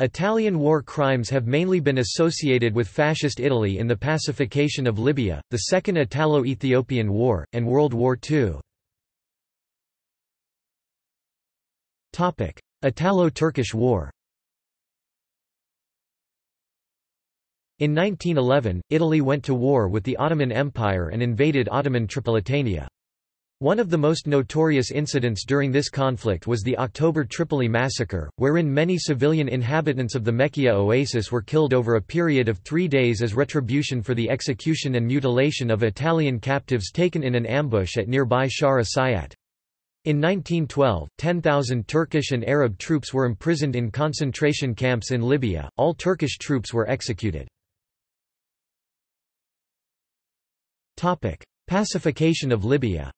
Italian war crimes have mainly been associated with Fascist Italy in the pacification of Libya, the Second Italo-Ethiopian War, and World War II. Italo-Turkish War In 1911, Italy went to war with the Ottoman Empire and invaded Ottoman Tripolitania. One of the most notorious incidents during this conflict was the October Tripoli massacre, wherein many civilian inhabitants of the Mekia oasis were killed over a period of three days as retribution for the execution and mutilation of Italian captives taken in an ambush at nearby Shara Sayat. In 1912, 10,000 Turkish and Arab troops were imprisoned in concentration camps in Libya. All Turkish troops were executed. Topic: Pacification of Libya.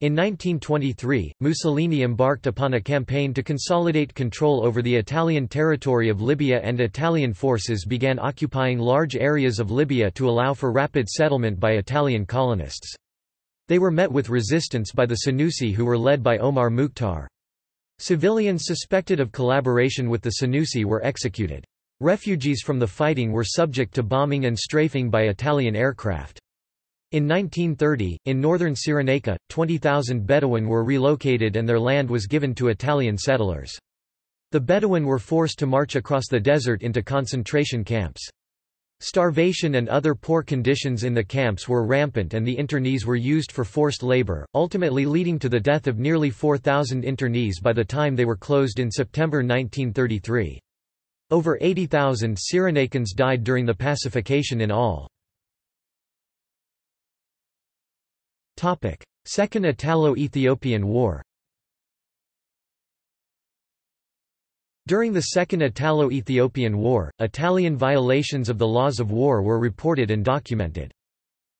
In 1923, Mussolini embarked upon a campaign to consolidate control over the Italian territory of Libya and Italian forces began occupying large areas of Libya to allow for rapid settlement by Italian colonists. They were met with resistance by the Senussi who were led by Omar Mukhtar. Civilians suspected of collaboration with the Senussi were executed. Refugees from the fighting were subject to bombing and strafing by Italian aircraft. In 1930, in northern Cyrenaica, 20,000 Bedouin were relocated and their land was given to Italian settlers. The Bedouin were forced to march across the desert into concentration camps. Starvation and other poor conditions in the camps were rampant and the internees were used for forced labor, ultimately leading to the death of nearly 4,000 internees by the time they were closed in September 1933. Over 80,000 Cyrenaicans died during the pacification in all. Topic: Second Italo-Ethiopian War. During the Second Italo-Ethiopian War, Italian violations of the laws of war were reported and documented.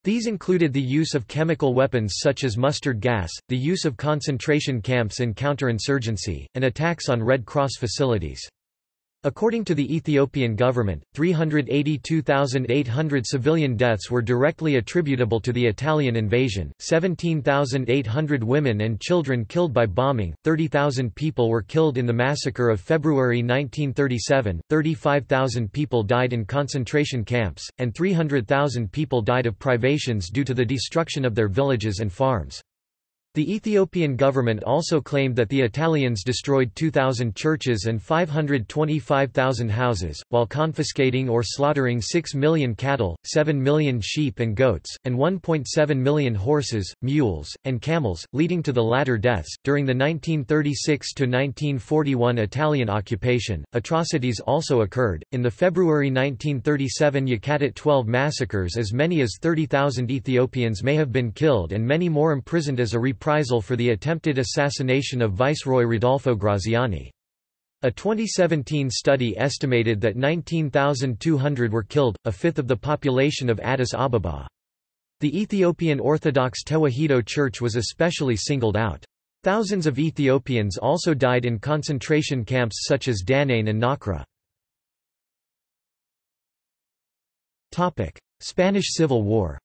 These included the use of chemical weapons such as mustard gas, the use of concentration camps and counterinsurgency, and attacks on Red Cross facilities. According to the Ethiopian government, 382,800 civilian deaths were directly attributable to the Italian invasion, 17,800 women and children killed by bombing, 30,000 people were killed in the massacre of February 1937, 35,000 people died in concentration camps, and 300,000 people died of privations due to the destruction of their villages and farms. The Ethiopian government also claimed that the Italians destroyed 2,000 churches and 525,000 houses, while confiscating or slaughtering 6 million cattle, 7 million sheep and goats, and 1.7 million horses, mules, and camels, leading to the latter deaths. During the 1936 to 1941 Italian occupation, atrocities also occurred. In the February 1937 Yakutat 12 massacres, as many as 30,000 Ethiopians may have been killed and many more imprisoned as a reprisal reprisal for the attempted assassination of Viceroy Rodolfo Graziani. A 2017 study estimated that 19,200 were killed, a fifth of the population of Addis Ababa. The Ethiopian Orthodox Tewahedo Church was especially singled out. Thousands of Ethiopians also died in concentration camps such as Danane and Nakra. Spanish Civil War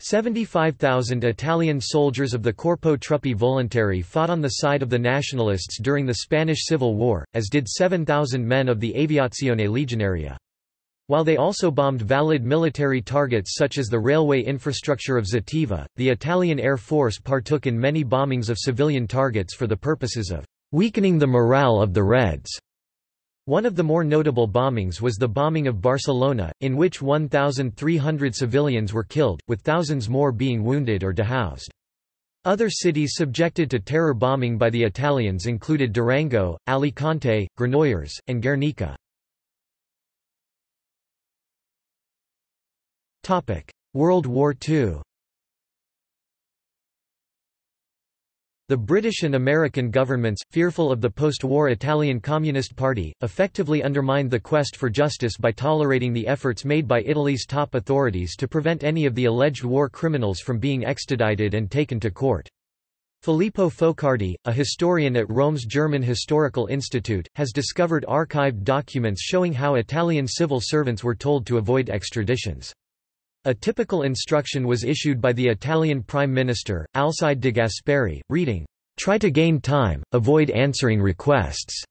75,000 Italian soldiers of the Corpo Truppi Volontari fought on the side of the Nationalists during the Spanish Civil War, as did 7,000 men of the Aviazione Legionaria. While they also bombed valid military targets such as the railway infrastructure of Zativa, the Italian Air Force partook in many bombings of civilian targets for the purposes of weakening the morale of the Reds. One of the more notable bombings was the bombing of Barcelona, in which 1,300 civilians were killed, with thousands more being wounded or dehoused. Other cities subjected to terror bombing by the Italians included Durango, Alicante, Granollers, and Guernica. World War II The British and American governments, fearful of the post-war Italian Communist Party, effectively undermined the quest for justice by tolerating the efforts made by Italy's top authorities to prevent any of the alleged war criminals from being extradited and taken to court. Filippo Focardi, a historian at Rome's German Historical Institute, has discovered archived documents showing how Italian civil servants were told to avoid extraditions. A typical instruction was issued by the Italian Prime Minister, Alcide de Gasperi, reading, "'Try to gain time, avoid answering requests'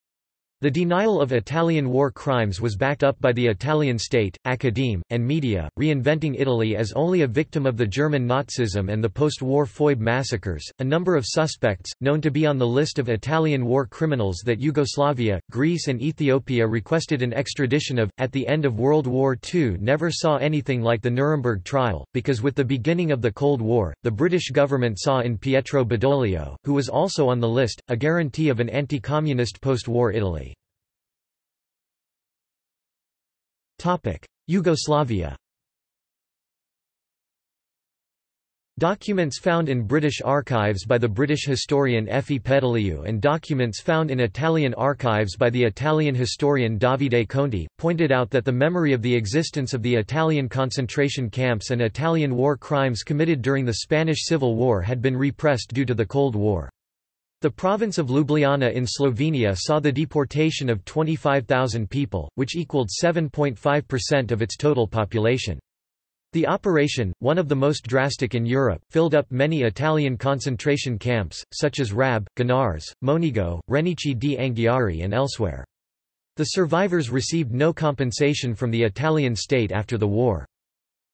The denial of Italian war crimes was backed up by the Italian state, academe, and media, reinventing Italy as only a victim of the German Nazism and the post-war Foibe massacres. A number of suspects, known to be on the list of Italian war criminals that Yugoslavia, Greece and Ethiopia requested an extradition of, at the end of World War II never saw anything like the Nuremberg trial, because with the beginning of the Cold War, the British government saw in Pietro Badoglio, who was also on the list, a guarantee of an anti-communist post-war Italy. Yugoslavia Documents found in British archives by the British historian Effie Petaliu and documents found in Italian archives by the Italian historian Davide Conti, pointed out that the memory of the existence of the Italian concentration camps and Italian war crimes committed during the Spanish Civil War had been repressed due to the Cold War. The province of Ljubljana in Slovenia saw the deportation of 25,000 people, which equaled 7.5% of its total population. The operation, one of the most drastic in Europe, filled up many Italian concentration camps, such as Rab, Gnars, Monigo, Renici di Anghiari and elsewhere. The survivors received no compensation from the Italian state after the war.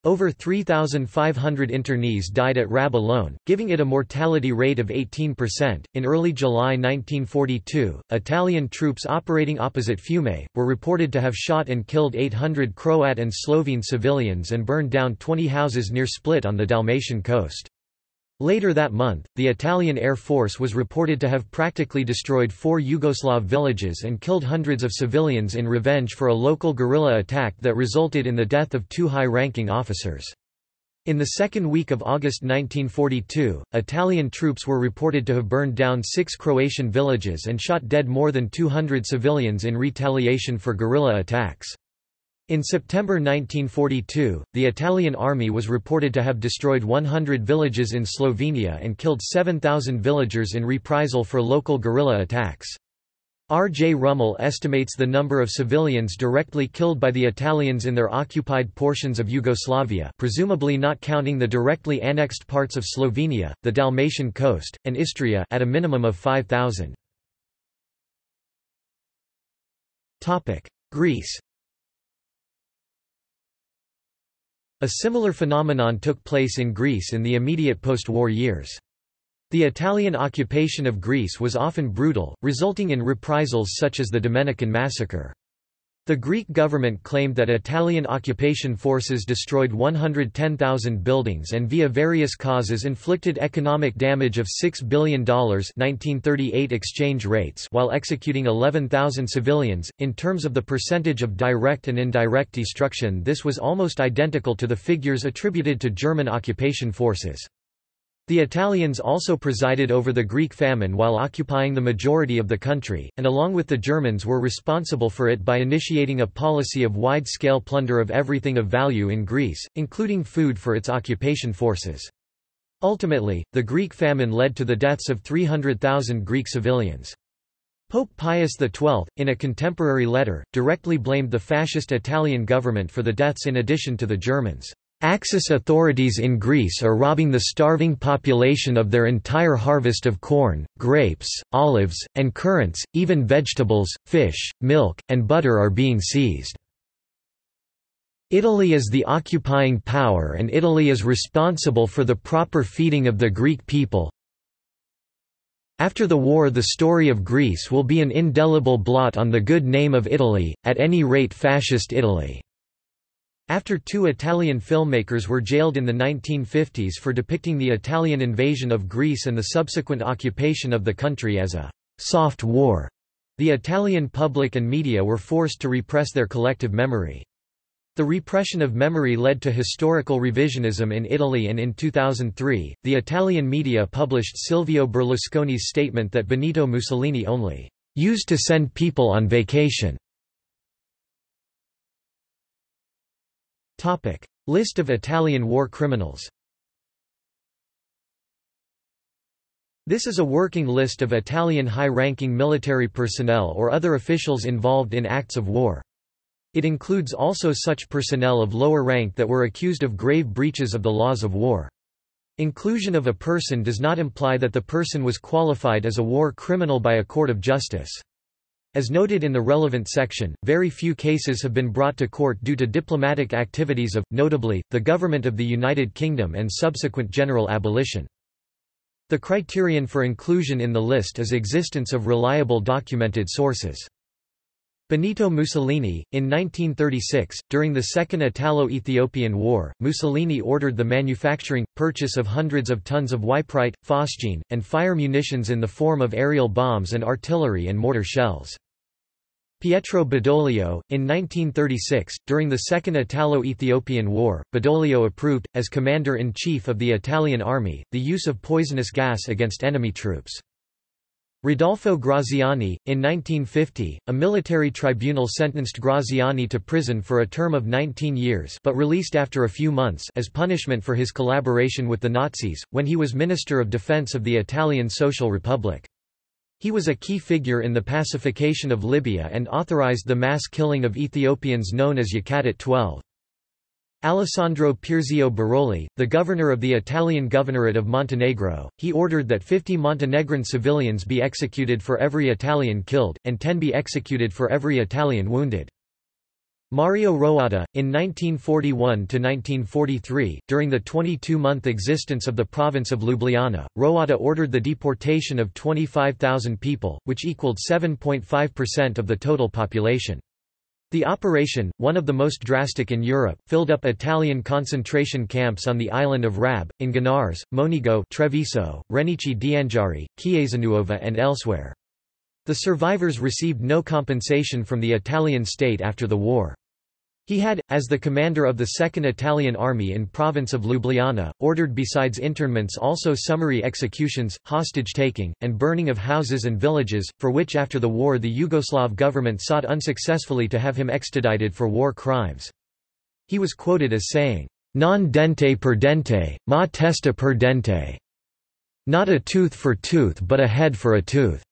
Over 3,500 internees died at RAB alone, giving it a mortality rate of 18%. In early July 1942, Italian troops operating opposite Fiume were reported to have shot and killed 800 Croat and Slovene civilians and burned down 20 houses near Split on the Dalmatian coast. Later that month, the Italian Air Force was reported to have practically destroyed four Yugoslav villages and killed hundreds of civilians in revenge for a local guerrilla attack that resulted in the death of two high-ranking officers. In the second week of August 1942, Italian troops were reported to have burned down six Croatian villages and shot dead more than 200 civilians in retaliation for guerrilla attacks. In September 1942, the Italian army was reported to have destroyed 100 villages in Slovenia and killed 7,000 villagers in reprisal for local guerrilla attacks. R. J. Rummel estimates the number of civilians directly killed by the Italians in their occupied portions of Yugoslavia presumably not counting the directly annexed parts of Slovenia, the Dalmatian coast, and Istria at a minimum of 5,000. Greece A similar phenomenon took place in Greece in the immediate post-war years. The Italian occupation of Greece was often brutal, resulting in reprisals such as the Dominican Massacre. The Greek government claimed that Italian occupation forces destroyed 110,000 buildings and via various causes inflicted economic damage of $6 billion 1938 exchange rates while executing 11,000 civilians. In terms of the percentage of direct and indirect destruction this was almost identical to the figures attributed to German occupation forces. The Italians also presided over the Greek famine while occupying the majority of the country, and along with the Germans were responsible for it by initiating a policy of wide-scale plunder of everything of value in Greece, including food for its occupation forces. Ultimately, the Greek famine led to the deaths of 300,000 Greek civilians. Pope Pius XII, in a contemporary letter, directly blamed the fascist Italian government for the deaths in addition to the Germans. Axis authorities in Greece are robbing the starving population of their entire harvest of corn, grapes, olives, and currants, even vegetables, fish, milk, and butter are being seized. Italy is the occupying power and Italy is responsible for the proper feeding of the Greek people. After the war the story of Greece will be an indelible blot on the good name of Italy, at any rate Fascist Italy. After two Italian filmmakers were jailed in the 1950s for depicting the Italian invasion of Greece and the subsequent occupation of the country as a soft war, the Italian public and media were forced to repress their collective memory. The repression of memory led to historical revisionism in Italy and in 2003, the Italian media published Silvio Berlusconi's statement that Benito Mussolini only used to send people on vacation Topic. List of Italian war criminals This is a working list of Italian high-ranking military personnel or other officials involved in acts of war. It includes also such personnel of lower rank that were accused of grave breaches of the laws of war. Inclusion of a person does not imply that the person was qualified as a war criminal by a court of justice. As noted in the relevant section, very few cases have been brought to court due to diplomatic activities of, notably, the government of the United Kingdom and subsequent general abolition. The criterion for inclusion in the list is existence of reliable documented sources. Benito Mussolini. In 1936, during the Second Italo-Ethiopian War, Mussolini ordered the manufacturing, purchase of hundreds of tons of wiprite, phosgene, and fire munitions in the form of aerial bombs and artillery and mortar shells. Pietro Badoglio, in 1936, during the Second Italo-Ethiopian War, Badoglio approved, as commander-in-chief of the Italian army, the use of poisonous gas against enemy troops. Rodolfo Graziani, in 1950, a military tribunal sentenced Graziani to prison for a term of 19 years but released after a few months as punishment for his collaboration with the Nazis, when he was Minister of Defense of the Italian Social Republic. He was a key figure in the pacification of Libya and authorized the mass killing of Ethiopians known as Yakatat 12. Alessandro Pirzio Baroli, the governor of the Italian Governorate of Montenegro, he ordered that 50 Montenegrin civilians be executed for every Italian killed, and 10 be executed for every Italian wounded. Mario Roata, in 1941–1943, during the 22-month existence of the province of Ljubljana, Roata ordered the deportation of 25,000 people, which equaled 7.5% of the total population. The operation, one of the most drastic in Europe, filled up Italian concentration camps on the island of Rab, in Ganars, Monigo Treviso, Renici d'Angiari, Chiesanuova and elsewhere. The survivors received no compensation from the Italian state after the war. He had, as the commander of the Second Italian Army in province of Ljubljana, ordered besides internments also summary executions, hostage-taking, and burning of houses and villages, for which after the war the Yugoslav government sought unsuccessfully to have him extradited for war crimes. He was quoted as saying, Non dente per dente, ma testa per dente. Not a tooth for tooth but a head for a tooth.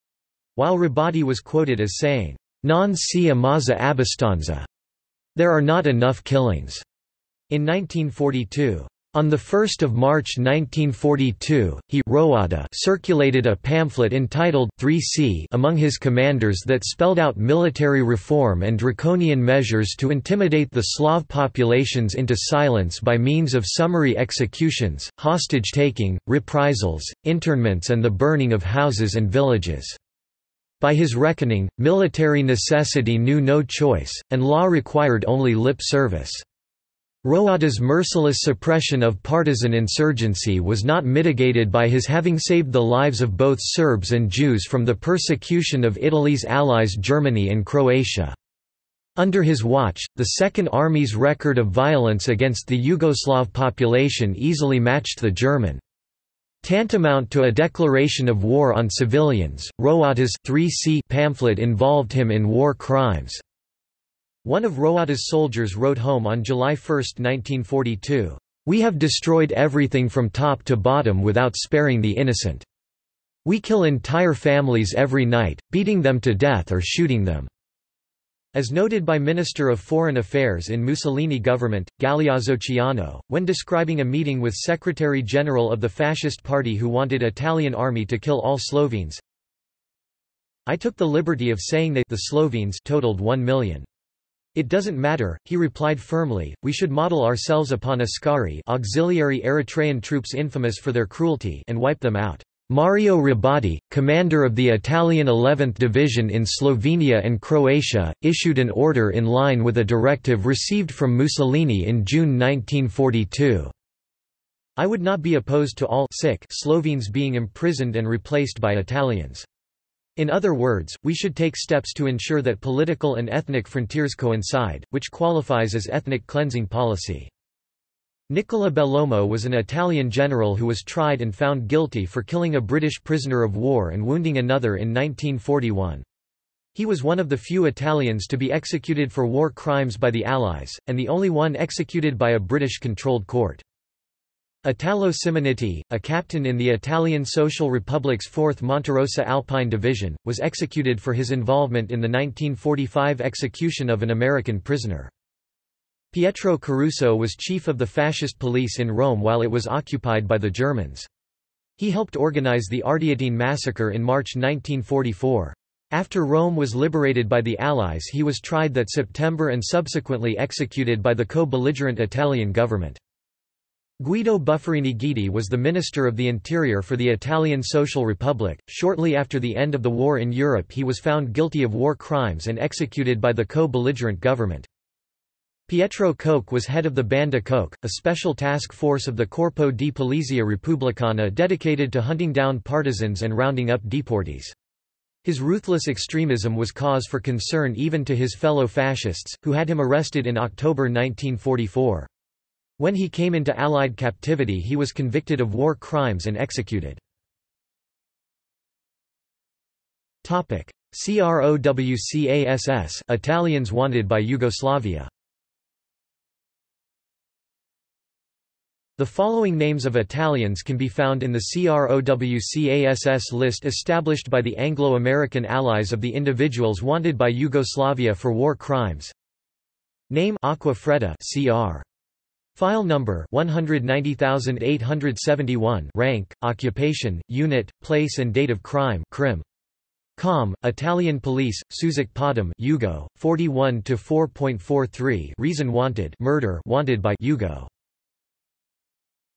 While Ribati was quoted as saying, Non sia mazza abbastanza." There are not enough killings. In 1942, on 1 March 1942, he circulated a pamphlet entitled 3C among his commanders that spelled out military reform and draconian measures to intimidate the Slav populations into silence by means of summary executions, hostage-taking, reprisals, internments and the burning of houses and villages. By his reckoning, military necessity knew no choice, and law required only lip service. Roada's merciless suppression of partisan insurgency was not mitigated by his having saved the lives of both Serbs and Jews from the persecution of Italy's allies Germany and Croatia. Under his watch, the Second Army's record of violence against the Yugoslav population easily matched the German. Tantamount to a declaration of war on civilians, Rowata's 3C pamphlet involved him in war crimes. One of Rowata's soldiers wrote home on July 1, 1942, "'We have destroyed everything from top to bottom without sparing the innocent. We kill entire families every night, beating them to death or shooting them. As noted by Minister of Foreign Affairs in Mussolini government, Galeazzo Ciano, when describing a meeting with Secretary-General of the Fascist Party who wanted Italian army to kill all Slovenes, I took the liberty of saying that the Slovenes totaled one million. It doesn't matter, he replied firmly, we should model ourselves upon Askari auxiliary Eritrean troops infamous for their cruelty and wipe them out. Mario Ribati, commander of the Italian 11th Division in Slovenia and Croatia, issued an order in line with a directive received from Mussolini in June 1942. I would not be opposed to all sick Slovenes being imprisoned and replaced by Italians. In other words, we should take steps to ensure that political and ethnic frontiers coincide, which qualifies as ethnic cleansing policy. Nicola Bellomo was an Italian general who was tried and found guilty for killing a British prisoner of war and wounding another in 1941. He was one of the few Italians to be executed for war crimes by the Allies, and the only one executed by a British-controlled court. Italo Simonetti, a captain in the Italian Social Republic's 4th Monterosa Alpine Division, was executed for his involvement in the 1945 execution of an American prisoner. Pietro Caruso was chief of the fascist police in Rome while it was occupied by the Germans. He helped organize the Ardiatine massacre in March 1944. After Rome was liberated by the Allies he was tried that September and subsequently executed by the co-belligerent Italian government. Guido Buffarini Guidi was the Minister of the Interior for the Italian Social Republic. Shortly after the end of the war in Europe he was found guilty of war crimes and executed by the co-belligerent government. Pietro Koch was head of the Banda Koch, a special task force of the Corpo di Polizia Repubblicana dedicated to hunting down partisans and rounding up deportees. His ruthless extremism was cause for concern even to his fellow fascists, who had him arrested in October 1944. When he came into Allied captivity he was convicted of war crimes and executed. CROWCASS Italians wanted by Yugoslavia The following names of Italians can be found in the CROWCASS list established by the Anglo-American allies of the individuals wanted by Yugoslavia for war crimes. Name Aqua Freda CR. File number 190871 rank, occupation, unit, place and date of crime crim. Com, Italian Police, Suzik Podum Yugo, 41 to 4.43 Reason wanted murder wanted by Yugo.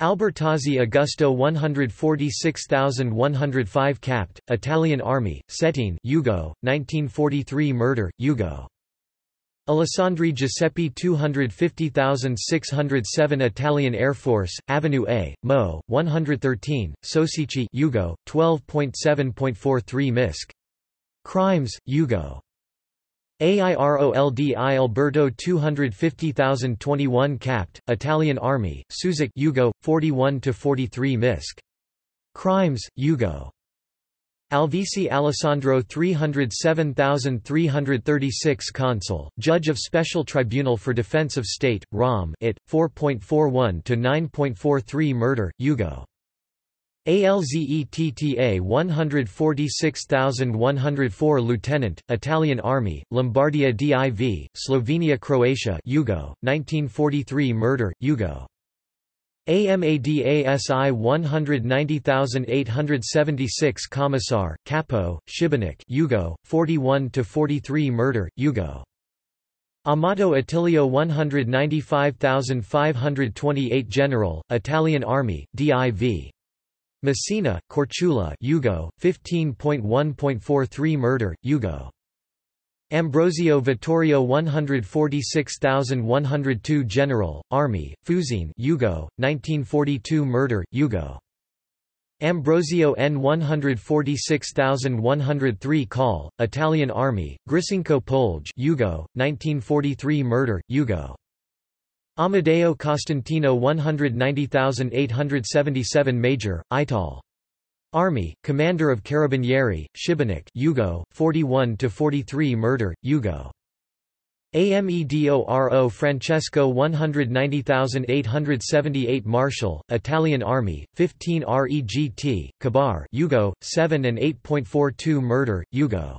Albertazzi Augusto 146105 Capt. Italian Army, Settin Yugo, 1943 Murder, Yugo. Alessandri Giuseppe 250607 Italian Air Force, Avenue A, Mo, 113, Sosici Yugo, 12.7.43 Misc. Crimes, Yugo. AIROLD Alberto 250,021 capt. Italian Army, Suzik Yugo, 41-43 misc. Crimes, Yugo. Alvisi Alessandro 307336 Consul, Judge of Special Tribunal for Defense of State, ROM it, 4.41-9.43 Murder, Yugo. ALZETTA 146104 Lieutenant, Italian Army, Lombardia DIV, Slovenia Croatia Yugo, 1943 Murder, Yugo. AMADASI 190876 Commissar, Capo, Šibenik Yugo, 41–43 Murder, Yugo. Amato Attilio 195528 General, Italian Army, DIV. Messina, Corchula, Yugo, 15.1.43 Murder, Yugo. Ambrosio Vittorio 146102 General, Army, Fuzin, Yugo, 1942 Murder, Yugo. Ambrosio N 146103 Call, Italian Army, Grisinco Polge Yugo, 1943 Murder, Yugo. Amadeo Costantino 190877 Major, Ital. Army, Commander of Carabinieri, Shibanik Yugo, 41–43 Murder, Yugo. AMEDORO Francesco 190878 Marshal, Italian Army, 15 REGT, Kabar Yugo, 7 and 8.42 Murder, Yugo.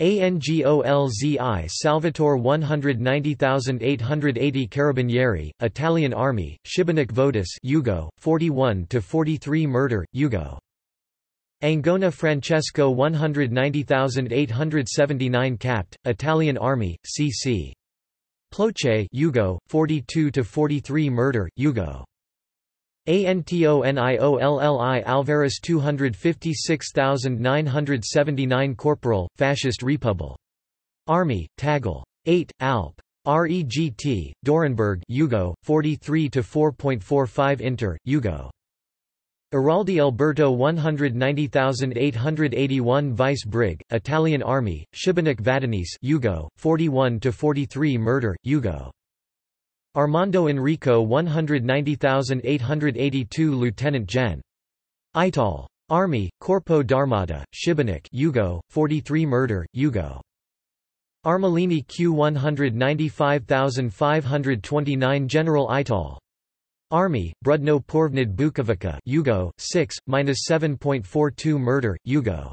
ANGOLZI Salvatore 190880 Carabinieri, Italian Army, Shibanik Votus Yugo, 41–43 Murder, Yugo. Angona Francesco 190879 Capt, Italian Army, C.C. Ploce Yugo, 42–43 Murder, Yugo. ANTONIOLLI Alvarez 256979 Corporal, Fascist Republic. Army, Tagel. 8, Alp. REGT, Dorenberg Yugo, 43-4.45 Inter, Yugo. Iraldi Alberto 190881 Vice Brig, Italian Army, Shibanic Vadanese Yugo, 41-43 Murder, Yugo. Armando Enrico 190882 Lieutenant Gen. Ital. Army, Corpo d'Armada, Shibanik Yugo, 43 Murder, Yugo. Armelini Q195529 General Ital. Army, Brudno Porvnid Bukovica Yugo, 6, 7.42 Murder, Yugo.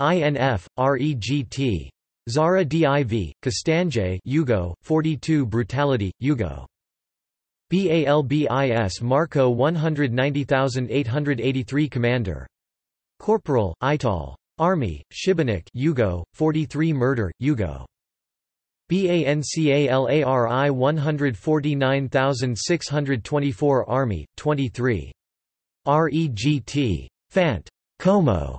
INF, REGT. Zara Div, Castanje Yugo, 42 Brutality, Yugo. BALBIS Marco 190883 Commander. Corporal, Ital. Army, Shibanik Yugo, 43 Murder, Yugo. BANCALARI 149624 Army, 23. REGT. Fant. Como.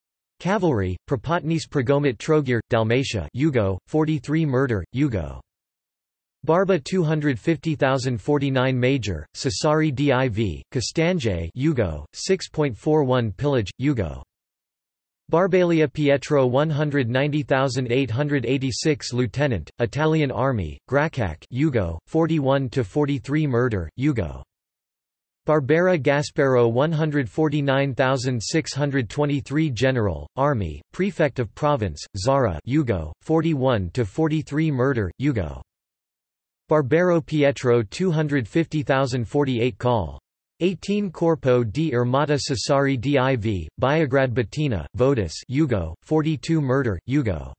Cavalry, Propotnice Pragomit, Trogir, Dalmatia Yugo, 43 Murder, Yugo. Barba 250,049 Major, Cesari div, Castanje Yugo, 6.41 Pillage, Yugo. Barbalia Pietro 190,886 Lieutenant, Italian Army, Gracac Yugo, 41–43 Murder, Yugo. Barbera Gasparo 149623 General, Army, Prefect of Province, Zara Yugo, 41–43 Murder, Yugo. Barbero Pietro 250048 Call. 18 Corpo di Armata Cesari div, Biograd Bettina, Votus Yugo, 42 Murder, Yugo.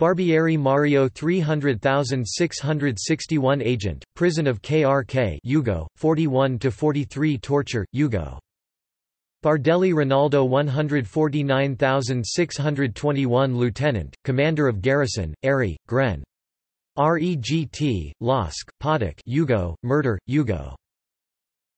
Barbieri Mario 300661 Agent, Prison of KRK Yugo, 41–43 Torture, Yugo. Bardelli Ronaldo 149621 Lieutenant, Commander of Garrison, Airy, Gren. REGT, Losk, Podic, Yugo, Murder, Yugo.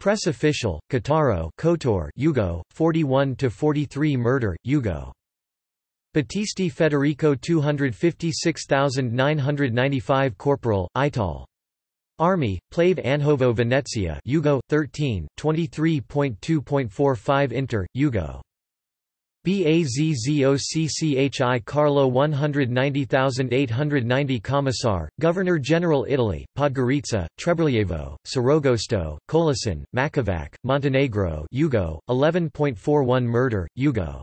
Press official, Kataro Kotor Yugo, 41-43 Murder, Yugo. Battisti Federico 256995 Corporal, Ital. Army, Plave Anhovo Venezia Yugo, 13, 23.2.45 Inter, Yugo. BAZZOCCHI Carlo 190890 Commissar, Governor-General Italy, Podgorica, Trebelyevo, Sorogosto, Kolasin, Makovac, Montenegro Yugo, 11.41 Murder, Yugo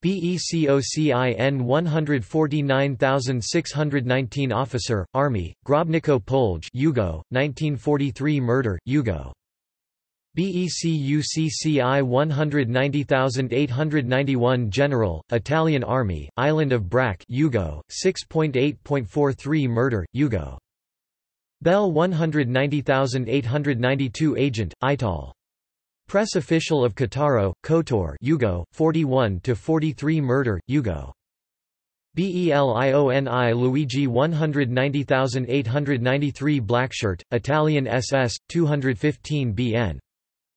BECOCIN 149619 Officer, Army, Grobniko Polj Yugo, 1943 Murder, Yugo BECUCCI 190891 General, Italian Army, Island of Brac Yugo, 6.8.43 Murder, Yugo. Bell 190892 Agent, Ital. Press official of Kataro, Kotor Yugo, 41-43 Murder, Yugo. Belioni Luigi 190893 Blackshirt, Italian SS, 215 BN.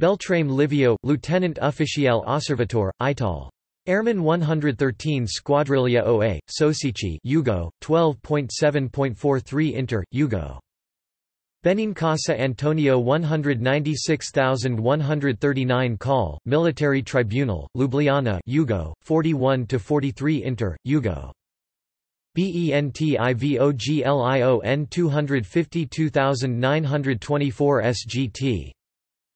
Beltrame Livio, Lieutenant Officiale Observator Ital. Airman 113 Squadriglia OA, Sosici Yugo, 12.7.43 Inter, Yugo. Benincasa Antonio 196139 Call, Military Tribunal, Ljubljana Yugo, 41-43 Inter, Yugo. N, 252924 SGT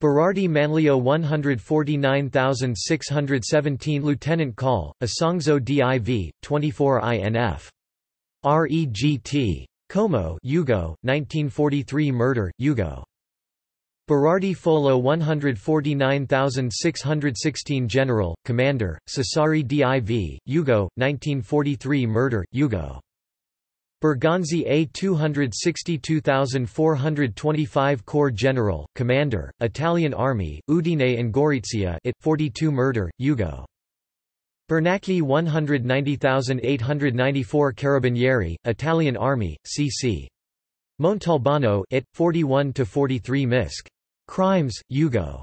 Berardi Manlio 149617 Lieutenant Call, Asangzo DIV, 24 INF. REGT. Como Yugo, 1943 Murder, Yugo. Berardi Folo 149616 General, Commander, Sassari DIV, Yugo, 1943 Murder, Yugo. Berganzi A262425 Corps General, Commander, Italian Army, Udine and Gorizia it 42 Murder, Ugo. Bernacchi 190894 Carabinieri, Italian Army, CC. Montalbano it, 41–43 Misc. Crimes, Ugo.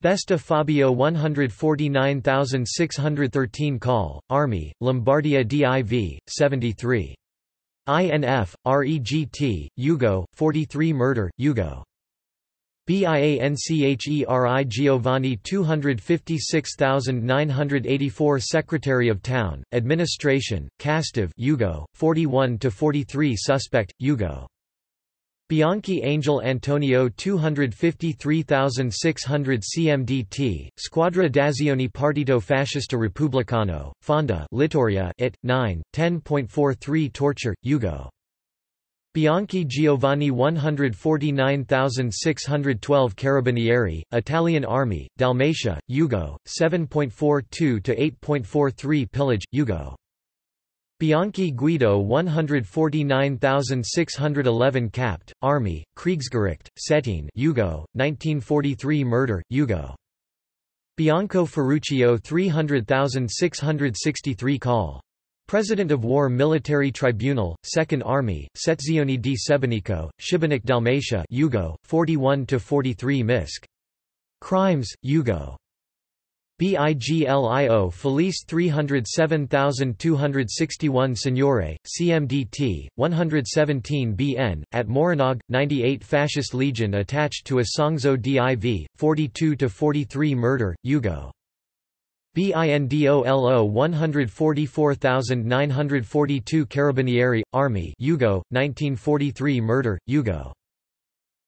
Besta Fabio 149613 Call, Army, Lombardia div, 73. INF, REGT, Yugo, 43 Murder, Yugo. BIANCHERI Giovanni 256984 Secretary of Town, Administration, Castive Yugo, 41-43 Suspect, Yugo Bianchi Angel Antonio 253600 CMDT, Squadra d'Azione Partito Fascista Repubblicano, Fonda Litoria it, 9, 10.43 Torture, Yugo. Bianchi Giovanni 149612 Carabinieri, Italian Army, Dalmatia, Yugo, 7.42 to 8.43 Pillage, Yugo. Bianchi Guido 149611 Capt. Army, Kriegsgericht, Setin, Hugo, 1943 Murder, Hugo. Bianco Ferruccio 300663 Call. President of War Military Tribunal, Second Army, Setzioni di Sebenico, Šibenik Dalmatia Yugo, 41–43 Misc. Crimes, Hugo. BIGLIO Felice 307261 Signore, CMDT, 117 BN, at Morinog, 98 Fascist Legion attached to Asangzo DIV, 42-43 Murder, Yugo. BINDOLO 144942 Carabinieri, Army Yugo, 1943 Murder, Yugo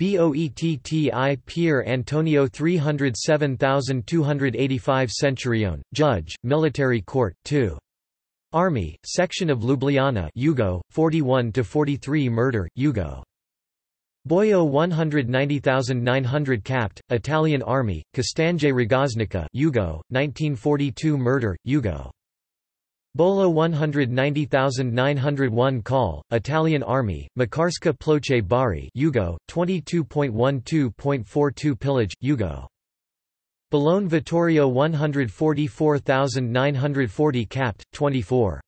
BOETTI Pier Antonio 307285 Centurion, Judge, Military Court 2. Army, Section of Ljubljana Yugo, 41–43 Murder, Yugo. Boyo 190900 capt, Italian Army, Castanje Rogoznica Yugo, 1942 Murder, Yugo. Bola 190901 Call, Italian Army, Makarska Ploce Bari Yugo, 22.12.42 Pillage, Yugo. Bologna Vittorio 144940 Capt. 24.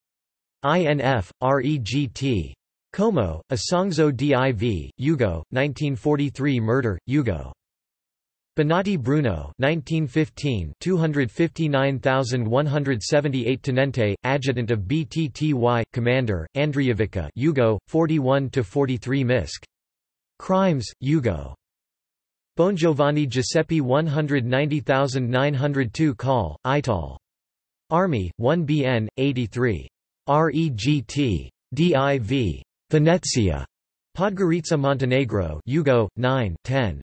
INF, REGT. Como, Asangzo div, Yugo, 1943 Murder, Yugo. Benati Bruno 1915 259178 Tenente, Adjutant of BTTY, Commander, Andrijevica Yugo, 41–43 Misc. Crimes, Yugo. Bongiovanni Giuseppe 190902 Call, Ital. Army, 1BN, 83. REGT. DIV. Venezia. Podgorica Montenegro Yugo, 9 10.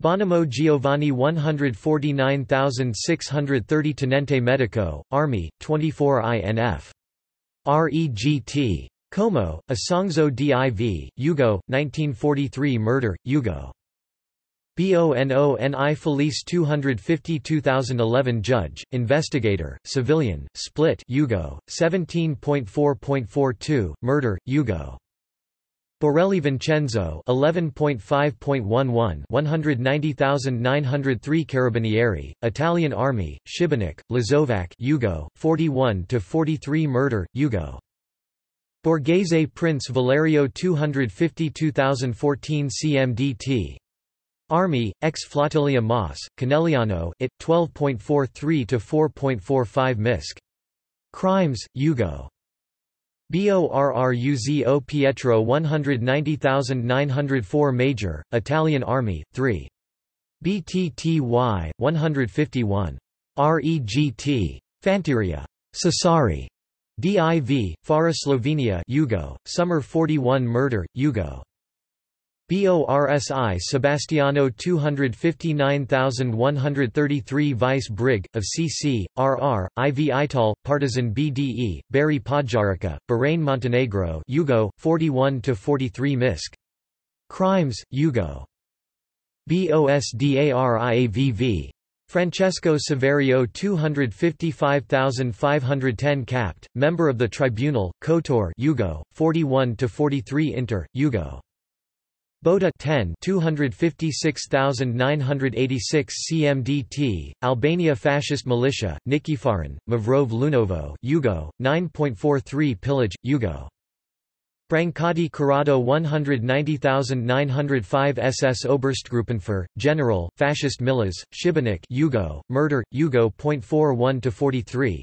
Bonomo Giovanni 149630 Tenente Medico, Army, 24 INF. REGT. Como, Asangzo Div, Yugo, 1943 Murder, Yugo. BONONI Felice 250 2011 Judge, Investigator, Civilian, Split Yugo, 17.4.42, Murder, Yugo. Borelli Vincenzo 11.5.11 190903 Carabinieri, Italian Army, Šibenik, Lazovac Yugo, 41-43 Murder, Yugo. Borghese Prince Valerio 252014 CMDT. Army, ex Flotilla Mas, Canelliano it, 12.43-4.45 Misc. Crimes, Yugo. Borruzo Pietro 190904 Major, Italian Army, 3. BTTY, 151. REGT. Fanteria. Cesari DIV, Fara Slovenia Yugo, Summer 41 Murder, Yugo. BORSI Sebastiano 259133 Vice Brig, of CC, RR, IV Ital, Partisan BDE, Barry Podjarica, Bahrain Montenegro Yugo, 41–43 Misc. Crimes, Yugo. BOSDARIAVV. Francesco Severio 255510 Capt, member of the Tribunal, Kotor Yugo, 41–43 Inter, Yugo. Boda 10 256986 CMDT Albania Fascist Militia Nikifarin Mavrov Lunovo Yugo 9.43 Pillage Yugo Brancati Corrado 190905 SS Oberstgruppenführer General Fascist Milas Shibanik Yugo Murder Yugo.41 to 43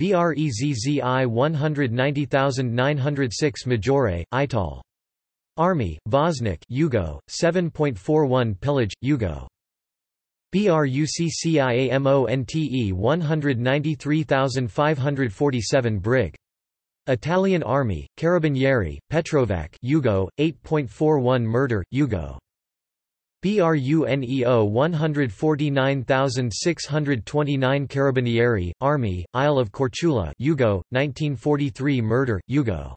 BREZZI 190906 Majore Ital Army, Voznik Yugo, 7.41 Pillage, Yugo. BRUCCIAMONTE 193547 Brig. Italian Army, Carabinieri, Petrovac Yugo, 8.41 Murder, Yugo. BRUNEO 149629 Carabinieri, Army, Isle of Corchula Yugo, 1943 Murder, Yugo.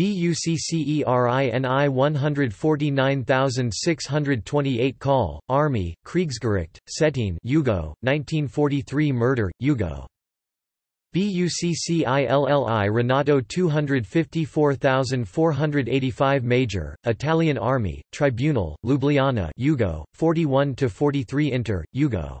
BUCCERINI 149628 Call, Army, Kriegsgericht, Setin, Yugo, 1943 Murder, Yugo. BUCCILLI Renato 254485 Major, Italian Army, Tribunal, Ljubljana Yugo, 41–43 Inter, Yugo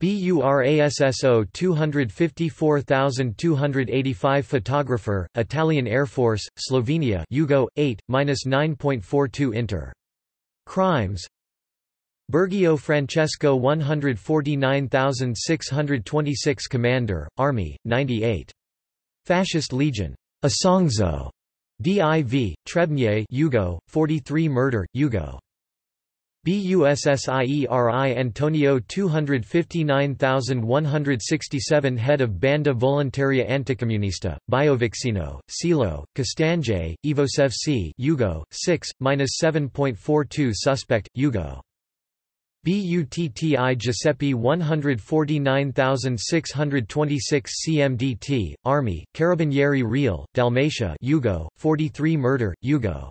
BURASSO 254285 Photographer, Italian Air Force, Slovenia Yugo, 8, 9.42 Inter. Crimes Bergio Francesco 149626 Commander, Army, 98. Fascist Legion. Asongzo. DIV, Trebnye Yugo, 43 Murder, Yugo. BUSSIERI Antonio 259167 Head of Banda Volontaria Anticomunista, Biovixino, Silo, Castanje, Ivosev C. Yugo, 6-7.42 Suspect, Yugo. BUTTI Giuseppe 149626 CMDT, Army, Carabinieri Real, Dalmatia Yugo, 43 Murder, Yugo.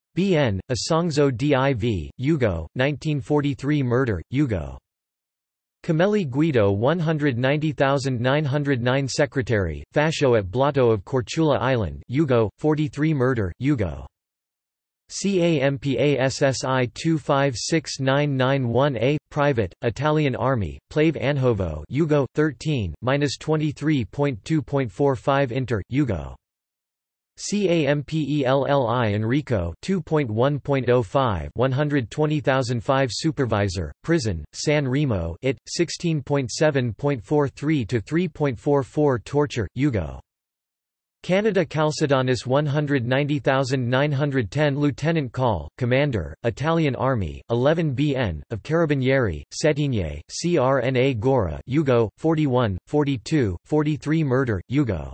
BN, Asangzo Div, Yugo, 1943 Murder, Yugo. Cameli Guido 190909 Secretary, Fascio at Blato of Corchula Island Yugo, 43 Murder, Yugo. CAMPASSI 256991A, Private, Italian Army, Plave Anhovo Yugo, 13, 23.2.45 Inter, Yugo. CAMPELLI Enrico 2.1.05 120,005 Supervisor, Prison, San Remo IT, 16.7.43 to 3.44 Torture, Yugo. Canada Calcedonis 190,910 Lieutenant Call, Commander, Italian Army, 11 BN, of Carabinieri, Settigne, CRNA Gora Yugo, 41, 42, 43 Murder, Yugo.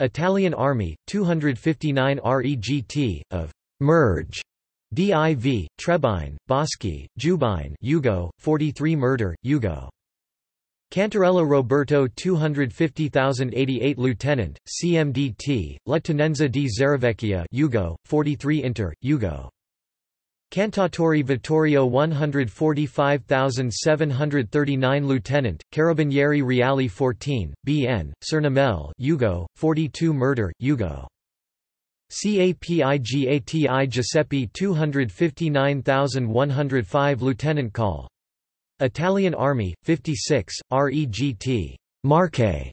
Italian Army, 259 REGT, of Merge, DIV, Trebine, Boschi, Jubine, Ugo, 43 Murder, Ugo. Cantarella Roberto 250088 Lieutenant, CMDT, Lieutenanza di Zarevecchia Ugo, 43 Inter, Ugo. Cantatori Vittorio 145739 Lieutenant, Carabinieri Reali 14, BN, Cernamel Hugo, 42 Murder, Hugo. CAPIGATI Giuseppe 259105 Lieutenant Call. Italian Army, 56, REGT. Marche.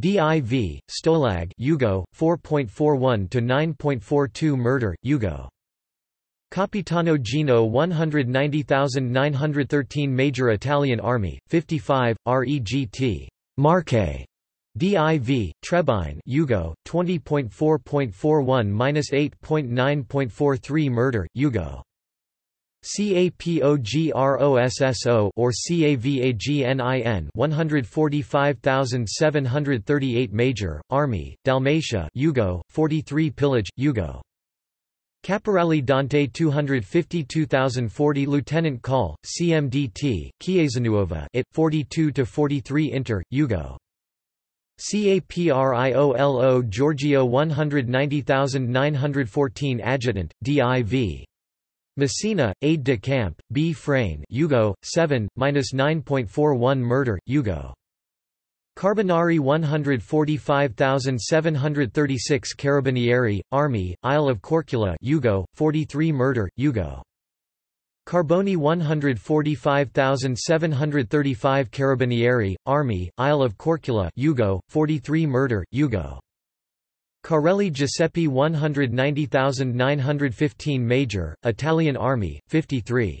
DIV, Stolag Hugo, 4.41 to 9.42 Murder, Hugo. Capitano Gino 190913 Major Italian Army, 55, REGT. Marche. DIV, Trebine Yugo, 20.4.41-8.9.43 Murder, Yugo. CAPOGROSSO or CAVAGNIN 145738 Major, Army, Dalmatia Yugo, 43 Pillage, Yugo. Caporali Dante 252040 Lieutenant Call, CMDT, Chiesanuova it, 42-43 Inter, Yugo. CAPRIOLO Giorgio 190914 Adjutant, DIV. Messina, Aide de Camp, B. Frayne Yugo, 7, 9.41 Murder, Yugo. Carbonari 145,736 Carabinieri, Army, Isle of Corcula Yugo, 43 Murder, Yugo. Carboni 145,735 Carabinieri, Army, Isle of Corcula Yugo, 43 Murder, Yugo. Carelli Giuseppe 190,915 Major, Italian Army, 53.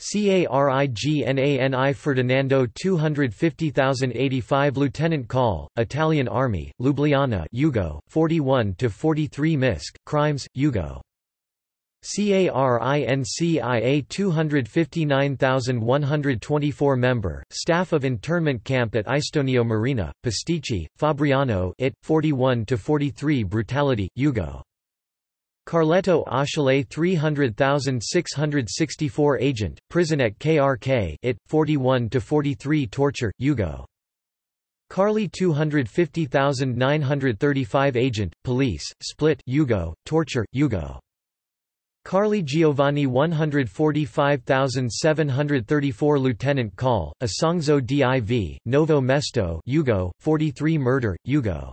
CARIGNANI Ferdinando 250085 Lieutenant Call, Italian Army, Ljubljana Yugo, 41–43 Misc, Crimes, Yugo. CARINCIA 259124 member, staff of internment camp at Istonio Marina, Pastici, Fabriano it, 41–43 Brutality, Yugo. Carletto Achille 300664 Agent, prison at KRK it, 41–43 Torture, Yugo. Carly 250935 Agent, Police, Split Yugo, Torture, Yugo. Carly Giovanni 145734 Lieutenant Call, Asangzo Div, Novo Mesto Yugo, 43 Murder, Yugo.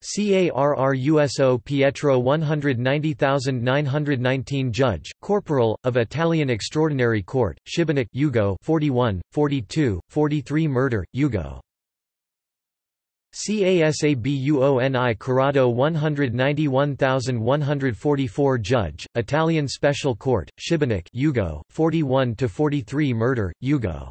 CARRUSO Pietro 190919 Judge, Corporal, of Italian Extraordinary Court, Šibenik Ugo 41, 42, 43 Murder, Ugo CASABUONI Corrado 191144 Judge, Italian Special Court, Šibenik Ugo 41-43 Murder, Ugo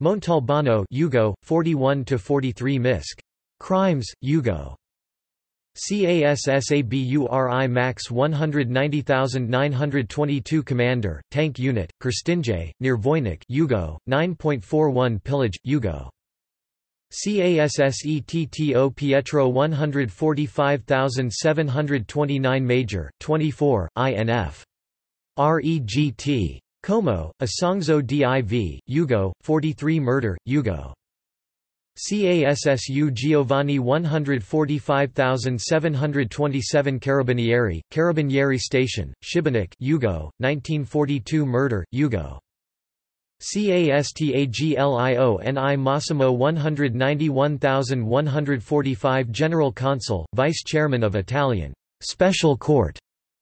Montalbano Yugo, 41–43 Misc. Crimes, Yugo. CASSABURI MAX 190922 Commander, Tank Unit, Kirstinje, near Voynik Yugo, 9.41 Pillage, Yugo. CASSETTO Pietro 145729 Major, 24, INF. REGT. Como, Asangzo Div, Yugo, 43 Murder, Yugo. CASSU Giovanni 145727 Carabinieri, Carabinieri Station, Shibanik Yugo, 1942 Murder, Yugo. CASTAGLIO NI Massimo 191145 General Consul, Vice Chairman of Italian Special Court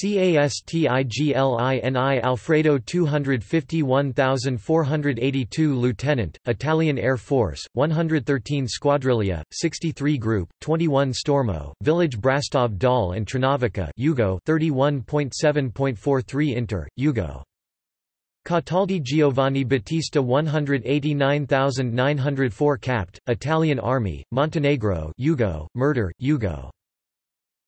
CASTIGLINI Alfredo 251482 Lieutenant, Italian Air Force, 113 Squadriglia, 63 Group, 21 Stormo, Village Brastov Dal and Trinovica, Yugo 31.7.43 Inter, Yugo Cataldi Giovanni Battista 189904 Capt, Italian Army, Montenegro Yugo, Murder, Yugo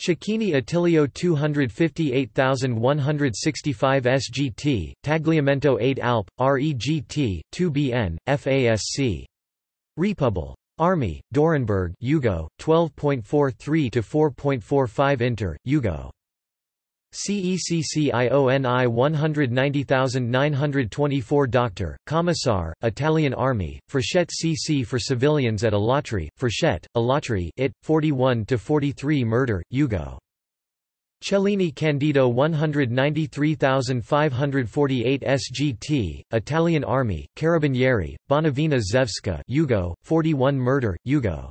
Cecchini Attilio 258165 SGT, Tagliamento 8 Alp, REGT, 2BN, FASC. Republi. Army, Dorenberg Yugo, 12.43 to 4.45 Inter, Yugo. CECCIONI 190924 Doctor, Commissar, Italian Army, Frechette CC for civilians at Alatri, Frechette, Alatri, it, 41-43 Murder, Hugo. Cellini Candido 193548 SGT, Italian Army, Carabinieri, Bonavina Zevska Hugo, 41 Murder, Hugo.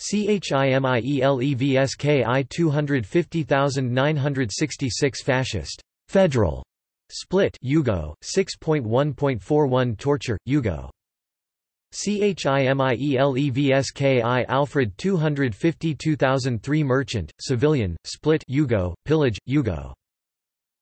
CHIMIELEVSKI 250966 Fascist Federal Split Yugo 6.1.41 Torture Yugo CHIMIELEVSKI Alfred 252003 Merchant Civilian Split Yugo Pillage Yugo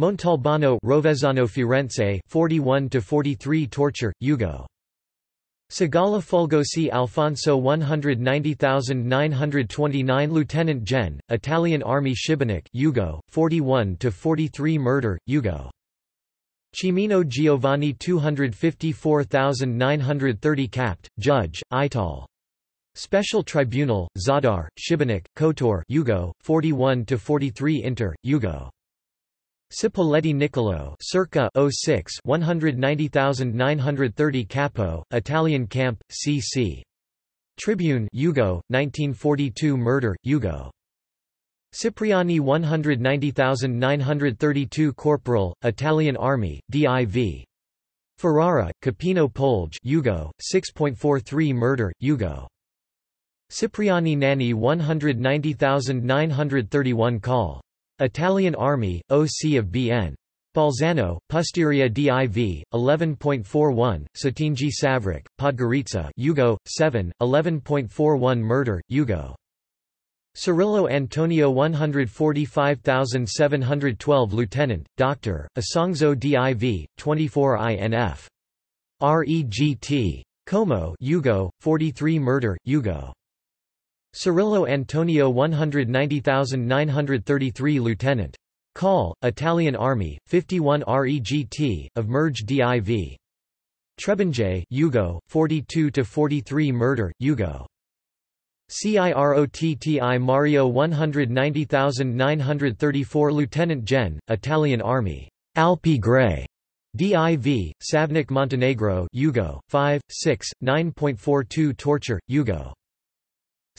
Montalbano Rovezzano Firenze 41 to 43 torture Ugo Segala Fulgosi Alfonso 190929 Lieutenant Gen Italian Army Shibanik Ugo 41 to 43 murder Ugo Cimino Giovanni 254930 capt judge Ital Special Tribunal Zadar Shibanik Kotor Ugo 41 to 43 inter Ugo Cipolletti Niccolo circa 06 190930 Capo, Italian Camp, cc. Tribune Hugo, 1942 Murder, Hugo. Cipriani 190932 Corporal, Italian Army, DIV. Ferrara, Capino Polge Hugo, 6.43 Murder, Hugo. Cipriani Nanni 190931 Call. Italian Army, OC of BN. Bolzano, Pusteria div, 11.41, Satinji Savrik, Podgorica Yugo, 7, 11.41 Murder, Yugo. Cirillo Antonio 145712 Lieutenant, Dr., Asangzo div, 24 INF. REGT. Como Yugo, 43 Murder, Yugo. Cirillo Antonio 190933 Lieutenant. Call, Italian Army, 51 REGT, of Merge DIV. Trebinje Yugo, 42-43 Murder, Yugo. CIROTTI Mario 190934 Lieutenant Gen, Italian Army. Alpi Grey. DIV, Savnik Montenegro Yugo, 5, 6, 9.42 Torture, Yugo.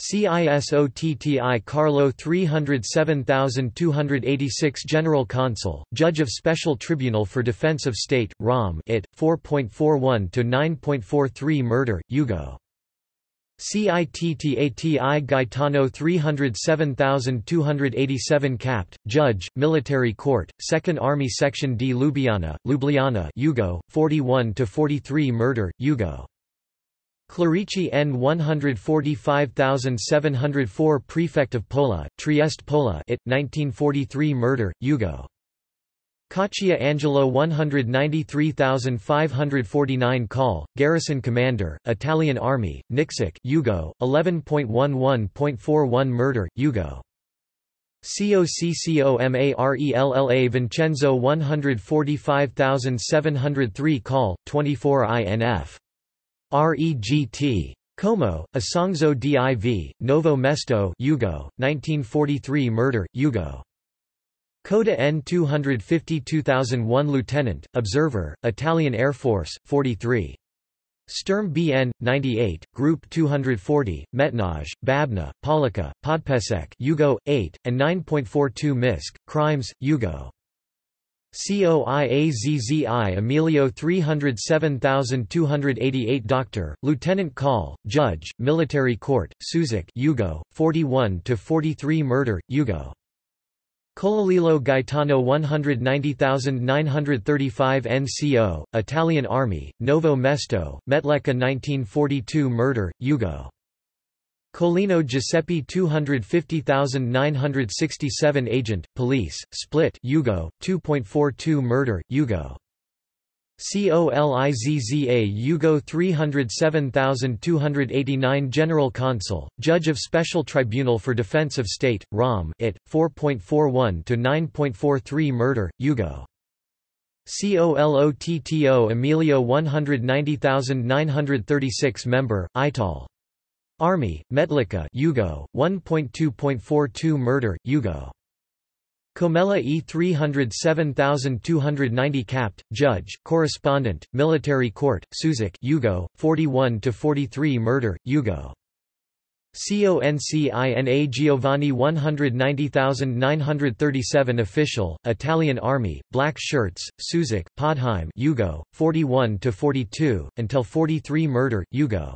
CISOTTI Carlo 307286 General Consul, Judge of Special Tribunal for Defense of State, ROM IT, 4.41-9.43 Murder, Yugo. CITTATI Gaetano 307287 Capt. Judge, Military Court, 2nd Army Section D Ljubljana, Ljubljana Yugo, 41-43 Murder, Yugo. Clarici N 145704 Prefect of Pola, Trieste Pola it, 1943 Murder, Hugo. Caccia Angelo 193549 Call, Garrison Commander, Italian Army, Nixic Hugo, 11.11.41 Murder, Hugo. COCCOMARELLA Vincenzo 145703 Call, 24 INF. REGT. Como, Asangzo Div, Novo Mesto Yugo, 1943 Murder, Yugo. Coda N 252001 Lieutenant, Observer, Italian Air Force, 43. Sturm BN 98 Group 240 Metnaj Babna Polika Podpesek Yugo 8 and 9.42 Misk Crimes Yugo COIAZZI Emilio 307288 Doctor, Lieutenant Call, Judge, Military Court, Suzik Yugo, 41-43 Murder, Yugo. Colalilo Gaetano 190935 NCO, Italian Army, Novo Mesto, Metleca 1942 Murder, Yugo. Colino Giuseppe 250967 Agent, Police, Split Yugo, 2.42 Murder, Yugo COLIZZA Yugo 307289 General Consul, Judge of Special Tribunal for Defense of State, ROM IT, 4.41 to 9.43 Murder, Yugo COLOTTO Emilio 190936 Member, ITAL Army, Metlika Yugo, 1.2.42 Murder, Yugo. Comella E 307290 Capt. Judge, Correspondent, Military Court, Suzik Yugo, 41-43 Murder, Yugo. CONCINA Giovanni 190937 Official, Italian Army, Black Shirts, Suzik, Podheim Yugo, 41-42, until 43 Murder, Yugo.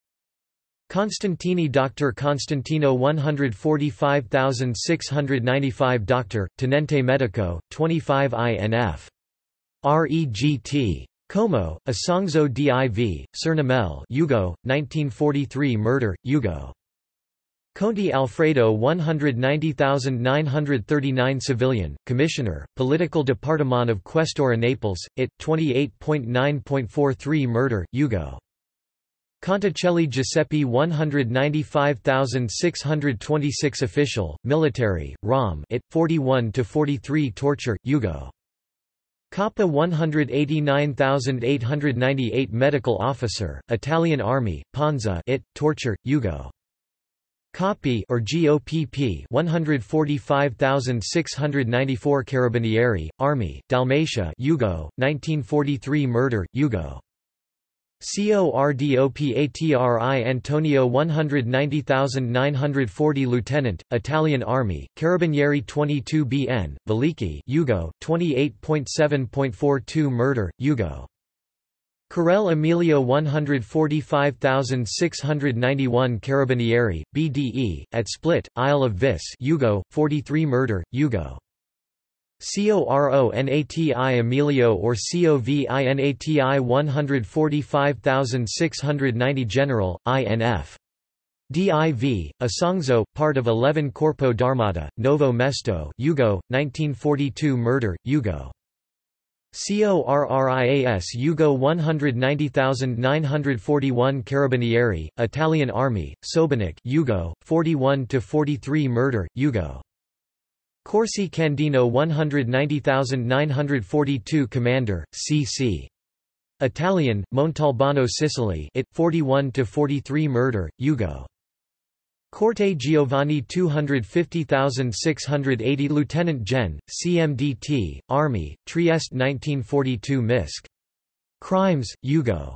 Constantini Dr. Constantino 145695 Dr. Tenente Medico, 25 INF. REGT. Como, Asangzo Div, Cernamel Yugo, 1943 Murder, Yugo. Conti Alfredo 190,939 civilian, commissioner, political department of Questora Naples, it, 28.9.43 Murder, Yugo. Conticelli Giuseppe 195626 official, military, Rom it, 41–43 torture, Yugo. Kappa 189898 medical officer, Italian Army, Panza it, torture, Yugo. Copy or GOPP 145694 Carabinieri, Army, Dalmatia Yugo, 1943 Murder, Yugo Cordopatri Antonio 190940 Lieutenant, Italian Army, Carabinieri 22 BN, Veliki Yugo 28.7.42 Murder, Yugo Corel Emilio 145691 Carabinieri, BDE, at Split, Isle of Vis Yugo 43 Murder, Yugo. CORONATI Emilio or COVINATI 145690 General, INF. DIV, Asangzo, part of 11 Corpo D'Armata Novo Mesto Yugo, 1942 Murder, Yugo. CORRIAS Yugo 190941 Carabinieri, Italian Army, Sobinic Yugo, 41–43 Murder, Yugo. Corsi Candino 190942 Commander, cc. Italian, Montalbano Sicily it, 41–43 Murder, Hugo. Corte Giovanni 250680 Lieutenant Gen, CMDT, Army, Trieste 1942 Misc. Crimes, Hugo.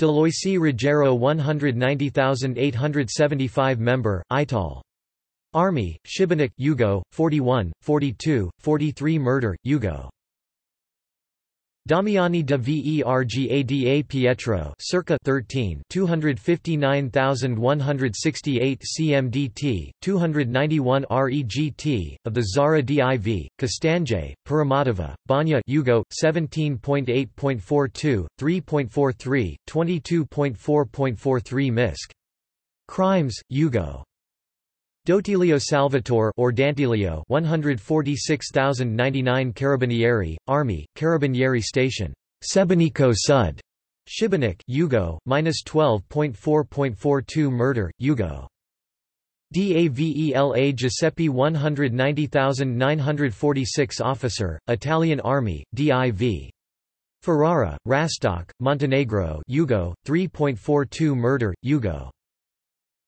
Deloisy Rogero 190875 member, ITAL. Army, Shibanik Yugo, 41, 42, 43 Murder, Yugo. Damiani da Vergada Pietro circa 13 259168 CMDT 291 REGT of the Zara DIV Castanje Paramatava Banya Yugo 17.8.42 3.43 22.4.43 Misk Crimes Yugo Dotilio Salvatore or Dantilio 146099 Carabinieri, Army, Carabinieri Station, Sebenico Sud, Shibanik Yugo, minus 12.4.42 Murder, Yugo. DAVELA Giuseppe 190946 Officer, Italian Army, DIV. Ferrara, Rastok, Montenegro Yugo, 3.42 Murder, Yugo.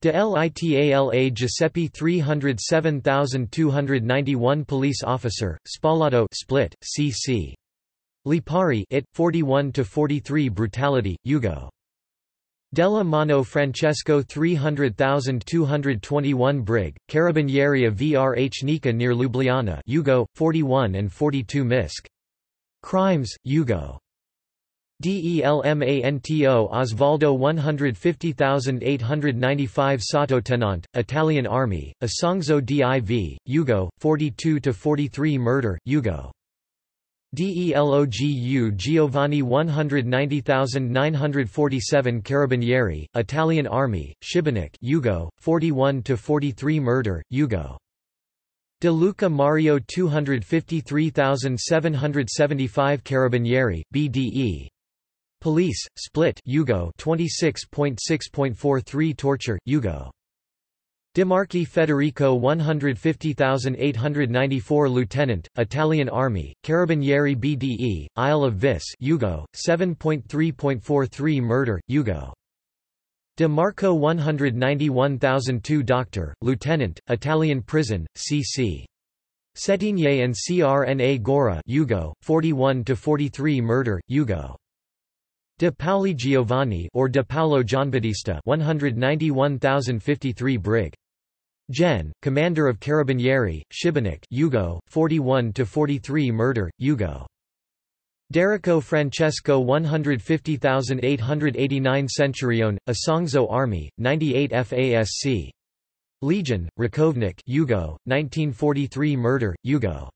De Litala Giuseppe 307291 Police Officer, Spalato Split, cc. Lipari it, 41–43 Brutality, Ugo. Della Mano Francesco 300221 Brig, Carabinieri VRH Nika near Ljubljana Ugo, 41 and 42 Misc. Crimes, Ugo. Delmanto Osvaldo 150895 Sato Tenant Italian Army, Asangzo div, Ugo, 42–43 Murder, Ugo. DELOGU Giovanni 190947 Carabinieri, Italian Army, Shibanik Ugo, 41–43 Murder, Ugo. De Luca Mario 253775 Carabinieri, BDE, Police, Split Yugo 26.6.43 Torture, Yugo Demarchi Federico 150894 Lieutenant, Italian Army, Carabinieri BDE, Isle of Vis Yugo, 7.3.43 Murder, Yugo DeMarco 191002 Doctor, Lieutenant, Italian Prison, C.C. Settigne and CRNA Gora Yugo, 41-43 Murder, Yugo De Paoli Giovanni or De Paolo Gianbattista 191053 Brig. Gen, commander of Carabinieri, Shibanik Yugo, 41-43 Murder, Yugo. Derrico Francesco 150889 Centurion, Asangzo Army, 98 FASC. Legion, Rakovnik Yugo, 1943 Murder, Yugo.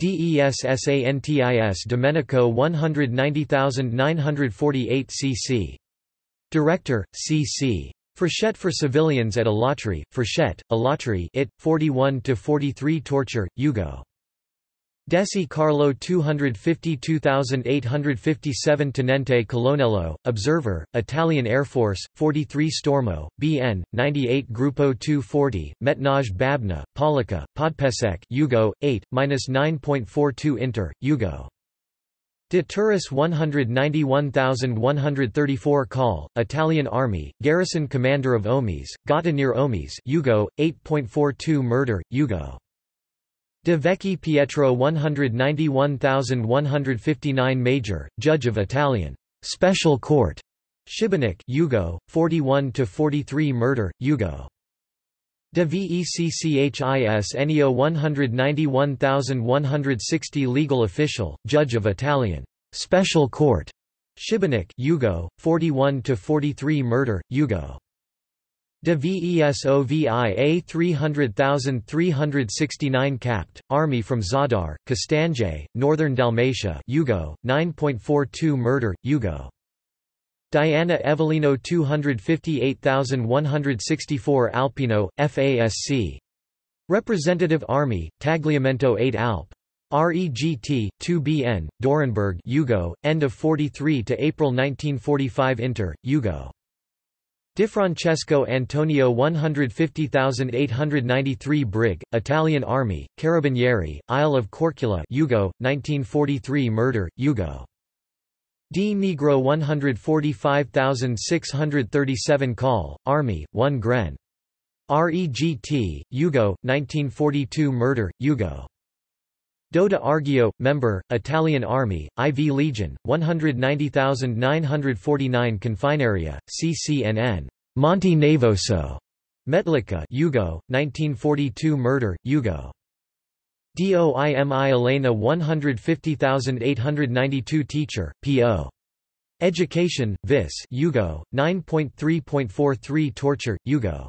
DESSANTIS Domenico 190948 cc. Director, cc. Frechette for civilians at Alatri, Frechette, Alatri it, 41–43 Torture, Yugo. Desi Carlo 252857 Tenente Colonello, Observer, Italian Air Force, 43 Stormo, BN, 98 Gruppo 240, Metnaj Babna, Polica Podpesek Yugo, 8-9.42 Inter, Yugo. Turris 191134 Call, Italian Army, Garrison Commander of Omis, Gata near Omis Yugo, 8.42 Murder, Yugo. De Vecchi Pietro 191159 Major, Judge of Italian Special Court, Shibanik Yugo 41-43 Murder, Yugo. De Vecchis Ennio 191160 Legal Official, Judge of Italian Special Court, Shibanik Yugo 41-43 Murder, Yugo. De Vesovia 300369 Capt. Army from Zadar, Kastanje, Northern Dalmatia Yugo, 9.42 Murder, Yugo. Diana Evelino 258164 Alpino, FASC. Representative Army, Tagliamento 8 Alp. REGT, 2BN, Dorenberg Yugo, end of 43 to April 1945 Inter, Yugo. Di Francesco Antonio 150893 Brig, Italian Army, Carabinieri, Isle of Corcula Yugo, 1943 Murder, Yugo. D. Negro 145637 Call, Army, 1 Gren. REGT, Yugo, 1942 Murder, Yugo. Doda Argio, member, Italian Army, IV Legion, 190,949 Confinaria, CCNN. Monte Navoso. Metlica Yugo, 1942 Murder, Yugo. DOIMI Elena 150892 Teacher, P.O. Education, Vis Yugo, 9.3.43 Torture, Yugo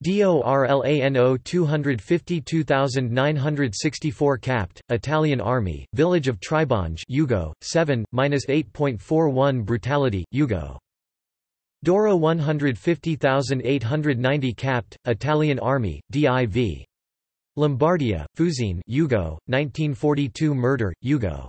DORLANO 252964 Capt, Italian Army, Village of Tribonge Yugo, 7, 8.41 Brutality, Yugo. Doro 150890 Capt, Italian Army, DIV. Lombardia, Fusin Yugo, 1942 Murder, Yugo.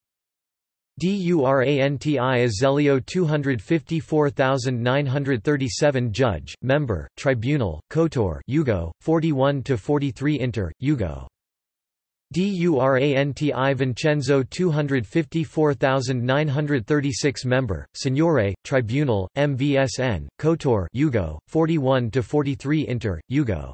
Duranti Azelio 254937 Judge, Member, Tribunal, Kotor Yugo, 41-43 Inter, Yugo. Duranti Vincenzo 254936 Member, Signore, Tribunal, MVSN, Kotor Yugo, 41-43 Inter, Yugo.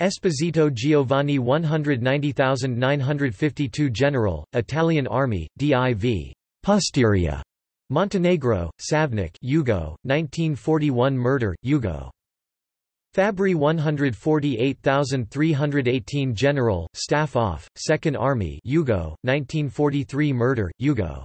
Esposito Giovanni 190952 General, Italian Army, DIV. Posteria, Montenegro, Savnik Yugo, 1941 Murder, Yugo. Fabri 148318 General, Staff Off, 2nd Army Yugo, 1943 Murder, Yugo.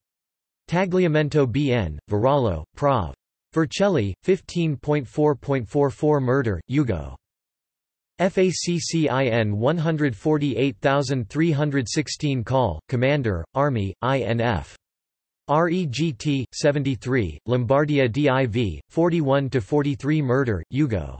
Tagliamento BN, Varallo, Prov. Vercelli, 15.4.44 Murder, Hugo. FACCIN 148316 Call, Commander, Army, INF. REGT, 73, Lombardia DIV, 41-43 Murder, Hugo.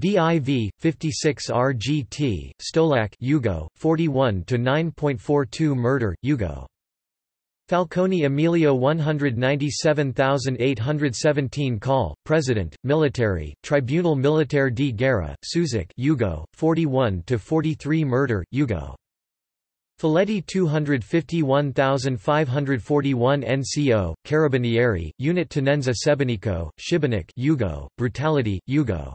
DIV 56 RGT Stolak Yugo 41 to 9.42 Murder Yugo Falcone Emilio 197817 Call, President, Military, Tribunal Militaire di Guerra, Suzik Yugo, 41-43 Murder, Yugo. Filetti 251541 NCO, Carabinieri, Unit Tenenza Sebenico, Shibanik Yugo, Brutality, Yugo.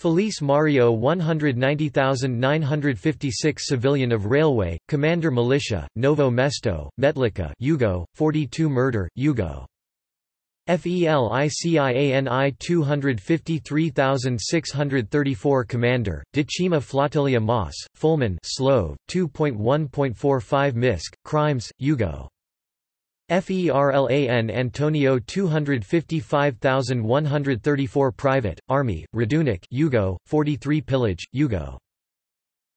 Felice Mario 190,956 Civilian of Railway, Commander Militia, Novo Mesto, Metlica, Yugo, 42 Murder, Yugo. FELICIANI 253634 Commander, Dichima Flotilla Moss, Fulman 2.1.45 Misk, Crimes, Yugo FERLAN Antonio 255134 Private, Army, Radunik Yugo, 43 Pillage, Yugo.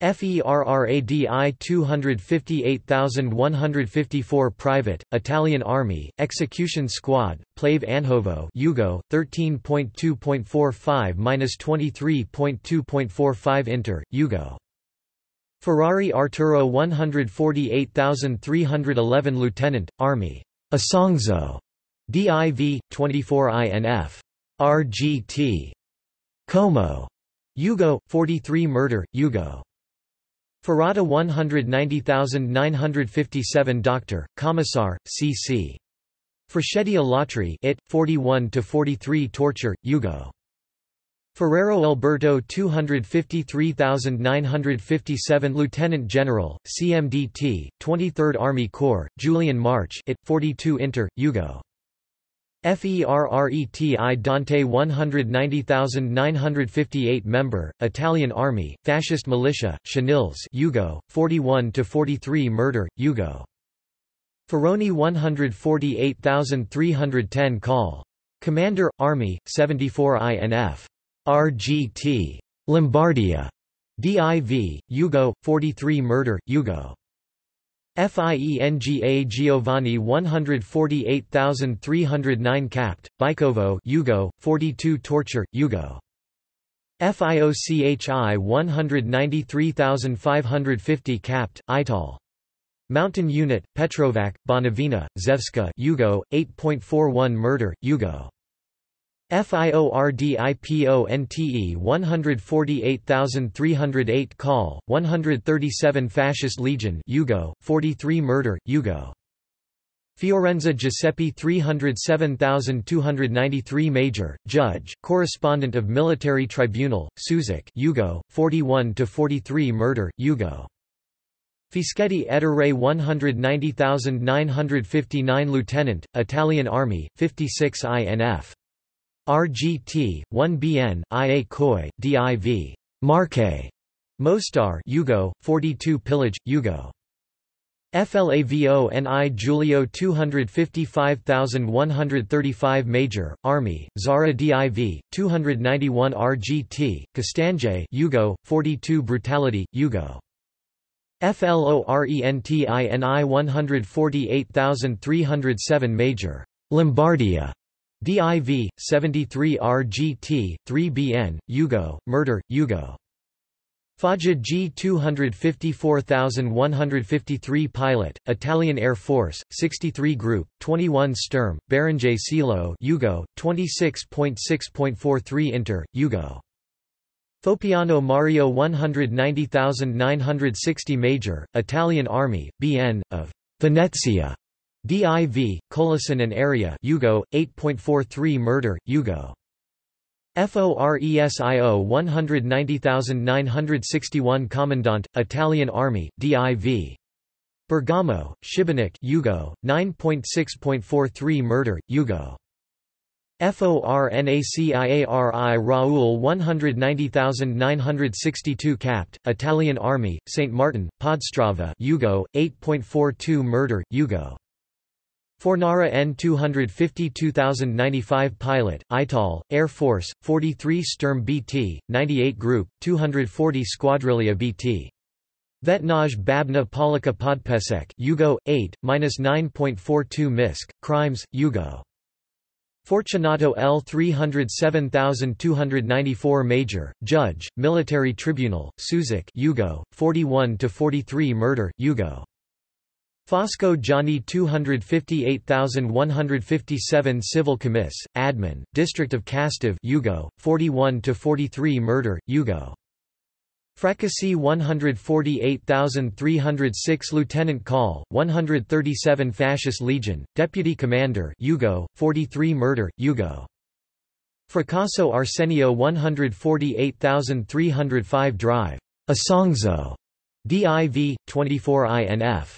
FERRADI 258154 Private, Italian Army, Execution Squad, Plave Anhovo Yugo, 13.2.45-23.2.45 Inter, Yugo. Ferrari Arturo 148311 Lieutenant, Army. Asongzo. DIV, 24INF. RGT. Como. Yugo, 43 Murder, Yugo. Ferrata 190957 Doctor, Commissar, C.C. Fraschetti Alatri it, 41-43 Torture, Yugo. Ferrero Alberto 253957 Lieutenant General, CMDT, 23rd Army Corps, Julian March it, 42 Inter, Yugo. FERRETI Dante 190958 Member, Italian Army, Fascist Militia, Chenils Yugo, 41–43 Murder, Yugo. Ferroni 148310 Call. Commander, Army, 74 INF. RGT. Lombardia. DIV, Ugo, 43 Murder, Ugo. FIENGA Giovanni 148309 Capt, Bykovo, Ugo, 42 Torture, Ugo. FIOCHI 193550 Capt, Ital. Mountain Unit, Petrovac, Bonavina, Zevska Ugo, 8.41 Murder, Ugo. FIORDIPONTE 148308 Call, 137 Fascist Legion Yugo 43 Murder, Yugo. Fiorenza Giuseppe 307293 Major, Judge, Correspondent of Military Tribunal, Suzik Yugo 41–43 Murder, Yugo. Fischetti Ettore 190959 Lieutenant, Italian Army, 56 INF. RGT, 1BN, IA Koi, DIV, Marque, Mostar, Yugo, 42 Pillage, Yugo. FLAVONI Julio 255135 Major, Army, Zara DIV, 291 RGT, Castanje Yugo, 42 Brutality, Yugo. FLORENTINI 148307 Major, Lombardia, DIV 73 RGT 3BN Yugo Murder Yugo Fajid G254153 pilot Italian Air Force 63 Group 21 Sturm Barangay Silo Yugo 26.6.43 Inter Yugo Fopiano Mario 190960 Major Italian Army BN of Venezia DIV, Colison and Area Yugo, 8.43 Murder, Yugo. FORESIO 190961 Commandant, Italian Army, DIV. Bergamo, Šibenik Yugo, 9.6.43 Murder, Yugo. FORNACIARI Raoul 190962 Capt, Italian Army, St. Martin, Podstrava Yugo, 8.42 Murder, Yugo. Fornara n two hundred fifty two thousand ninety five Pilot, ITAL, Air Force, 43 Sturm BT, 98 Group, 240 Squadrilia BT. Vetnaj Babna Polika Podpesek Yugo, 8, 9.42 Misk, Crimes, Yugo. Fortunato L307294 Major, Judge, Military Tribunal, Suzik Yugo, 41-43 Murder, Yugo. Fosco Johnny 258157 Civil Commiss, Admin, District of Castev, Yugo, 41-43 Murder, Yugo. Fracassi 148306 Lieutenant Call, 137 Fascist Legion, Deputy Commander Yugo, 43 Murder, Yugo. Fracasso Arsenio 148305 Drive. Asongzo. DIV, 24 INF.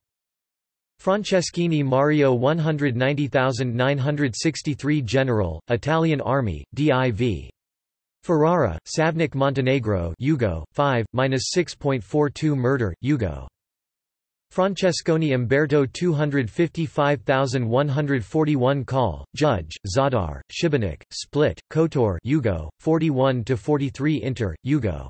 Franceschini Mario 190963 General, Italian Army, DIV. Ferrara, Savnik Montenegro Yugo, 5-6.42 Murder, Yugo. Francesconi Umberto 255141 Call, Judge, Zadar, Shibanik, Split, Kotor Yugo, 41-43 Inter, Yugo.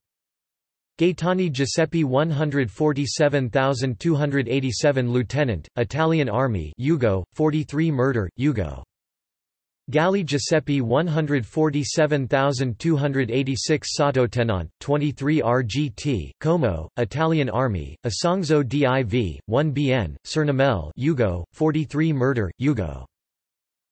Gaetani Giuseppe 147287 Lieutenant, Italian Army Ugo, 43 Murder, Ugo. Galli Giuseppe 147286 Sottotenant, 23 RGT, Como, Italian Army, Asangzo DIV, 1 BN, Cernamel Ugo, 43 Murder, Ugo.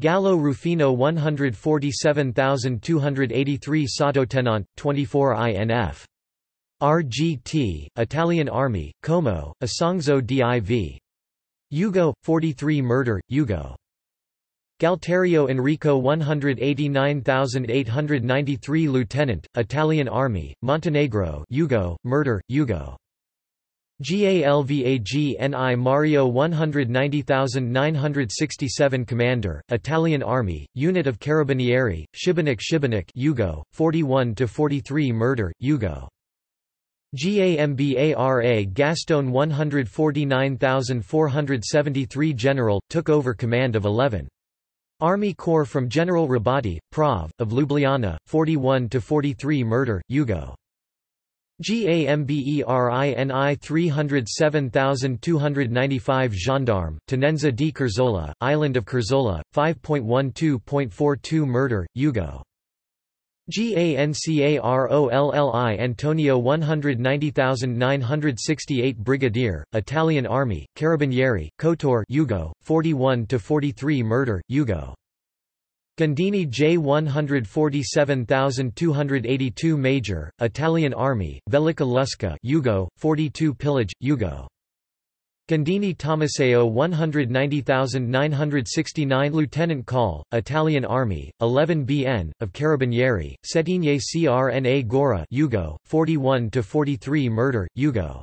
Gallo Rufino 147283 Tenant 24 INF. RGT, Italian Army, Como, Asangzo div. Yugo 43 Murder, Yugo Galterio Enrico 189893 Lieutenant, Italian Army, Montenegro Yugo Murder, Yugo GALVAGNI Mario 190967 Commander, Italian Army, Unit of Carabinieri, Shibanik Shibanik Yugo, 41-43 Murder, Yugo. GAMBARA Gastone 149473 General, took over command of 11. Army Corps from General Rabati, Prav, of Ljubljana, 41-43 Murder, Yugo. GAMBERINI 307295 Gendarme, Tenenza di Curzola, Island of Curzola, 5.12.42 Murder, Yugo. GANCAROLLI Antonio 190968 Brigadier, Italian Army, Carabinieri, Kotor Yugo, 41–43 Murder, Yugo. Gandini J147282 Major, Italian Army, Velika Lusca, Yugo, 42 Pillage, Yugo. Gandini Tomaseo 190969 Lieutenant Call, Italian Army, 11 BN, of Carabinieri, Settigne Crna Gora Yugo, 41–43 Murder, Yugo.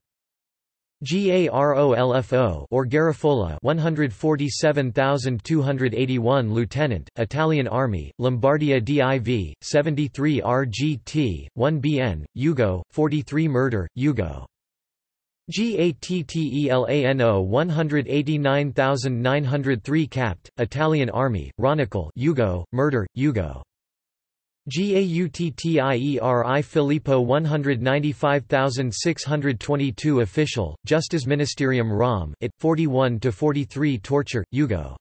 Garolfo or Garofola 147281 Lieutenant, Italian Army, Lombardia DIV, 73 RGT, 1 BN, Yugo, 43 Murder, Yugo. GATTELANO 189903 Capt, Italian Army, Ronicle Yugo, Murder, Yugo. Gauttieri Filippo 195622 Official, Justice Ministerium Rom, it, 41–43 Torture, Yugo.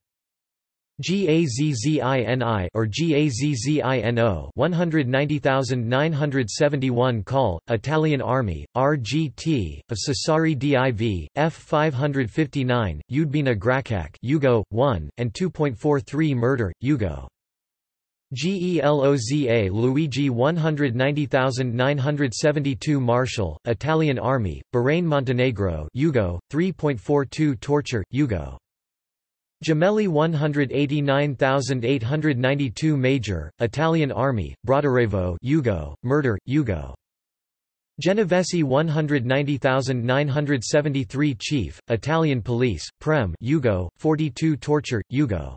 GAZZINI or GAZZINO 190971 Call, Italian Army, RGT, of Sassari DIV, F559, Udbina Gracac Yugo, 1, and 2.43 Murder, Yugo. GELOZA Luigi 190972 Marshal Italian Army, Bahrain Montenegro Yugo, 3.42 Torture, Yugo. Gemelli 189892 Major, Italian Army, Braderevo Yugo, Murder, Yugo. Genovesi 190973 Chief, Italian Police, Prem Yugo, 42 Torture, Yugo.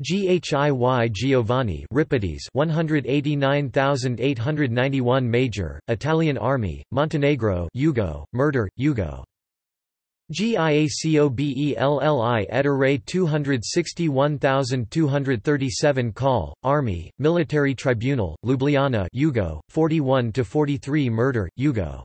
Ghiy Giovanni Ripides 189891 Major, Italian Army, Montenegro Yugo, murder, Yugo. GIACOBELLI Etere 261237 Call, Army, Military Tribunal, Ljubljana Yugo, 41–43 Murder, Yugo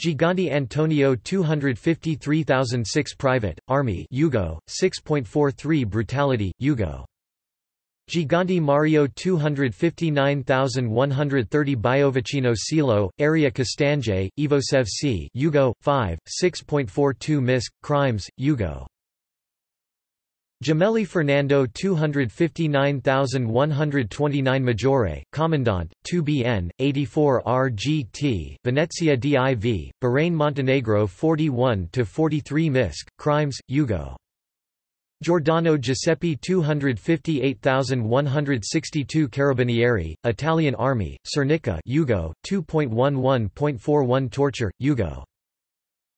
Gigante Antonio 253006 Private, Army Yugo, 6.43 Brutality, Yugo Gigante Mario 259130 Biovicino Silo, Area Castanje, Ivosev C Yugo, 5, 6.42 Misc, Crimes, Yugo Gemelli Fernando 259129 Majore, Commandant, 2BN, 84 RGT, Venezia DIV, Bahrain Montenegro 41-43 Misc, Crimes, Yugo. Giordano Giuseppe 258162 Carabinieri, Italian Army, Cernica Yugo, 2.11.41 Torture, Yugo.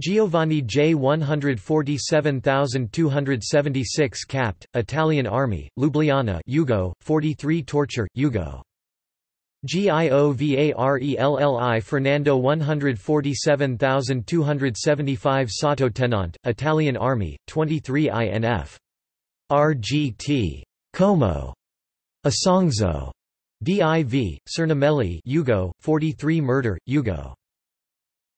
Giovanni J 147276 capt. Italian Army, Ljubljana Ugo, 43 Torture, Yugo. G i o v a r e l l i Fernando 147275 Sato Tenant, Italian Army, 23 INF. RGT. Como. Asangzo. DIV, Cernamelli Ugo, 43 Murder, Ugo.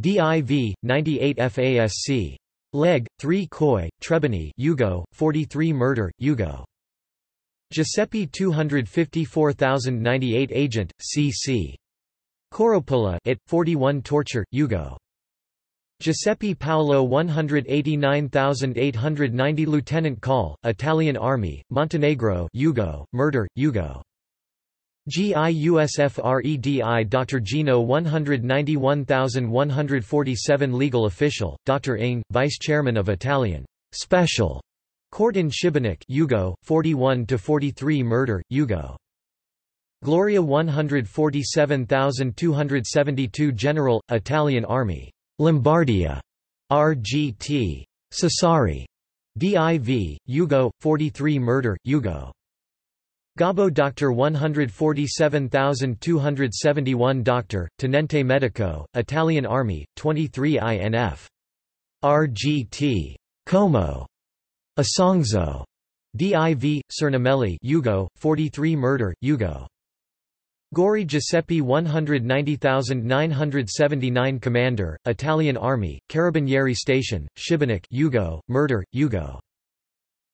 DIV 98 FASC. Leg 3 Coy, Trebony, Yugo, 43 Murder, Yugo. Giuseppe 254098 Agent, CC. Coropola it 41 Torture, Yugo. Giuseppe Paolo 189890 Lieutenant Call, Italian Army, Montenegro Yugo, Murder, Yugo. GIUSFREDI Dr. Gino 191147 Legal official, Dr. Ng, Vice Chairman of Italian Special Court in Šibenik Yugo, 41-43 Murder, Yugo Gloria 147272 General, Italian Army Lombardia RGT Cesari, DIV, Yugo, 43 Murder, Yugo Gabo Doctor 147271 Doctor, Tenente Medico, Italian Army, 23 INF. RGT. Como. Asangzo. DIV, Cernamelli Yugo, 43 Murder, Yugo. Gori Giuseppe 190979 Commander, Italian Army, Carabinieri Station, Šibenik Yugo, Murder, Yugo.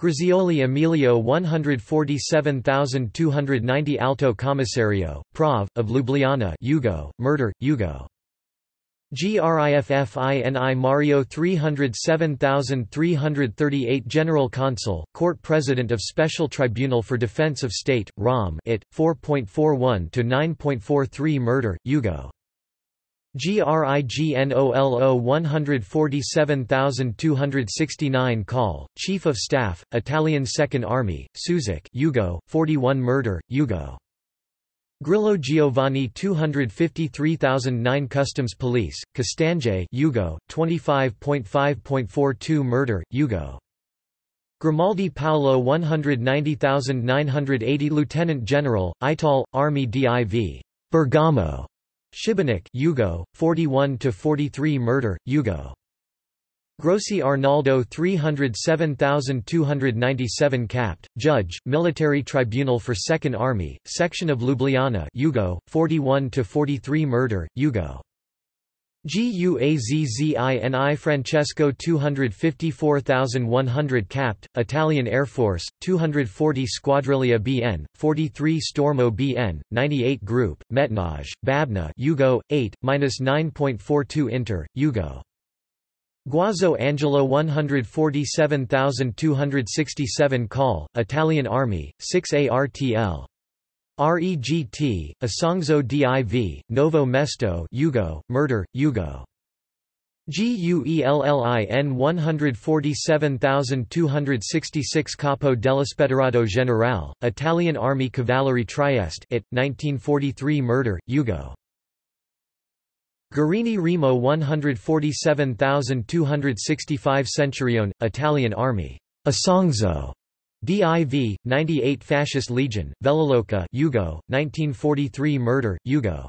Grazioli Emilio 147290 Alto Commissario, Prov, of Ljubljana Yugo, murder, Yugo. GRIFFINI Mario 307338 General Consul, Court President of Special Tribunal for Defense of State, ROM it, 4.41 to 9.43 Murder, Yugo. GRIGNOLO 147269 Call, Chief of Staff, Italian Second Army, Suzik Yugo 41 Murder, Yugo Grillo Giovanni 253009 Customs Police, Castange Yugo 25.5.42 Murder, Yugo Grimaldi Paolo 190980 Lieutenant General, Ital, Army DIV. Bergamo. Shibanik Yugo, 41–43 Murder, Yugo. Grossi Arnaldo 307297 Capt. Judge, Military Tribunal for Second Army, Section of Ljubljana Yugo, 41–43 Murder, Yugo. Guazzini Francesco 254100 capt, Italian Air Force, 240 Squadriglia BN, 43 Stormo BN, 98 Group, Metnaj, Babna Yugo, 8, 9.42 Inter, Yugo. Guazzo Angelo 147267 Call, Italian Army, 6 ARTL. REGT, Asangzo Div, Novo Mesto Yugo, Murder, Yugo. GUELLIN 147266 Capo dell'Espederato General Italian Army Cavalry Trieste it, 1943 Murder, Yugo. Guarini Remo 147265 Centurione, Italian Army. Asangzo. DIV 98 Fascist Legion Veloloka Yugo 1943 Murder Yugo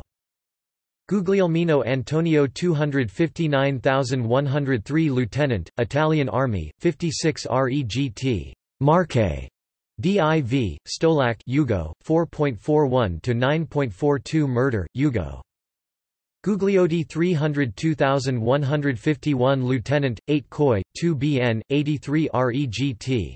Guglielmino Antonio 259103 Lieutenant Italian Army 56 REGT Marque DIV Stolak Yugo 4.41 to 9.42 Murder Yugo Gugliotti 302151 Lieutenant 8 Koi 2 BN 83 REGT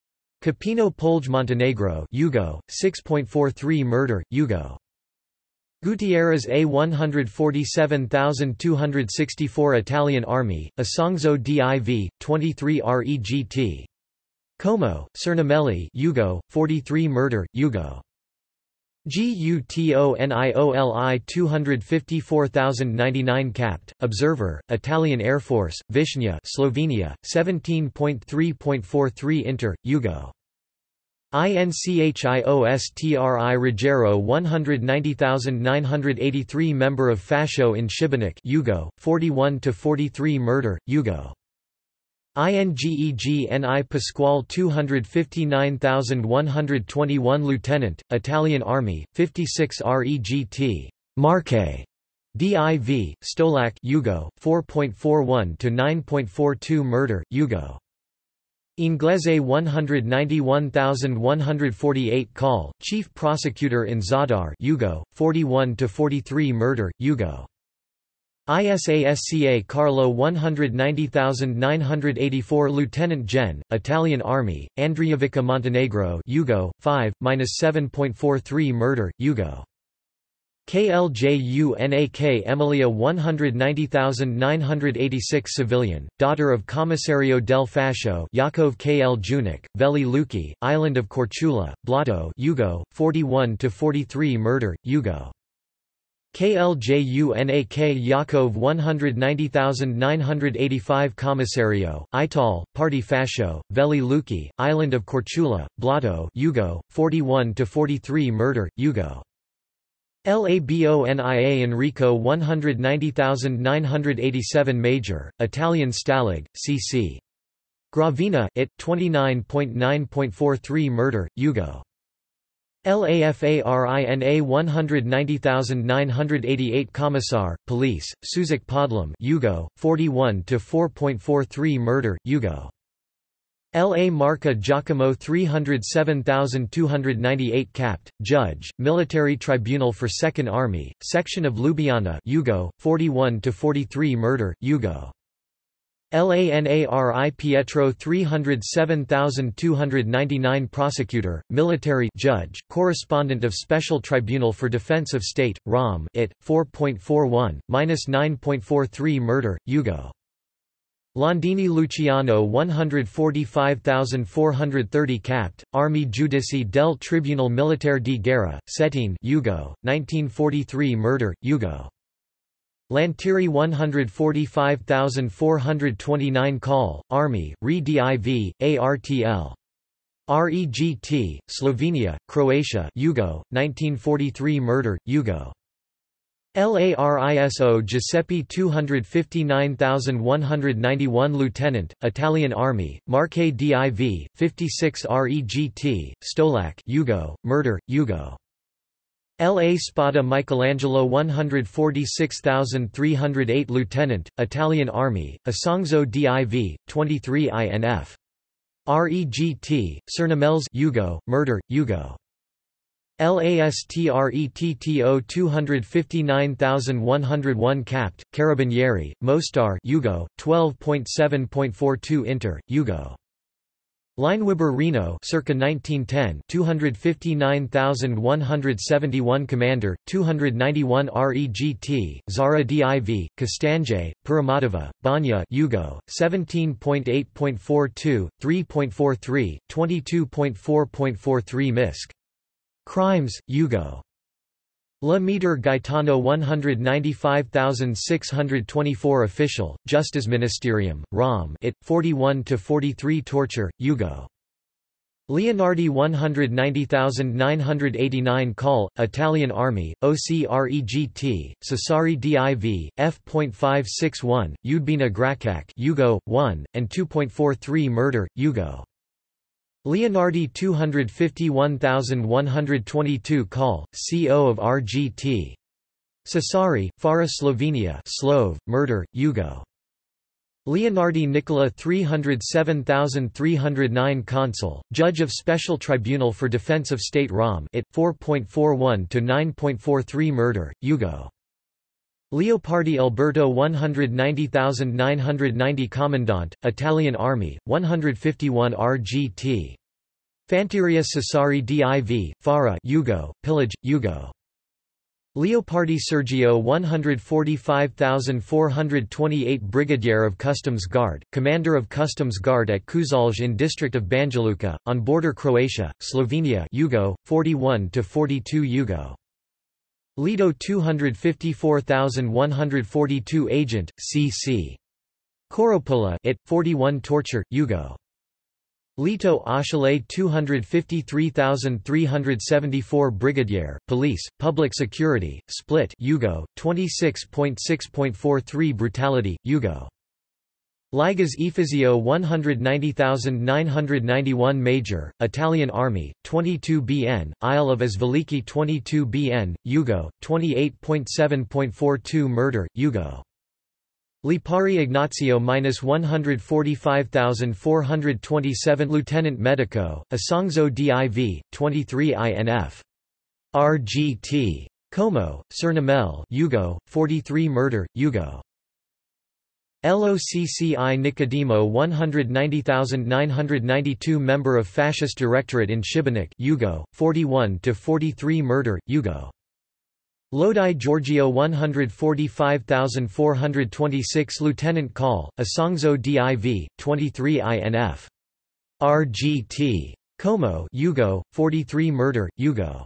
Capino Polj Montenegro Yugo, 6.43 Murder, Yugo. Gutierrez A147264 Italian Army, Asangzo DIV, 23 REGT. Como, Cernamelli Yugo, 43 Murder, Yugo. GUTONIOLI 254099 capt. Observer, Italian Air Force, Vishnya Slovenia, 17.3.43 inter, Yugo. INCHIOSTRI Rogero 190983 Member of Fascio in Šibenik Yugo, 41–43 Murder, Yugo INGEGNI Pasquale 259121 Lieutenant, Italian Army, 56 REGT, Marche, DIV, Stolak Yugo, 4.41 to 9.42 Murder, Yugo. Inglese 191148 Call, Chief Prosecutor in Zadar Yugo, 41 to 43 Murder, Yugo. ISASCA Carlo 190984 Lieutenant Gen, Italian Army, Andriavica Montenegro Yugo, 5, 7.43 Murder, Yugo. KLJUNAK Emilia 190986 Civilian, daughter of Commissario del Fascio Yakov KL Junik, Veli Luki, island of Korčula, Blato Yugo, 41–43 Murder, Yugo. KLJUNAK Yakov 190985 Commissario, Ital, Party Fascio, Veli Luki, Island of Corchula, Blato Yugo, 41–43 Murder, Yugo. Labonia Enrico 190987 Major, Italian Stalag, C.C. Gravina, it, 29.9.43 Murder, Yugo. LAFARINA 190988 Commissar, Police, Suzik Podlam Yugo, 41 to 4.43 Murder, Yugo. LA Marca Giacomo 307298 Capt. Judge, Military Tribunal for Second Army, Section of Ljubljana Yugo, 41 to 43 Murder, Yugo. LANARI Pietro 307299 Prosecutor, Military Judge, Correspondent of Special Tribunal for Defense of State, ROM IT, 4.41, minus 9.43 Murder, Hugo. Landini Luciano 145430 Capt. Army Giudici del Tribunale Militare di Guerra, Settin Hugo, 1943 Murder, Hugo. Lantiri 145429 Call Army, RE DIV, ARTL. REGT, Slovenia, Croatia Yugo, 1943 Murder, Yugo. LARISO Giuseppe 259191 Lieutenant, Italian Army, Marche DIV, 56 REGT, Stolak Yugo, Murder, Yugo. L.A. Spada Michelangelo 146308 Lieutenant, Italian Army, Asangzo DIV, 23 INF. REGT, Cernamels Yugo, Murder, Yugo. LASTRETTO 259101 Capt, Carabinieri, Mostar Yugo, 12.7.42 Inter, Yugo. Lineweber Reno circa 1910 259171 Commander 291 REGT Zara DIV Castanje Puramadava, Banya Yugo 17.8.42 3.43 22.4.43 Misk Crimes Yugo La Meter Gaetano 195624 Official, Justice Ministerium, Rom it, 41–43 Torture, Yugo. Leonardi 190989 Call, Italian Army, OCREGT, Sassari DIV, F.561, Udbina Gracac Yugo, 1, and 2.43 Murder, Yugo. Leonardi 251122 Call, CO of RGT. Cesari, Fara Slovenia Slove, Murder, Yugo. Leonardi Nicola 307309 Consul, Judge of Special Tribunal for Defense of State Rom it, 4.41 to 9.43 Murder, Yugo. Leopardi Alberto 190990 Commandant, Italian Army, 151 RGT. Fanteria Cesari div, Fara Yugo, Pillage, Yugo. Leopardi Sergio 145428 Brigadier of Customs Guard, Commander of Customs Guard at Kuzalj in District of Banjaluka, on border Croatia, Slovenia Yugo, 41–42 Yugo. Lido 254142 Agent, C.C. Koropula it, 41 Torture, Yugo. Lito Achille 253374 Brigadier, Police, Public Security, Split Yugo, 26.6.43 Brutality, Yugo Ligas Efesio 190991 Major, Italian Army, 22 BN, Isle of Esvaliki 22 BN, Yugo, 28.7.42 Murder, Yugo. Lipari Ignazio 145427 Lieutenant Medico, Asangzo DIV, 23 INF. RGT. Como, Cernamel Yugo, 43 Murder, Yugo. LOCCI Nicodemo 190992 Member of Fascist Directorate in Šibenik Yugo, 41–43 Murder, Yugo. Lodi Giorgio 145426 Lieutenant Call, Asangzo DIV, 23 INF. RGT. Como Yugo, 43 Murder, Yugo.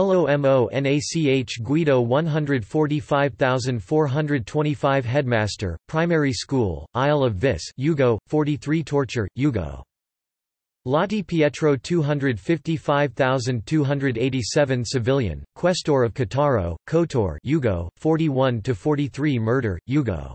LOMONACH Guido 145425 Headmaster, Primary School, Isle of Vis Yugo, 43 Torture, Yugo. Lotti Pietro 255287 Civilian, Questor of Cataro, Kotor Yugo, 41–43 Murder, Yugo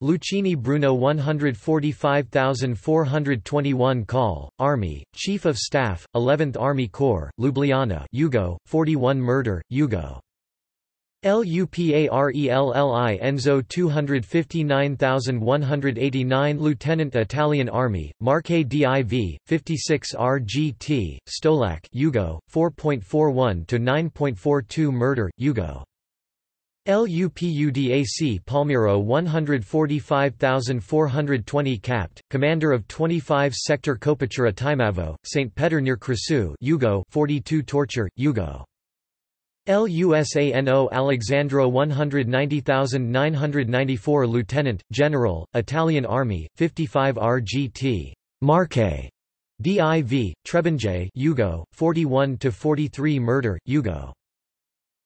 Lucini Bruno 145421 Call, Army, Chief of Staff, 11th Army Corps, Ljubljana Yugo, 41 Murder, Yugo. Luparelli Enzo 259189 Lieutenant Italian Army, Marche DIV, 56 RGT, Stolak Yugo, 4.41 to 9.42 Murder, Yugo. LUPUDAC Palmiro 145420 capt, commander of 25 Sector Kopichura Timavo, St. Peter near Krasu Yugo 42 Torture, Yugo. LUSANO Alexandro 190994 Lieutenant, General, Italian Army, 55 RGT. Marque. DIV, Trebinje Yugo, 41–43 Murder, Yugo.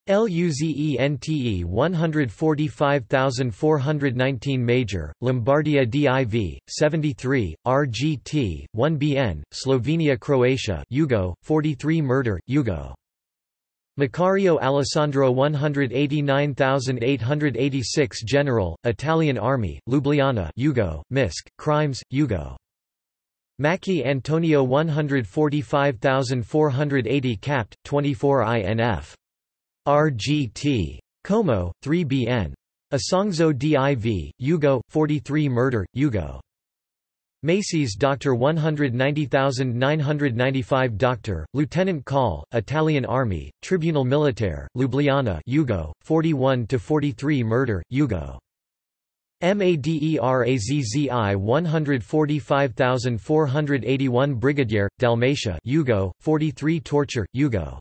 LUZENTE 145419 Major, Lombardia DIV, 73, RGT, 1BN, Slovenia Croatia Yugo, 43 Murder, Yugo. Macario Alessandro 189886 General, Italian Army, Ljubljana Yugo, Misk, Crimes, Yugo. Macchi Antonio 145480 Capt, 24 INF. RGT. Como, 3bn. Asangzo Div, Yugo, 43 Murder, Yugo. Macy's Dr. 190995 Dr., Lieutenant Call, Italian Army, Tribunal Militare, Ljubljana Yugo, 41-43 Murder, Yugo. MADERAZZI 145481 Brigadier, Dalmatia Yugo, 43 Torture, Yugo.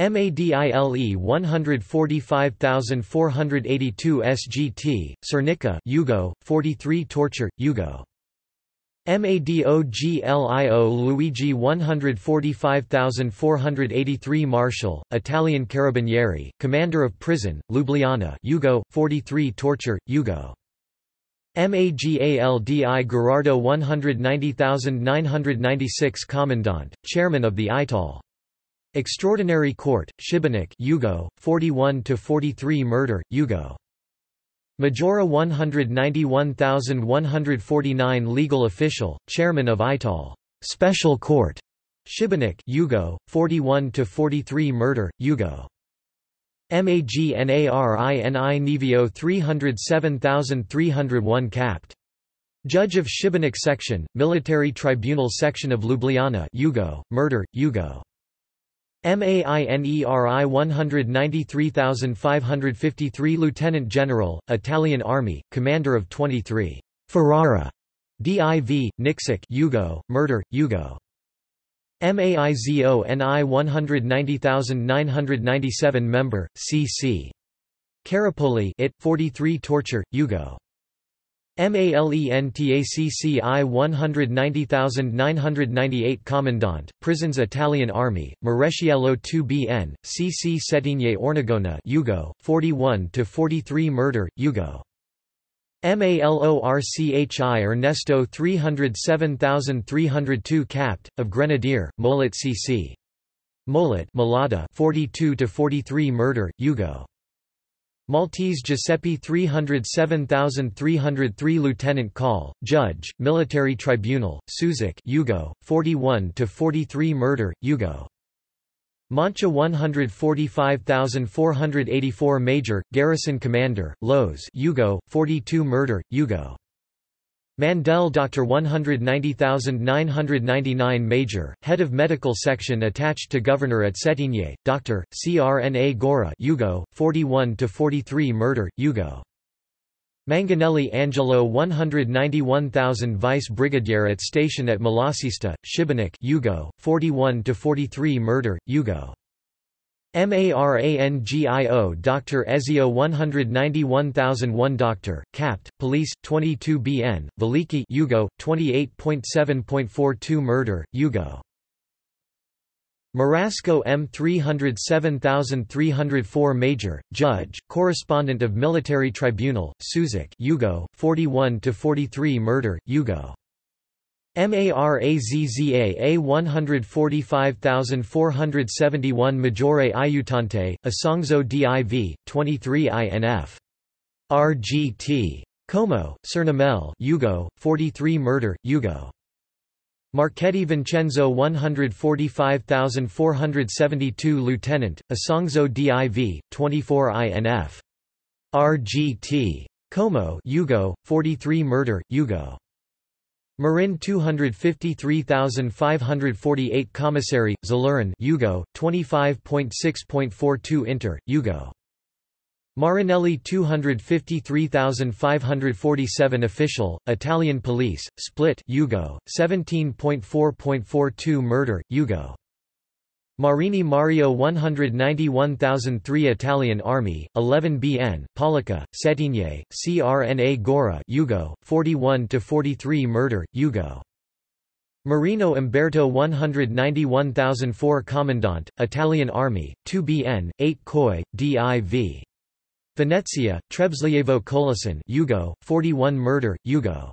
MADILE 145482 SGT, Cernica Yugo, 43 Torture, Yugo. MADOGLIO Luigi 145483 Marshal, Italian Carabinieri, Commander of Prison, Ljubljana Yugo, 43 Torture, Yugo. MAGALDI Gerardo 190996 Commandant, Chairman of the ITAL Extraordinary Court, Shibanik Yugo, 41-43 Murder, Yugo. Majora 191149 Legal Official, Chairman of ITAL. Special Court, Shibanik Yugo, 41-43 Murder, Yugo. MAGNARINI Nevio 307301 capped Judge of Shibanik Section, Military Tribunal Section of Ljubljana Yugo, Murder, Yugo. MAINERI 193553 Lieutenant General, Italian Army, Commander of 23. Ferrara. DIV, Nixic Hugo, Murder, Hugo. MAIZO NI 190997 Member, CC. Carapoli it, 43 Torture, Hugo. MALENTACCI 190998 Commandant, Prisons Italian Army, Maresciello 2BN, CC Settigne Ornegona, Yugo, 41–43 Murder, Yugo. MALORCHI Ernesto 307302 Capt. of Grenadier, Mollet CC. Mollet 42–43 Murder, Yugo. Maltese Giuseppe 307303 Lieutenant Call, Judge, Military Tribunal, Suzik Yugo, 41-43 Murder, Yugo. Mancha 145484 Major, Garrison Commander, Lowe's Yugo, 42 Murder, Yugo. Mandel Dr. 190999 Major, Head of Medical Section attached to Governor at Setigné, Dr. CRNA Gora Yugo, 41–43 Murder, Yugo. Manganelli Angelo 191000 Vice Brigadier at Station at Malasista, Šibenik Yugo, 41–43 Murder, Yugo. MARANGIO Dr. Ezio 191001 Dr. Capt. Police, 22 BN, Veliki Yugo, 28.7.42 Murder, Yugo. Marasco M 307304 Major, Judge, Correspondent of Military Tribunal, Suzik Yugo, 41-43 Murder, Yugo. MARAZZA A145471 Majore Iutante, Asangzo DIV, 23 INF. RGT. Como, Cernamel Yugo, 43 Murder, Yugo. Marchetti Vincenzo 145472 Lieutenant, Asangzo DIV, 24 INF. RGT. Como Yugo, 43 Murder, Yugo. Marin 253548 Commissary, Zalurin Yugo, 25.6.42 Inter, Yugo. Marinelli 253547 Official, Italian Police, Split Yugo, 17.4.42 Murder, Yugo. Marini Mario 191003 Italian Army, 11 BN, Polica, Settigne, CRNA Gora Yugo 41–43 Murder, Yugo Marino Umberto 191004 Commandant, Italian Army, 2 BN, 8 Coy, DIV. Venezia, Trebslievo Colosin Yugo 41 Murder, Yugo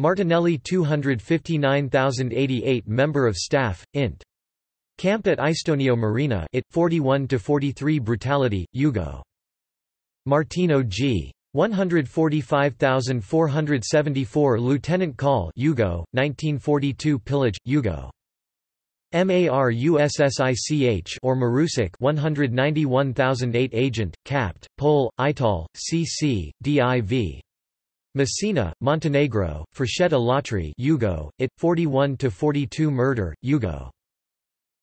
Martinelli 259088 Member of Staff, Int. Camp at Istonio Marina it, 41–43 Brutality, Yugo. Martino G. 145474 Lieutenant Call Yugo, 1942 Pillage, Yugo. MARUSSICH or Marusik 191008 Agent, Capt, Pol, Ital, CC, DIV. Messina, Montenegro, Frechetta Latri Yugo, it, 41–42 Murder, Yugo.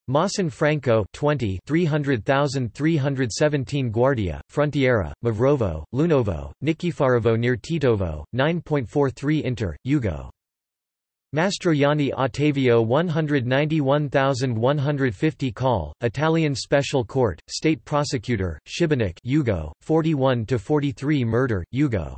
Masan Franco 20 300,317 Guardia, Frontiera, Mavrovo, Lunovo, Nikifarovo near Titovo, 9.43 Inter, Yugo. Mastroianni Ottavio 191150 Call, Italian Special Court, State Prosecutor, Šibenik Yugo, 41–43 Murder, Yugo.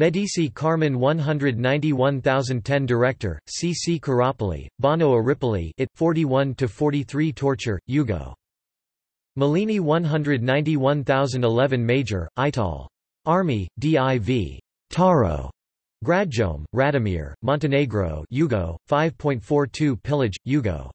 Medici Carmen 191010 Director, C. C. Caropoli Bono Aripoli it, 41–43 Torture, Yugo. Malini 191011 Major, Ital. Army, DIV. Taro. Gradjome, Radomir, Montenegro Yugo, 5.42 Pillage, Yugo.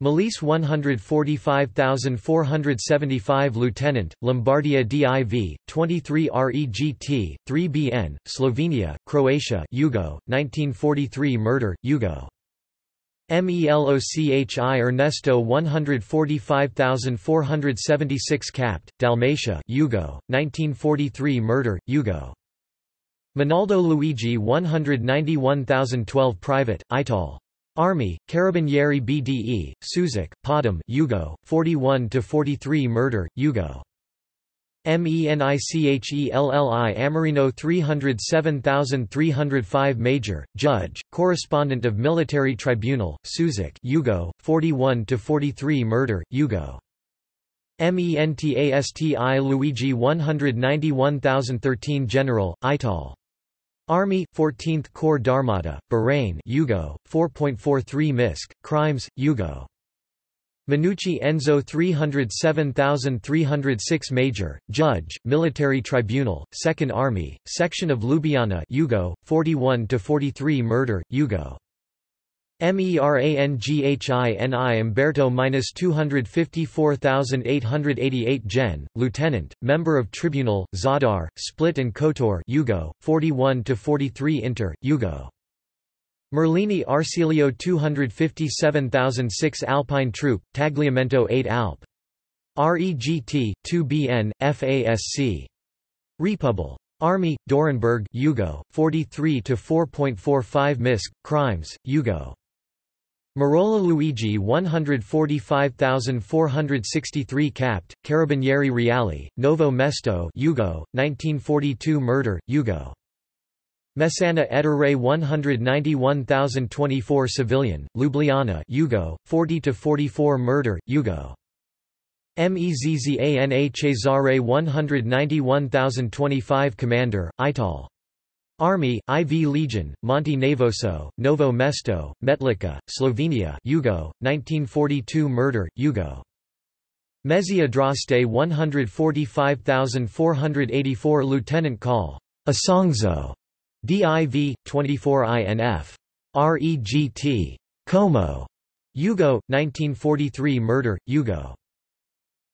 Milice 145,475 Lieutenant, Lombardia DIV, 23 REGT, 3 BN, Slovenia, Croatia Yugo, 1943 Murder, Yugo. MELOCHI Ernesto 145476 Capt, Dalmatia Yugo, 1943 Murder, Yugo. Minaldo Luigi 191012 Private, Ital. Army, Carabinieri BDE, Suzik, Padam Yugo, 41-43 Murder, Yugo. MENICHELLI Amarino 307305 Major, Judge, Correspondent of Military Tribunal, Suzik Yugo, 41-43 Murder, Yugo. MENTASTI Luigi 191013 General, Ital. Army, 14th Corps Darmada, Bahrain Yugo, 4.43 Misc, Crimes, Yugo. Minucci Enzo 307306 Major, Judge, Military Tribunal, 2nd Army, Section of Ljubljana Yugo, 41-43 Murder, Yugo Meranghini, Umberto-254888 Gen, Lieutenant, Member of Tribunal, Zadar, Split and Kotor Yugo, 41-43 Inter, Yugo. Merlini Arcilio, 257006 Alpine Troop, Tagliamento 8 Alp. REGT, 2BN, FASC. Republi. Army, Dorenberg Yugo, 43-4.45 Misc, Crimes, Yugo. Marola Luigi 145463 capt, Carabinieri Reali, Novo Mesto Ugo, 1942 Murder, Yugo Messana Ettore 191024 Civilian, Ljubljana Yugo 40–44 to Murder, Yugo Mezzana Cesare 191025 Commander, Ital. Army, IV Legion, Monte Navoso, Novo Mesto, Metlica, Slovenia Yugo, 1942 Murder, Yugo. Mezia 145484 Lieutenant Call Asangzo DIV, 24 INF. REGT. Como. Yugo, 1943 Murder, Yugo.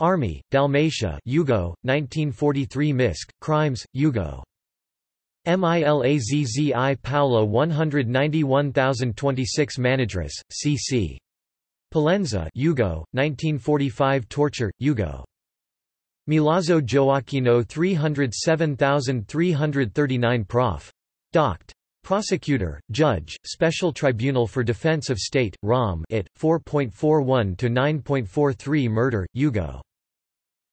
Army, Dalmatia Yugo, 1943 Misc. Crimes, Yugo. Milazzi Paula 191026 Manageress, C.C. Palenza Yugo, 1945 Torture, Yugo. Milazzo Joachino 307339 Prof. Doct. Prosecutor, Judge, Special Tribunal for Defense of State, ROM it, 4.41 to 9.43 Murder, Yugo.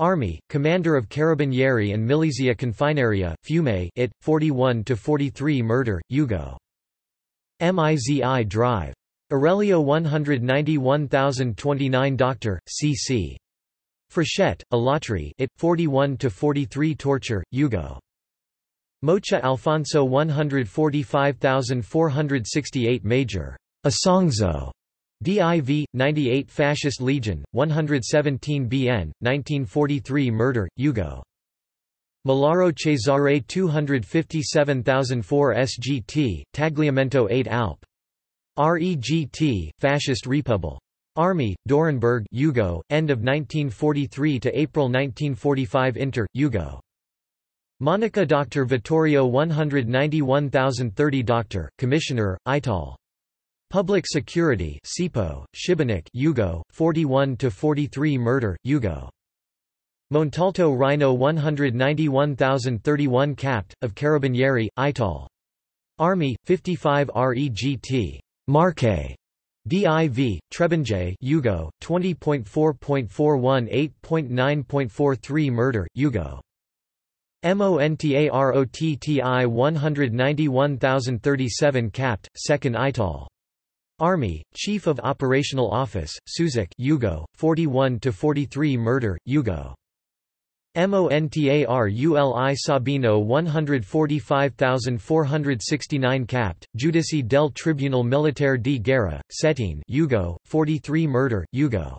Army, commander of Carabinieri and Milizia Confinaria, Fiume it, 41–43 Murder, Ugo. Mizi Drive. Aurelio 191029 Dr. C.C. Frechette, Alatri it, 41–43 Torture, Ugo. Mocha Alfonso 145468 Major. Asongzo. DIV 98 Fascist Legion 117 BN 1943 murder Yugo Malaro Cesare 257004 SGT Tagliamento 8 Alp REGT Fascist Republic Army Dorenberg Yugo end of 1943 to April 1945 Inter Yugo Monica Dr Vittorio 191030 Dr Commissioner Ital Public Security Sipo, Shibanik Yugo, 41-43 Murder, Yugo. Montalto Rhino 191031 Capt. of Carabinieri, Ital. Army, 55 REGT. Marque. DIV, Trebinje Yugo, 20.4.418.9.43 Murder, Yugo. MONTAROTTI 191037 Capt. 2nd Ital. Army, Chief of Operational Office, Suzuk, Yugo, 41-43 Murder, Yugo. MONTAR ULI Sabino 145469 Capt. Judici del Tribunal Militare di Guerra, Setin, Yugo, 43 Murder, Yugo.